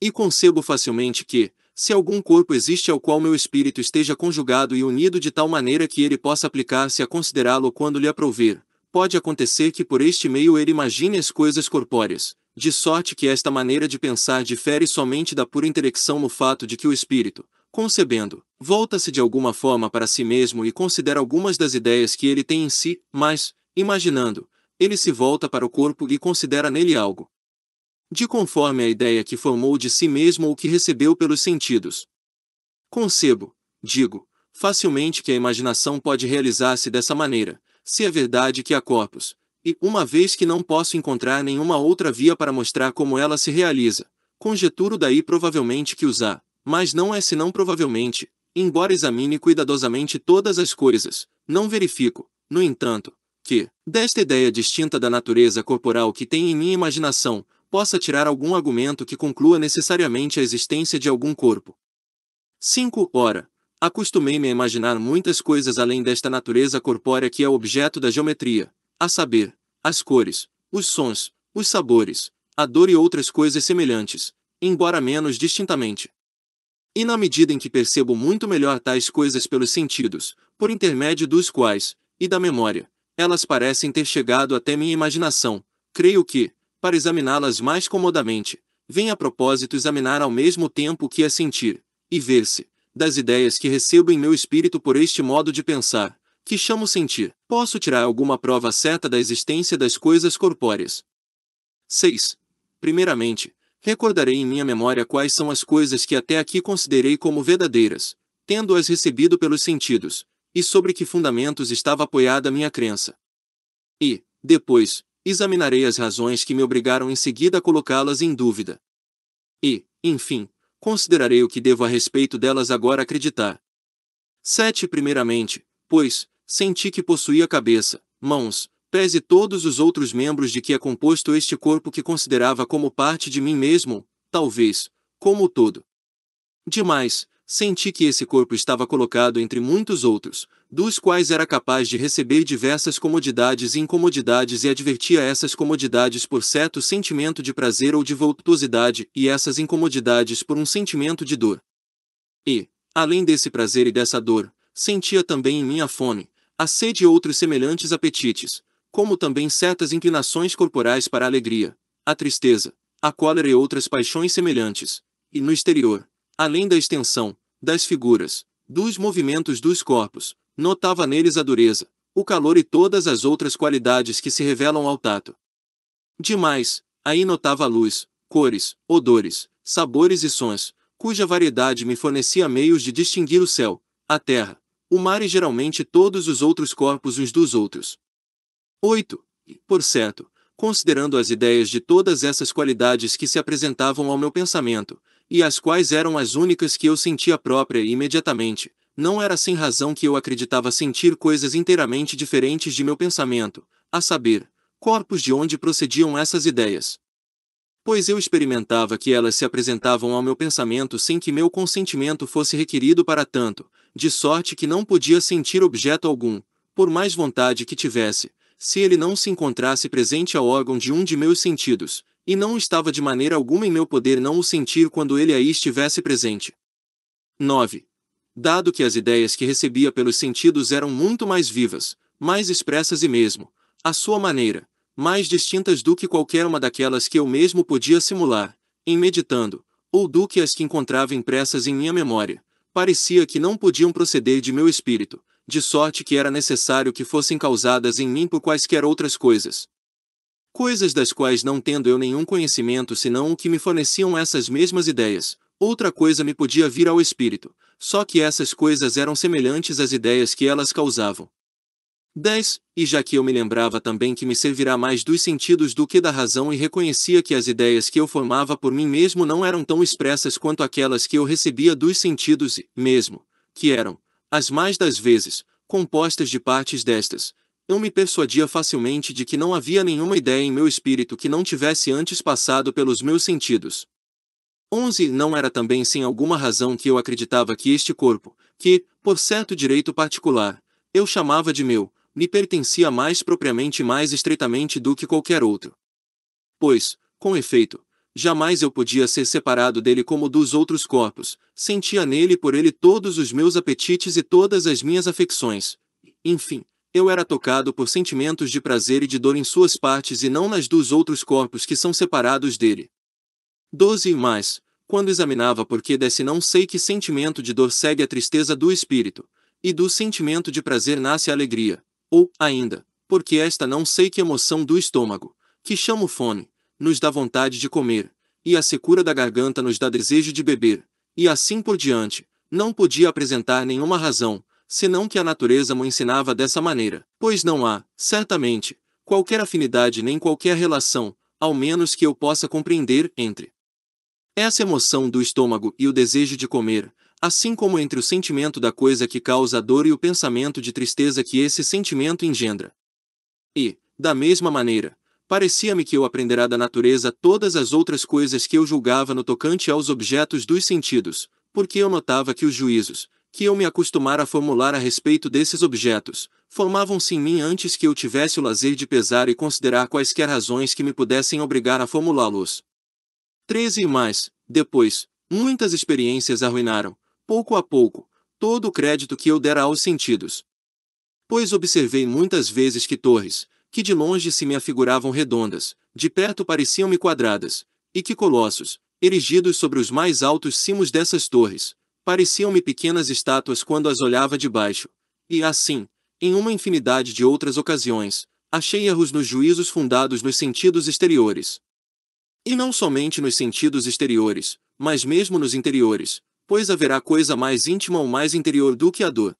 E concebo facilmente que, se algum corpo existe ao qual meu espírito esteja conjugado e unido de tal maneira que ele possa aplicar-se a considerá-lo quando lhe aprover, pode acontecer que por este meio ele imagine as coisas corpóreas, de sorte que esta maneira de pensar difere somente da pura intelecção no fato de que o espírito, concebendo, volta-se de alguma forma para si mesmo e considera algumas das ideias que ele tem em si, mas, imaginando, ele se volta para o corpo e considera nele algo. De conforme a ideia que formou de si mesmo ou que recebeu pelos sentidos. Concebo, digo, facilmente que a imaginação pode realizar-se dessa maneira, se é verdade que há corpos, e, uma vez que não posso encontrar nenhuma outra via para mostrar como ela se realiza, conjeturo daí provavelmente que usar, mas não é senão provavelmente, embora examine cuidadosamente todas as coisas, não verifico, no entanto, que, desta ideia distinta da natureza corporal que tem em minha imaginação, possa tirar algum argumento que conclua necessariamente a existência de algum corpo. 5. Ora, acostumei-me a imaginar muitas coisas além desta natureza corpórea que é objeto da geometria, a saber, as cores, os sons, os sabores, a dor e outras coisas semelhantes, embora menos distintamente. E na medida em que percebo muito melhor tais coisas pelos sentidos, por intermédio dos quais, e da memória, elas parecem ter chegado até minha imaginação, creio que, para examiná-las mais comodamente, vem a propósito examinar ao mesmo tempo que a é sentir, e ver-se, das ideias que recebo em meu espírito por este modo de pensar, que chamo sentir, posso tirar alguma prova certa da existência das coisas corpóreas. 6. Primeiramente, recordarei em minha memória quais são as coisas que até aqui considerei como verdadeiras, tendo-as recebido pelos sentidos, e sobre que fundamentos estava apoiada minha crença. E, depois, examinarei as razões que me obrigaram em seguida a colocá-las em dúvida. E, enfim, considerarei o que devo a respeito delas agora acreditar. 7. Primeiramente, pois, senti que possuía cabeça, mãos, pese todos os outros membros de que é composto este corpo que considerava como parte de mim mesmo, talvez, como o todo. Demais, senti que esse corpo estava colocado entre muitos outros, dos quais era capaz de receber diversas comodidades e incomodidades e advertia essas comodidades por certo sentimento de prazer ou de voluptuosidade e essas incomodidades por um sentimento de dor. E, além desse prazer e dessa dor, sentia também em minha fome, a sede e outros semelhantes apetites, como também certas inclinações corporais para a alegria, a tristeza, a cólera e outras paixões semelhantes, e no exterior, além da extensão, das figuras, dos movimentos dos corpos, notava neles a dureza, o calor e todas as outras qualidades que se revelam ao tato. Demais, aí notava luz, cores, odores, sabores e sons, cuja variedade me fornecia meios de distinguir o céu, a terra, o mar e geralmente todos os outros corpos uns dos outros. 8. Por certo, considerando as ideias de todas essas qualidades que se apresentavam ao meu pensamento, e as quais eram as únicas que eu sentia própria e imediatamente, não era sem razão que eu acreditava sentir coisas inteiramente diferentes de meu pensamento, a saber, corpos de onde procediam essas ideias. Pois eu experimentava que elas se apresentavam ao meu pensamento sem que meu consentimento fosse requerido para tanto, de sorte que não podia sentir objeto algum, por mais vontade que tivesse, se ele não se encontrasse presente ao órgão de um de meus sentidos, e não estava de maneira alguma em meu poder não o sentir quando ele aí estivesse presente. 9. Dado que as ideias que recebia pelos sentidos eram muito mais vivas, mais expressas e mesmo, à sua maneira, mais distintas do que qualquer uma daquelas que eu mesmo podia simular, em meditando, ou do que as que encontrava impressas em minha memória, parecia que não podiam proceder de meu espírito, de sorte que era necessário que fossem causadas em mim por quaisquer outras coisas. Coisas das quais não tendo eu nenhum conhecimento senão o que me forneciam essas mesmas ideias, outra coisa me podia vir ao espírito, só que essas coisas eram semelhantes às ideias que elas causavam. 10. E já que eu me lembrava também que me servirá mais dos sentidos do que da razão e reconhecia que as ideias que eu formava por mim mesmo não eram tão expressas quanto aquelas que eu recebia dos sentidos e, mesmo, que eram, as mais das vezes, compostas de partes destas, eu me persuadia facilmente de que não havia nenhuma ideia em meu espírito que não tivesse antes passado pelos meus sentidos. 11. Não era também sem alguma razão que eu acreditava que este corpo, que, por certo direito particular, eu chamava de meu, me pertencia mais propriamente e mais estreitamente do que qualquer outro. Pois, com efeito, Jamais eu podia ser separado dele como dos outros corpos, sentia nele e por ele todos os meus apetites e todas as minhas afecções. Enfim, eu era tocado por sentimentos de prazer e de dor em suas partes e não nas dos outros corpos que são separados dele. 12 mais, quando examinava por que desse não sei que sentimento de dor segue a tristeza do espírito, e do sentimento de prazer nasce a alegria, ou, ainda, porque esta não sei que emoção do estômago, que chamo fone nos dá vontade de comer, e a secura da garganta nos dá desejo de beber, e assim por diante, não podia apresentar nenhuma razão, senão que a natureza mo ensinava dessa maneira, pois não há, certamente, qualquer afinidade nem qualquer relação, ao menos que eu possa compreender, entre essa emoção do estômago e o desejo de comer, assim como entre o sentimento da coisa que causa a dor e o pensamento de tristeza que esse sentimento engendra. E, da mesma maneira, parecia-me que eu aprenderá da natureza todas as outras coisas que eu julgava no tocante aos objetos dos sentidos, porque eu notava que os juízos, que eu me acostumara a formular a respeito desses objetos, formavam-se em mim antes que eu tivesse o lazer de pesar e considerar quaisquer razões que me pudessem obrigar a formulá-los. 13 e mais, depois, muitas experiências arruinaram, pouco a pouco, todo o crédito que eu dera aos sentidos. Pois observei muitas vezes que Torres, que de longe se me afiguravam redondas, de perto pareciam-me quadradas, e que colossos, erigidos sobre os mais altos cimos dessas torres, pareciam-me pequenas estátuas quando as olhava de baixo. E assim, em uma infinidade de outras ocasiões, achei erros nos juízos fundados nos sentidos exteriores. E não somente nos sentidos exteriores, mas mesmo nos interiores, pois haverá coisa mais íntima ou mais interior do que a dor.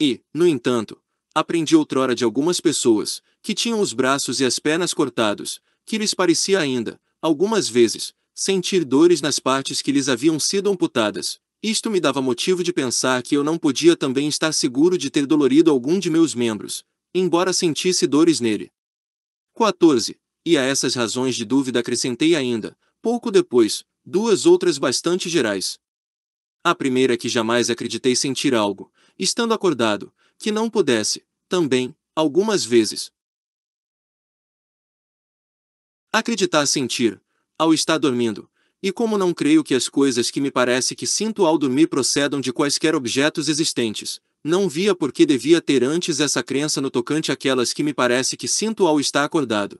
E, no entanto, aprendi outrora de algumas pessoas, que tinham os braços e as pernas cortados, que lhes parecia ainda, algumas vezes, sentir dores nas partes que lhes haviam sido amputadas. Isto me dava motivo de pensar que eu não podia também estar seguro de ter dolorido algum de meus membros, embora sentisse dores nele. 14. E a essas razões de dúvida acrescentei ainda, pouco depois, duas outras bastante gerais. A primeira é que jamais acreditei sentir algo, estando acordado, que não pudesse, também, algumas vezes, Acreditar sentir, ao estar dormindo, e como não creio que as coisas que me parece que sinto ao dormir procedam de quaisquer objetos existentes, não via por que devia ter antes essa crença no tocante àquelas que me parece que sinto ao estar acordado.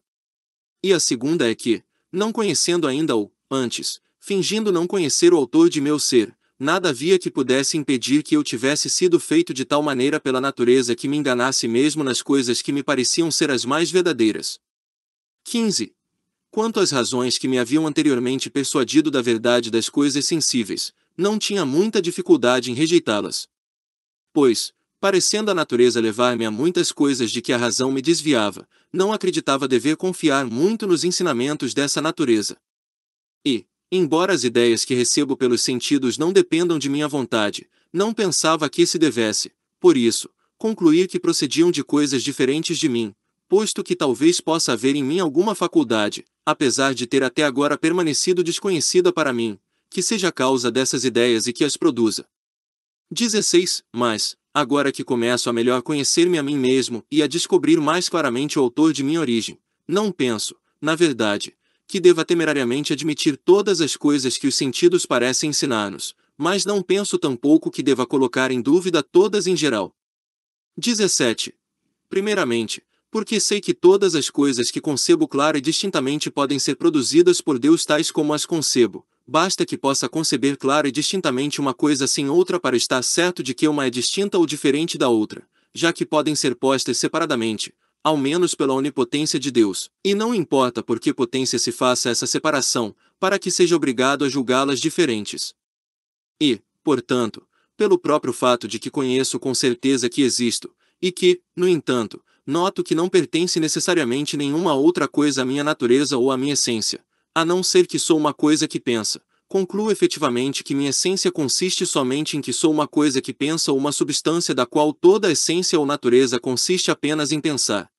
E a segunda é que, não conhecendo ainda o, antes, fingindo não conhecer o autor de meu ser, nada havia que pudesse impedir que eu tivesse sido feito de tal maneira pela natureza que me enganasse mesmo nas coisas que me pareciam ser as mais verdadeiras. 15. Quanto às razões que me haviam anteriormente persuadido da verdade das coisas sensíveis, não tinha muita dificuldade em rejeitá-las. Pois, parecendo a natureza levar-me a muitas coisas de que a razão me desviava, não acreditava dever confiar muito nos ensinamentos dessa natureza. E, embora as ideias que recebo pelos sentidos não dependam de minha vontade, não pensava que se devesse, por isso, concluir que procediam de coisas diferentes de mim, posto que talvez possa haver em mim alguma faculdade, apesar de ter até agora permanecido desconhecida para mim, que seja a causa dessas ideias e que as produza. 16. Mas, agora que começo a melhor conhecer-me a mim mesmo e a descobrir mais claramente o autor de minha origem, não penso, na verdade, que deva temerariamente admitir todas as coisas que os sentidos parecem ensinar-nos, mas não penso tampouco que deva colocar em dúvida todas em geral. 17. Primeiramente, porque sei que todas as coisas que concebo clara e distintamente podem ser produzidas por Deus tais como as concebo, basta que possa conceber clara e distintamente uma coisa sem outra para estar certo de que uma é distinta ou diferente da outra, já que podem ser postas separadamente, ao menos pela onipotência de Deus, e não importa por que potência se faça essa separação, para que seja obrigado a julgá-las diferentes. E, portanto, pelo próprio fato de que conheço com certeza que existo, e que, no entanto, noto que não pertence necessariamente nenhuma outra coisa à minha natureza ou à minha essência, a não ser que sou uma coisa que pensa. Concluo efetivamente que minha essência consiste somente em que sou uma coisa que pensa ou uma substância da qual toda a essência ou natureza consiste apenas em pensar.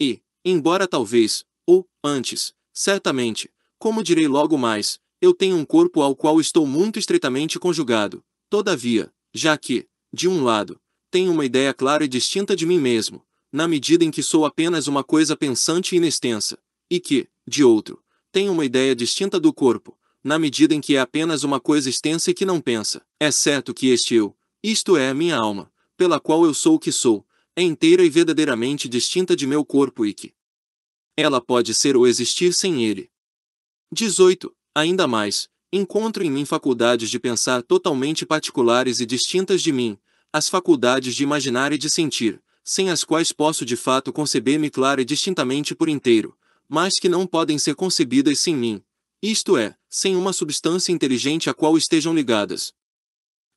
E, embora talvez, ou, antes, certamente, como direi logo mais, eu tenho um corpo ao qual estou muito estreitamente conjugado, todavia, já que, de um lado, tenho uma ideia clara e distinta de mim mesmo, na medida em que sou apenas uma coisa pensante e inextensa, e que, de outro, tenho uma ideia distinta do corpo, na medida em que é apenas uma coisa extensa e que não pensa. É certo que este eu, isto é a minha alma, pela qual eu sou o que sou, é inteira e verdadeiramente distinta de meu corpo e que ela pode ser ou existir sem ele. 18. Ainda mais, encontro em mim faculdades de pensar totalmente particulares e distintas de mim, as faculdades de imaginar e de sentir, sem as quais posso de fato conceber-me clara e distintamente por inteiro, mas que não podem ser concebidas sem mim, isto é, sem uma substância inteligente a qual estejam ligadas.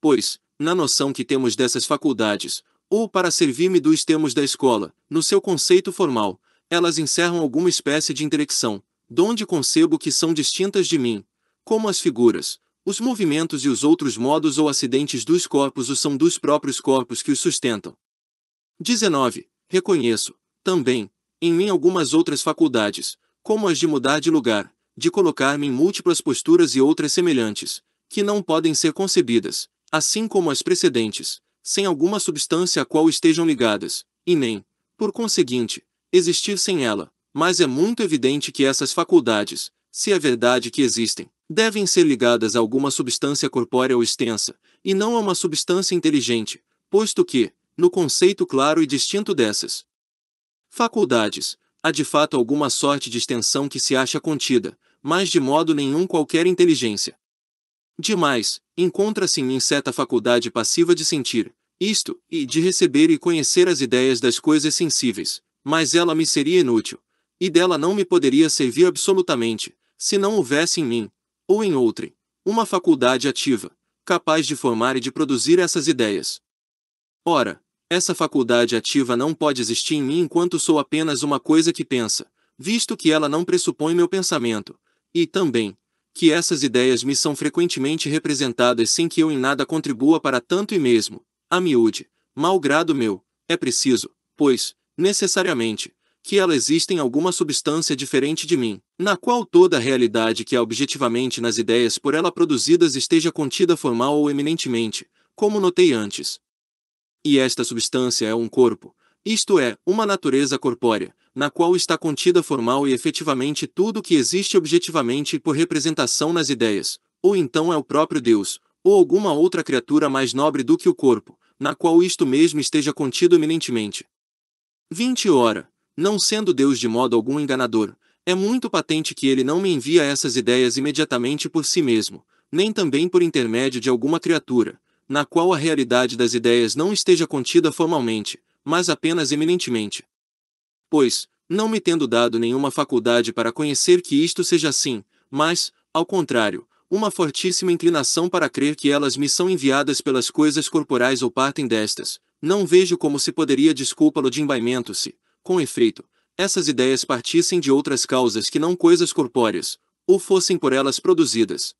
Pois, na noção que temos dessas faculdades, ou para servir-me dos termos da escola, no seu conceito formal, elas encerram alguma espécie de intelecção, donde concebo que são distintas de mim, como as figuras, os movimentos e os outros modos ou acidentes dos corpos os são dos próprios corpos que os sustentam. 19. Reconheço, também, em mim algumas outras faculdades, como as de mudar de lugar, de colocar-me em múltiplas posturas e outras semelhantes, que não podem ser concebidas, assim como as precedentes, sem alguma substância a qual estejam ligadas, e nem, por conseguinte, existir sem ela, mas é muito evidente que essas faculdades, se é verdade que existem, devem ser ligadas a alguma substância corpórea ou extensa, e não a uma substância inteligente, posto que, no conceito claro e distinto dessas faculdades, há de fato alguma sorte de extensão que se acha contida, mas de modo nenhum qualquer inteligência. Demais, encontra-se em certa faculdade passiva de sentir, isto, e de receber e conhecer as ideias das coisas sensíveis, mas ela me seria inútil, e dela não me poderia servir absolutamente, se não houvesse em mim, ou em outrem, uma faculdade ativa, capaz de formar e de produzir essas ideias. Ora, essa faculdade ativa não pode existir em mim enquanto sou apenas uma coisa que pensa, visto que ela não pressupõe meu pensamento, e também, que essas ideias me são frequentemente representadas sem que eu em nada contribua para tanto e mesmo, a miúde, malgrado meu, é preciso, pois, necessariamente, que ela exista em alguma substância diferente de mim, na qual toda a realidade que há objetivamente nas ideias por ela produzidas esteja contida formal ou eminentemente, como notei antes, e esta substância é um corpo, isto é, uma natureza corpórea, na qual está contida formal e efetivamente tudo o que existe objetivamente por representação nas ideias, ou então é o próprio Deus, ou alguma outra criatura mais nobre do que o corpo, na qual isto mesmo esteja contido eminentemente. 20 Ora, não sendo Deus de modo algum enganador, é muito patente que ele não me envia essas ideias imediatamente por si mesmo, nem também por intermédio de alguma criatura, na qual a realidade das ideias não esteja contida formalmente, mas apenas eminentemente. Pois, não me tendo dado nenhuma faculdade para conhecer que isto seja assim, mas, ao contrário, uma fortíssima inclinação para crer que elas me são enviadas pelas coisas corporais ou partem destas, não vejo como se poderia desculpá-lo de embaimento se, com efeito, essas ideias partissem de outras causas que não coisas corpóreas, ou fossem por elas produzidas.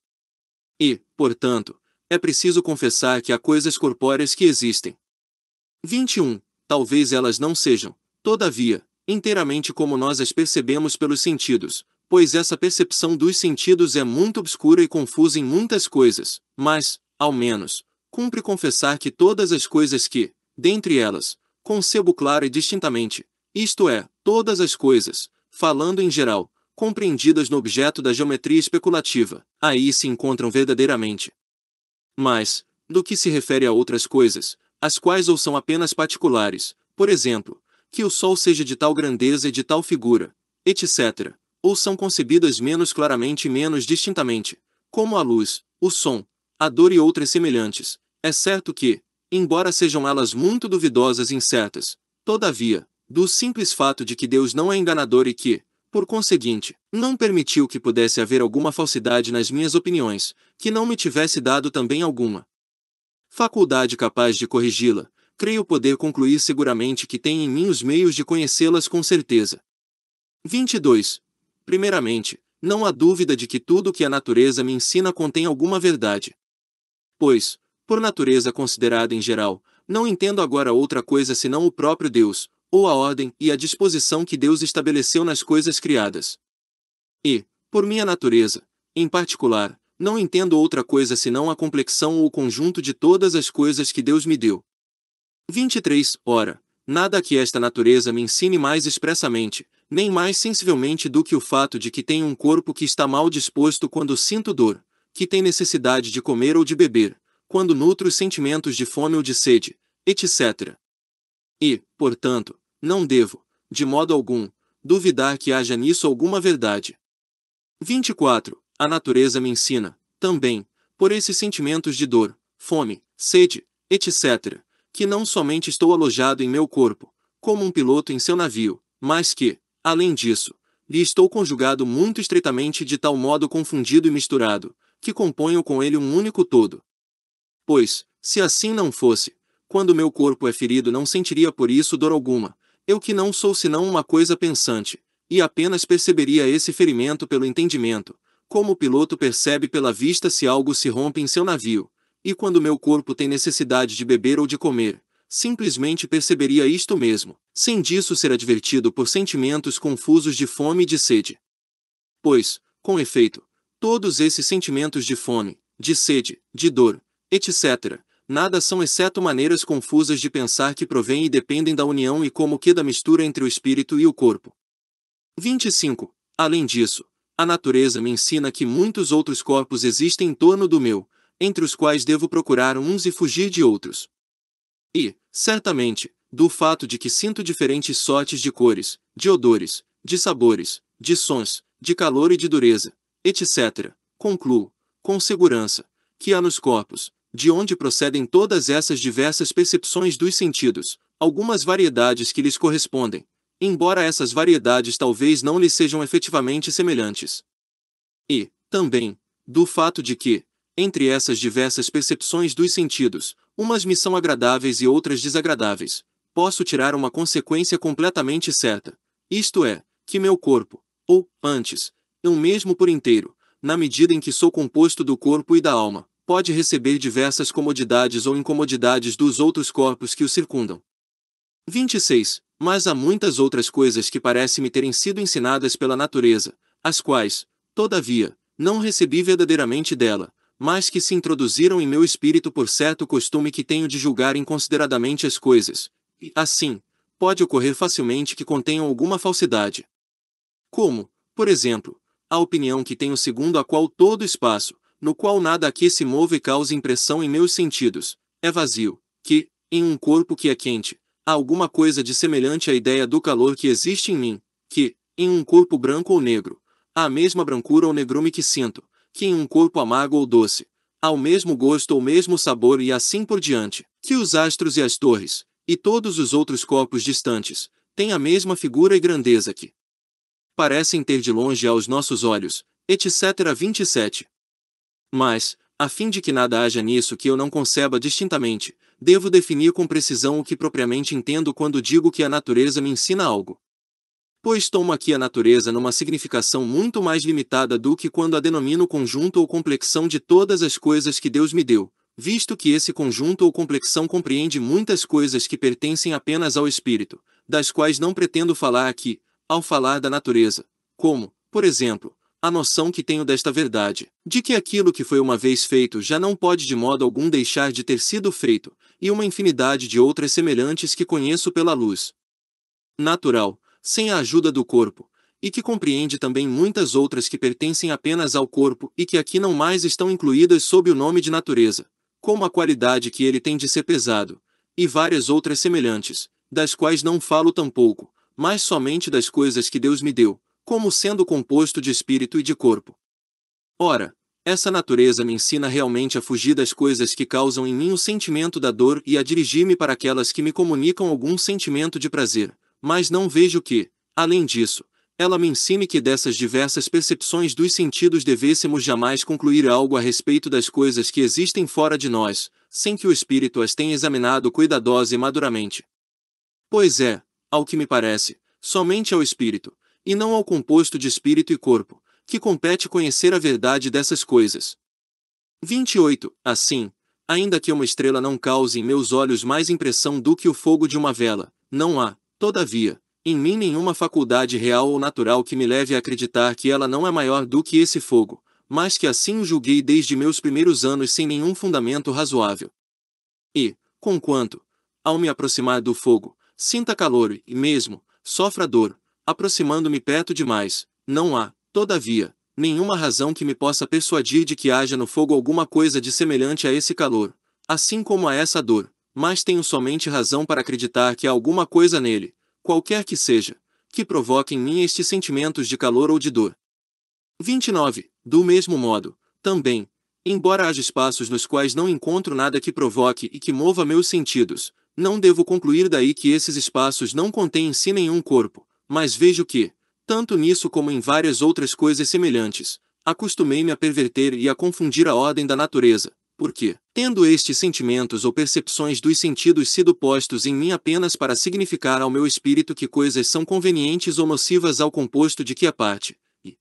E, portanto, é preciso confessar que há coisas corpóreas que existem. 21. Talvez elas não sejam, todavia, inteiramente como nós as percebemos pelos sentidos, pois essa percepção dos sentidos é muito obscura e confusa em muitas coisas, mas, ao menos, cumpre confessar que todas as coisas que, dentre elas, concebo clara e distintamente, isto é, todas as coisas, falando em geral, compreendidas no objeto da geometria especulativa, aí se encontram verdadeiramente, mas, do que se refere a outras coisas, as quais ou são apenas particulares, por exemplo, que o Sol seja de tal grandeza e de tal figura, etc., ou são concebidas menos claramente e menos distintamente, como a luz, o som, a dor e outras semelhantes, é certo que, embora sejam elas muito duvidosas e incertas, todavia, do simples fato de que Deus não é enganador e que, por conseguinte, não permitiu que pudesse haver alguma falsidade nas minhas opiniões, que não me tivesse dado também alguma faculdade capaz de corrigi-la, creio poder concluir seguramente que tem em mim os meios de conhecê-las com certeza. 22. Primeiramente, não há dúvida de que tudo que a natureza me ensina contém alguma verdade. Pois, por natureza considerada em geral, não entendo agora outra coisa senão o próprio Deus, ou a ordem e a disposição que Deus estabeleceu nas coisas criadas. E, por minha natureza, em particular, não entendo outra coisa senão a complexão ou o conjunto de todas as coisas que Deus me deu. 23. Ora, nada que esta natureza me ensine mais expressamente, nem mais sensivelmente do que o fato de que tenho um corpo que está mal disposto quando sinto dor, que tem necessidade de comer ou de beber, quando nutro os sentimentos de fome ou de sede, etc. E, portanto, não devo, de modo algum, duvidar que haja nisso alguma verdade. 24. A natureza me ensina, também, por esses sentimentos de dor, fome, sede, etc., que não somente estou alojado em meu corpo, como um piloto em seu navio, mas que, além disso, lhe estou conjugado muito estreitamente de tal modo confundido e misturado, que componho com ele um único todo. Pois, se assim não fosse, quando meu corpo é ferido não sentiria por isso dor alguma, eu que não sou senão uma coisa pensante, e apenas perceberia esse ferimento pelo entendimento, como o piloto percebe pela vista se algo se rompe em seu navio, e quando meu corpo tem necessidade de beber ou de comer, simplesmente perceberia isto mesmo, sem disso ser advertido por sentimentos confusos de fome e de sede. Pois, com efeito, todos esses sentimentos de fome, de sede, de dor, etc., nada são exceto maneiras confusas de pensar que provêm e dependem da união e como que da mistura entre o espírito e o corpo. 25. Além disso, a natureza me ensina que muitos outros corpos existem em torno do meu, entre os quais devo procurar uns e fugir de outros. E, certamente, do fato de que sinto diferentes sortes de cores, de odores, de sabores, de sons, de calor e de dureza, etc., concluo, com segurança, que há nos corpos, de onde procedem todas essas diversas percepções dos sentidos, algumas variedades que lhes correspondem, embora essas variedades talvez não lhes sejam efetivamente semelhantes. E, também, do fato de que, entre essas diversas percepções dos sentidos, umas me são agradáveis e outras desagradáveis, posso tirar uma consequência completamente certa, isto é, que meu corpo, ou, antes, eu mesmo por inteiro, na medida em que sou composto do corpo e da alma, pode receber diversas comodidades ou incomodidades dos outros corpos que o circundam. 26. Mas há muitas outras coisas que parece-me terem sido ensinadas pela natureza, as quais, todavia, não recebi verdadeiramente dela, mas que se introduziram em meu espírito por certo costume que tenho de julgar inconsideradamente as coisas, e, assim, pode ocorrer facilmente que contenham alguma falsidade. Como, por exemplo, a opinião que tenho segundo a qual todo espaço, no qual nada aqui se move e causa impressão em meus sentidos, é vazio, que, em um corpo que é quente, há alguma coisa de semelhante à ideia do calor que existe em mim, que, em um corpo branco ou negro, há a mesma brancura ou negrume que sinto, que em um corpo amargo ou doce, há o mesmo gosto ou mesmo sabor e assim por diante, que os astros e as torres, e todos os outros corpos distantes, têm a mesma figura e grandeza que parecem ter de longe aos nossos olhos, etc. 27. Mas, a fim de que nada haja nisso que eu não conceba distintamente, devo definir com precisão o que propriamente entendo quando digo que a natureza me ensina algo. Pois tomo aqui a natureza numa significação muito mais limitada do que quando a denomino conjunto ou complexão de todas as coisas que Deus me deu, visto que esse conjunto ou complexão compreende muitas coisas que pertencem apenas ao espírito, das quais não pretendo falar aqui, ao falar da natureza, como, por exemplo, a noção que tenho desta verdade, de que aquilo que foi uma vez feito já não pode de modo algum deixar de ter sido feito, e uma infinidade de outras semelhantes que conheço pela luz natural, sem a ajuda do corpo, e que compreende também muitas outras que pertencem apenas ao corpo e que aqui não mais estão incluídas sob o nome de natureza, como a qualidade que ele tem de ser pesado, e várias outras semelhantes, das quais não falo tampouco, mas somente das coisas que Deus me deu, como sendo composto de espírito e de corpo. Ora, essa natureza me ensina realmente a fugir das coisas que causam em mim o sentimento da dor e a dirigir-me para aquelas que me comunicam algum sentimento de prazer, mas não vejo que, além disso, ela me ensine que dessas diversas percepções dos sentidos devêssemos jamais concluir algo a respeito das coisas que existem fora de nós, sem que o espírito as tenha examinado cuidadosa e maduramente. Pois é, ao que me parece, somente ao espírito, e não ao composto de espírito e corpo, que compete conhecer a verdade dessas coisas. 28. Assim, ainda que uma estrela não cause em meus olhos mais impressão do que o fogo de uma vela, não há, todavia, em mim nenhuma faculdade real ou natural que me leve a acreditar que ela não é maior do que esse fogo, mas que assim o julguei desde meus primeiros anos sem nenhum fundamento razoável. E, conquanto, ao me aproximar do fogo, sinta calor e, mesmo, sofra dor, aproximando-me perto demais, não há, todavia, nenhuma razão que me possa persuadir de que haja no fogo alguma coisa de semelhante a esse calor, assim como a essa dor, mas tenho somente razão para acreditar que há alguma coisa nele, qualquer que seja, que provoque em mim estes sentimentos de calor ou de dor. 29. Do mesmo modo, também, embora haja espaços nos quais não encontro nada que provoque e que mova meus sentidos, não devo concluir daí que esses espaços não contêm em si nenhum corpo, mas vejo que, tanto nisso como em várias outras coisas semelhantes, acostumei-me a perverter e a confundir a ordem da natureza, porque, tendo estes sentimentos ou percepções dos sentidos sido postos em mim apenas para significar ao meu espírito que coisas são convenientes ou nocivas ao composto de que é parte, e,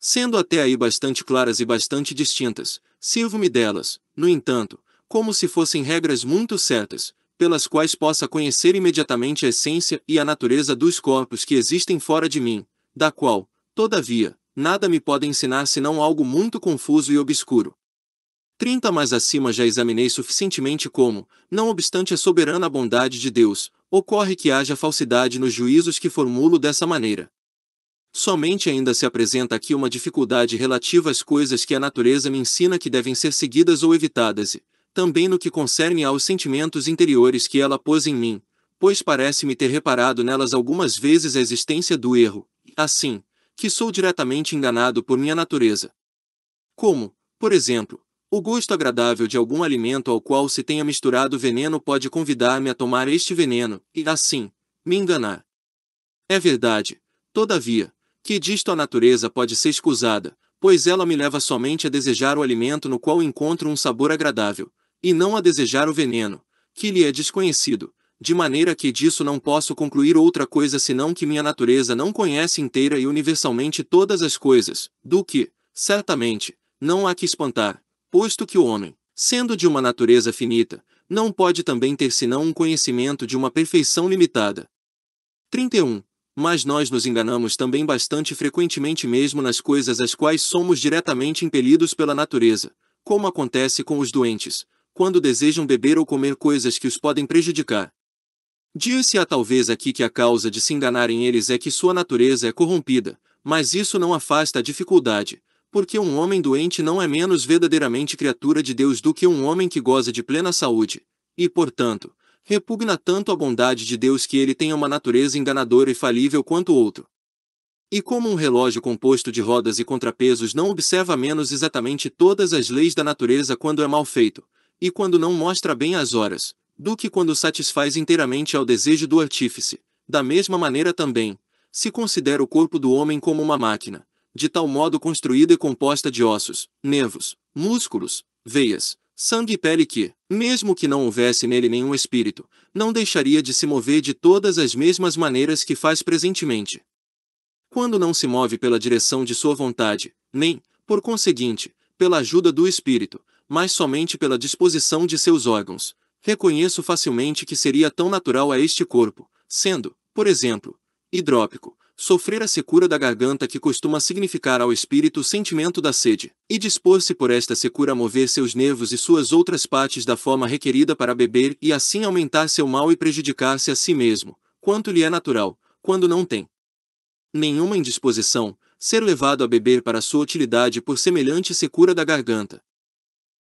sendo até aí bastante claras e bastante distintas, sirvo-me delas, no entanto, como se fossem regras muito certas, pelas quais possa conhecer imediatamente a essência e a natureza dos corpos que existem fora de mim, da qual, todavia, nada me pode ensinar senão algo muito confuso e obscuro. 30 mais acima já examinei suficientemente como, não obstante a soberana bondade de Deus, ocorre que haja falsidade nos juízos que formulo dessa maneira. Somente ainda se apresenta aqui uma dificuldade relativa às coisas que a natureza me ensina que devem ser seguidas ou evitadas, e, também no que concerne aos sentimentos interiores que ela pôs em mim, pois parece-me ter reparado nelas algumas vezes a existência do erro, assim, que sou diretamente enganado por minha natureza. Como, por exemplo, o gosto agradável de algum alimento ao qual se tenha misturado veneno pode convidar-me a tomar este veneno, e assim, me enganar. É verdade, todavia, que disto a natureza pode ser excusada, pois ela me leva somente a desejar o alimento no qual encontro um sabor agradável, e não a desejar o veneno, que lhe é desconhecido, de maneira que disso não posso concluir outra coisa senão que minha natureza não conhece inteira e universalmente todas as coisas, do que, certamente, não há que espantar, posto que o homem, sendo de uma natureza finita, não pode também ter senão um conhecimento de uma perfeição limitada. 31. Mas nós nos enganamos também bastante frequentemente mesmo nas coisas às quais somos diretamente impelidos pela natureza, como acontece com os doentes, quando desejam beber ou comer coisas que os podem prejudicar. diz se á talvez aqui que a causa de se enganarem eles é que sua natureza é corrompida, mas isso não afasta a dificuldade, porque um homem doente não é menos verdadeiramente criatura de Deus do que um homem que goza de plena saúde, e, portanto, repugna tanto a bondade de Deus que ele tenha uma natureza enganadora e falível quanto outro. E como um relógio composto de rodas e contrapesos não observa menos exatamente todas as leis da natureza quando é mal feito, e quando não mostra bem as horas, do que quando satisfaz inteiramente ao desejo do artífice. Da mesma maneira também, se considera o corpo do homem como uma máquina, de tal modo construída e composta de ossos, nervos, músculos, veias, sangue e pele que, mesmo que não houvesse nele nenhum espírito, não deixaria de se mover de todas as mesmas maneiras que faz presentemente. Quando não se move pela direção de sua vontade, nem, por conseguinte, pela ajuda do espírito, mas somente pela disposição de seus órgãos. Reconheço facilmente que seria tão natural a este corpo, sendo, por exemplo, hidrópico, sofrer a secura da garganta que costuma significar ao espírito o sentimento da sede, e dispor-se por esta secura a mover seus nervos e suas outras partes da forma requerida para beber e assim aumentar seu mal e prejudicar-se a si mesmo, quanto lhe é natural, quando não tem nenhuma indisposição, ser levado a beber para sua utilidade por semelhante secura da garganta,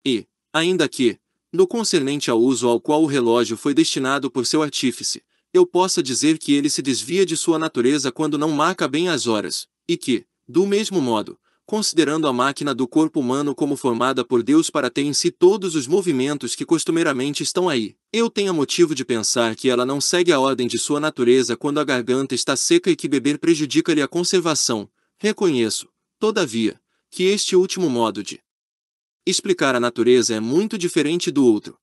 e, ainda que, no concernente ao uso ao qual o relógio foi destinado por seu artífice, eu possa dizer que ele se desvia de sua natureza quando não marca bem as horas, e que, do mesmo modo, considerando a máquina do corpo humano como formada por Deus para ter em si todos os movimentos que costumeiramente estão aí, eu tenha motivo de pensar que ela não segue a ordem de sua natureza quando a garganta está seca e que beber prejudica-lhe a conservação, reconheço, todavia, que este último modo de Explicar a natureza é muito diferente do outro.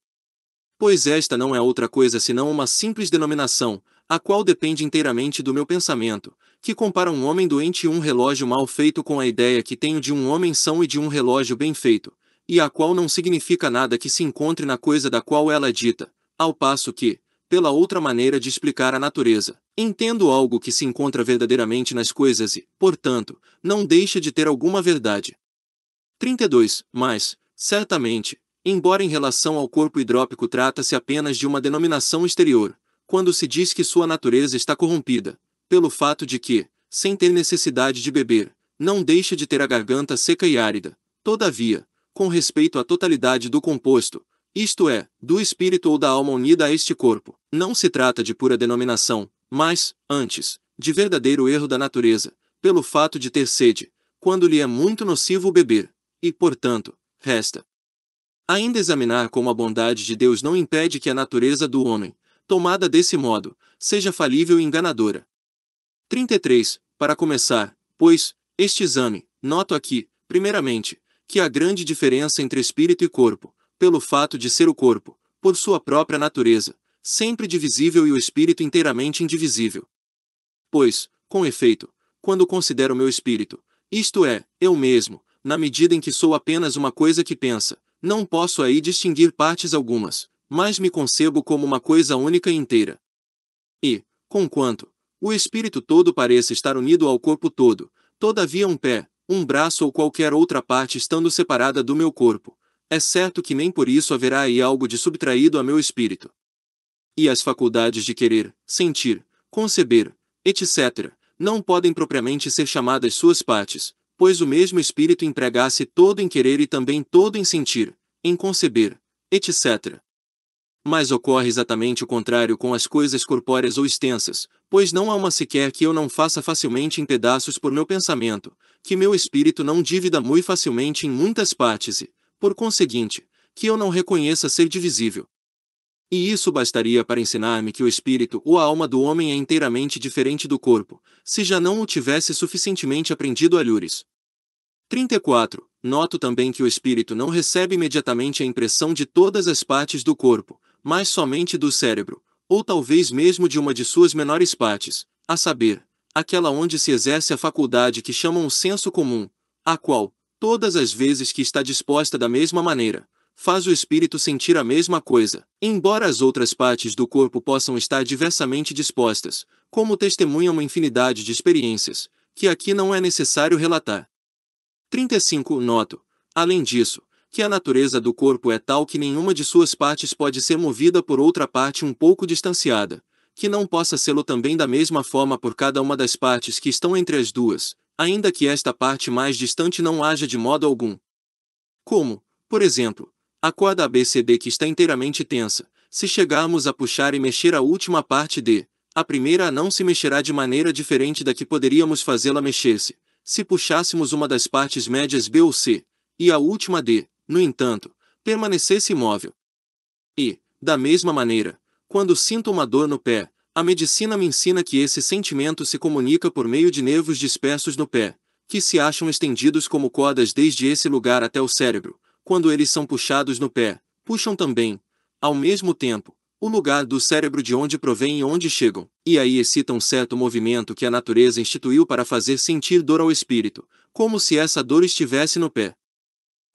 Pois esta não é outra coisa senão uma simples denominação, a qual depende inteiramente do meu pensamento, que compara um homem doente e um relógio mal feito com a ideia que tenho de um homem são e de um relógio bem feito, e a qual não significa nada que se encontre na coisa da qual ela é dita, ao passo que, pela outra maneira de explicar a natureza, entendo algo que se encontra verdadeiramente nas coisas e, portanto, não deixa de ter alguma verdade. 32. Mas, certamente, embora em relação ao corpo hidrópico trata-se apenas de uma denominação exterior, quando se diz que sua natureza está corrompida, pelo fato de que, sem ter necessidade de beber, não deixa de ter a garganta seca e árida. Todavia, com respeito à totalidade do composto, isto é, do espírito ou da alma unida a este corpo, não se trata de pura denominação, mas, antes, de verdadeiro erro da natureza, pelo fato de ter sede, quando lhe é muito nocivo beber e, portanto, resta. Ainda examinar como a bondade de Deus não impede que a natureza do homem, tomada desse modo, seja falível e enganadora. 33. Para começar, pois, este exame, noto aqui, primeiramente, que há grande diferença entre espírito e corpo, pelo fato de ser o corpo, por sua própria natureza, sempre divisível e o espírito inteiramente indivisível. Pois, com efeito, quando considero meu espírito, isto é, eu mesmo, na medida em que sou apenas uma coisa que pensa, não posso aí distinguir partes algumas, mas me concebo como uma coisa única e inteira. E, conquanto, o espírito todo parece estar unido ao corpo todo, todavia um pé, um braço ou qualquer outra parte estando separada do meu corpo, é certo que nem por isso haverá aí algo de subtraído a meu espírito. E as faculdades de querer, sentir, conceber, etc., não podem propriamente ser chamadas suas partes, pois o mesmo Espírito empregasse todo em querer e também todo em sentir, em conceber, etc. Mas ocorre exatamente o contrário com as coisas corpóreas ou extensas, pois não há uma sequer que eu não faça facilmente em pedaços por meu pensamento, que meu espírito não divida muito facilmente em muitas partes e, por conseguinte, que eu não reconheça ser divisível. E isso bastaria para ensinar-me que o espírito ou a alma do homem é inteiramente diferente do corpo, se já não o tivesse suficientemente aprendido a Lures. 34. Noto também que o espírito não recebe imediatamente a impressão de todas as partes do corpo, mas somente do cérebro, ou talvez mesmo de uma de suas menores partes, a saber, aquela onde se exerce a faculdade que chamam o senso comum, a qual, todas as vezes que está disposta da mesma maneira, faz o espírito sentir a mesma coisa, embora as outras partes do corpo possam estar diversamente dispostas, como testemunha uma infinidade de experiências, que aqui não é necessário relatar. 35. Noto, além disso, que a natureza do corpo é tal que nenhuma de suas partes pode ser movida por outra parte um pouco distanciada, que não possa sê-lo também da mesma forma por cada uma das partes que estão entre as duas, ainda que esta parte mais distante não haja de modo algum. Como, por exemplo, a corda ABCD que está inteiramente tensa, se chegarmos a puxar e mexer a última parte D, a primeira não se mexerá de maneira diferente da que poderíamos fazê-la mexer-se, se puxássemos uma das partes médias B ou C, e a última D, no entanto, permanecesse imóvel. E, da mesma maneira, quando sinto uma dor no pé, a medicina me ensina que esse sentimento se comunica por meio de nervos dispersos no pé, que se acham estendidos como cordas desde esse lugar até o cérebro. Quando eles são puxados no pé, puxam também, ao mesmo tempo, o lugar do cérebro de onde provém e onde chegam, e aí excita um certo movimento que a natureza instituiu para fazer sentir dor ao espírito, como se essa dor estivesse no pé.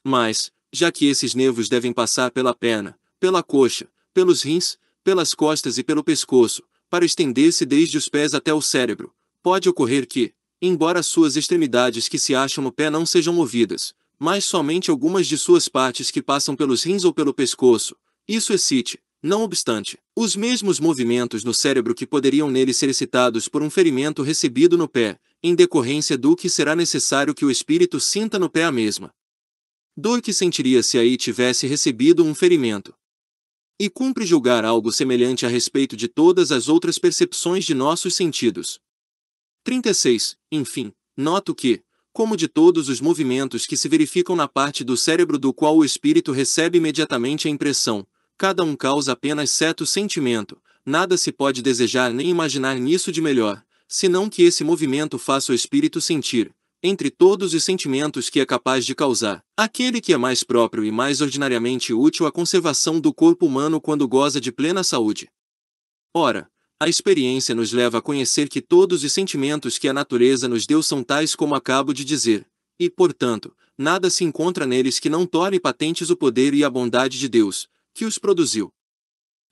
Mas, já que esses nervos devem passar pela perna, pela coxa, pelos rins, pelas costas e pelo pescoço, para estender-se desde os pés até o cérebro, pode ocorrer que, embora suas extremidades que se acham no pé não sejam movidas, mas somente algumas de suas partes que passam pelos rins ou pelo pescoço, isso excite, não obstante, os mesmos movimentos no cérebro que poderiam nele ser excitados por um ferimento recebido no pé, em decorrência do que será necessário que o espírito sinta no pé a mesma. Dor que sentiria se aí tivesse recebido um ferimento. E cumpre julgar algo semelhante a respeito de todas as outras percepções de nossos sentidos. 36. Enfim, noto que, como de todos os movimentos que se verificam na parte do cérebro do qual o espírito recebe imediatamente a impressão, cada um causa apenas certo sentimento, nada se pode desejar nem imaginar nisso de melhor, senão que esse movimento faça o espírito sentir, entre todos os sentimentos que é capaz de causar, aquele que é mais próprio e mais ordinariamente útil à conservação do corpo humano quando goza de plena saúde. Ora, a experiência nos leva a conhecer que todos os sentimentos que a natureza nos deu são tais como acabo de dizer, e, portanto, nada se encontra neles que não torne patentes o poder e a bondade de Deus, que os produziu.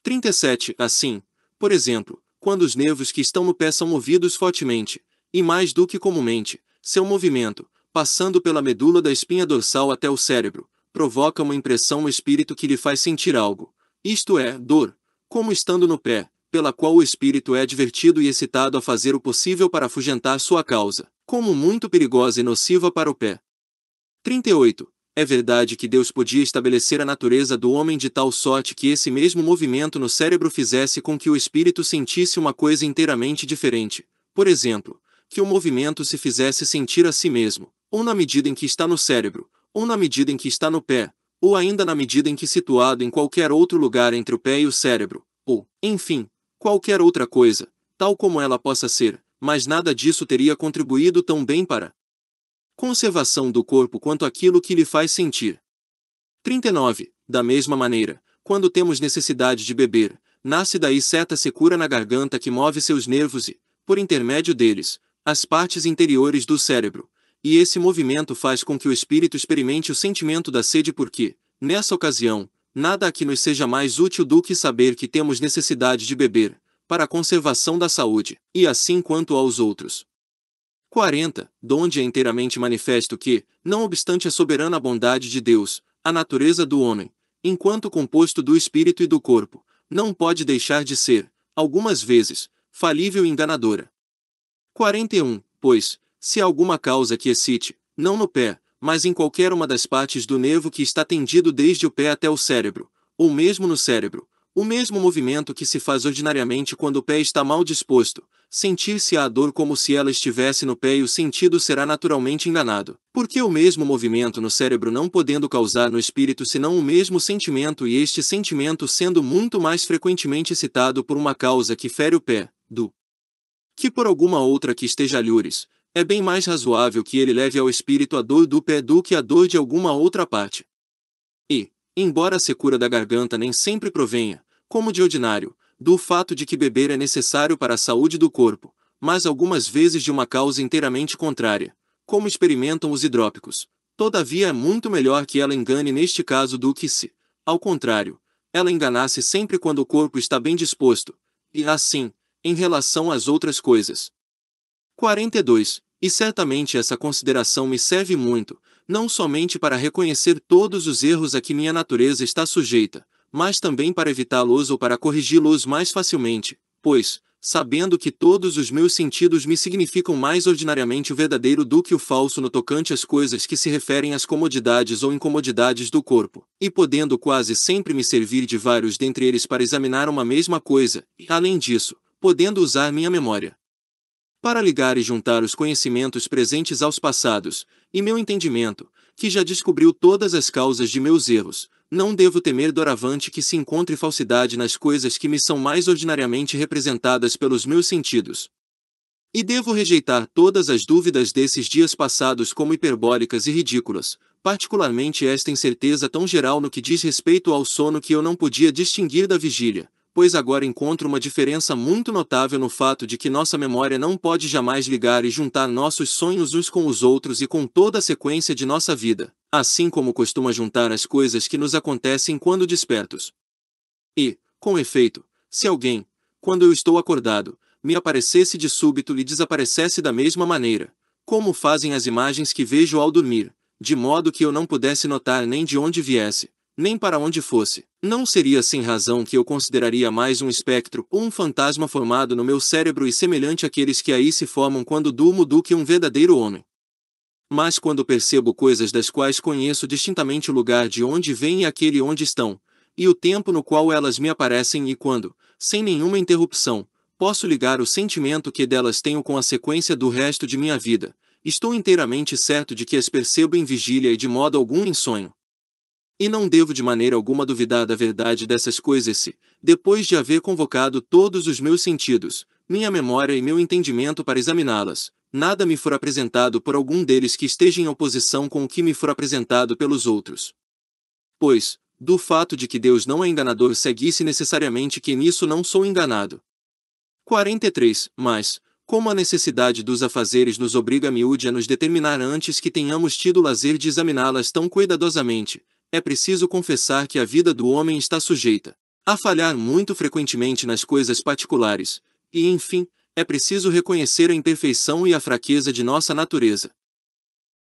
37. Assim, por exemplo, quando os nervos que estão no pé são movidos fortemente, e mais do que comumente, seu movimento, passando pela medula da espinha dorsal até o cérebro, provoca uma impressão no espírito que lhe faz sentir algo, isto é, dor, como estando no pé, pela qual o espírito é advertido e excitado a fazer o possível para afugentar sua causa, como muito perigosa e nociva para o pé. 38. É verdade que Deus podia estabelecer a natureza do homem de tal sorte que esse mesmo movimento no cérebro fizesse com que o espírito sentisse uma coisa inteiramente diferente, por exemplo, que o movimento se fizesse sentir a si mesmo, ou na medida em que está no cérebro, ou na medida em que está no pé, ou ainda na medida em que situado em qualquer outro lugar entre o pé e o cérebro, ou, enfim, qualquer outra coisa, tal como ela possa ser, mas nada disso teria contribuído tão bem para Conservação do corpo quanto aquilo que lhe faz sentir. 39. Da mesma maneira, quando temos necessidade de beber, nasce daí certa secura na garganta que move seus nervos e, por intermédio deles, as partes interiores do cérebro, e esse movimento faz com que o espírito experimente o sentimento da sede porque, nessa ocasião, nada aqui nos seja mais útil do que saber que temos necessidade de beber, para a conservação da saúde, e assim quanto aos outros, 40, donde é inteiramente manifesto que, não obstante a soberana bondade de Deus, a natureza do homem, enquanto composto do espírito e do corpo, não pode deixar de ser, algumas vezes, falível e enganadora. 41. Pois, se alguma causa que excite, não no pé, mas em qualquer uma das partes do nervo que está tendido desde o pé até o cérebro, ou mesmo no cérebro, o mesmo movimento que se faz ordinariamente quando o pé está mal disposto, sentir-se a dor como se ela estivesse no pé e o sentido será naturalmente enganado. Porque o mesmo movimento no cérebro não podendo causar no espírito senão o mesmo sentimento e este sentimento sendo muito mais frequentemente excitado por uma causa que fere o pé, do que por alguma outra que esteja alhures, é bem mais razoável que ele leve ao espírito a dor do pé do que a dor de alguma outra parte. E, embora a secura da garganta nem sempre provenha, como de ordinário, do fato de que beber é necessário para a saúde do corpo, mas algumas vezes de uma causa inteiramente contrária, como experimentam os hidrópicos. Todavia é muito melhor que ela engane neste caso do que se, ao contrário, ela enganasse sempre quando o corpo está bem disposto, e assim, em relação às outras coisas. 42. E certamente essa consideração me serve muito, não somente para reconhecer todos os erros a que minha natureza está sujeita, mas também para evitá-los ou para corrigi-los mais facilmente, pois, sabendo que todos os meus sentidos me significam mais ordinariamente o verdadeiro do que o falso no tocante às coisas que se referem às comodidades ou incomodidades do corpo, e podendo quase sempre me servir de vários dentre eles para examinar uma mesma coisa, e, além disso, podendo usar minha memória para ligar e juntar os conhecimentos presentes aos passados, e meu entendimento, que já descobriu todas as causas de meus erros, não devo temer doravante que se encontre falsidade nas coisas que me são mais ordinariamente representadas pelos meus sentidos. E devo rejeitar todas as dúvidas desses dias passados como hiperbólicas e ridículas, particularmente esta incerteza tão geral no que diz respeito ao sono que eu não podia distinguir da vigília, pois agora encontro uma diferença muito notável no fato de que nossa memória não pode jamais ligar e juntar nossos sonhos uns com os outros e com toda a sequência de nossa vida, assim como costuma juntar as coisas que nos acontecem quando despertos. E, com efeito, se alguém, quando eu estou acordado, me aparecesse de súbito e desaparecesse da mesma maneira, como fazem as imagens que vejo ao dormir, de modo que eu não pudesse notar nem de onde viesse, nem para onde fosse, não seria sem razão que eu consideraria mais um espectro ou um fantasma formado no meu cérebro e semelhante àqueles que aí se formam quando durmo do que um verdadeiro homem. Mas quando percebo coisas das quais conheço distintamente o lugar de onde vêm e aquele onde estão, e o tempo no qual elas me aparecem e quando, sem nenhuma interrupção, posso ligar o sentimento que delas tenho com a sequência do resto de minha vida, estou inteiramente certo de que as percebo em vigília e de modo algum em sonho. E não devo de maneira alguma duvidar da verdade dessas coisas se, depois de haver convocado todos os meus sentidos, minha memória e meu entendimento para examiná-las, nada me for apresentado por algum deles que esteja em oposição com o que me for apresentado pelos outros. Pois, do fato de que Deus não é enganador seguisse necessariamente que nisso não sou enganado. 43. Mas, como a necessidade dos afazeres nos obriga a miúde a nos determinar antes que tenhamos tido o lazer de examiná-las tão cuidadosamente, é preciso confessar que a vida do homem está sujeita a falhar muito frequentemente nas coisas particulares, e, enfim, é preciso reconhecer a imperfeição e a fraqueza de nossa natureza.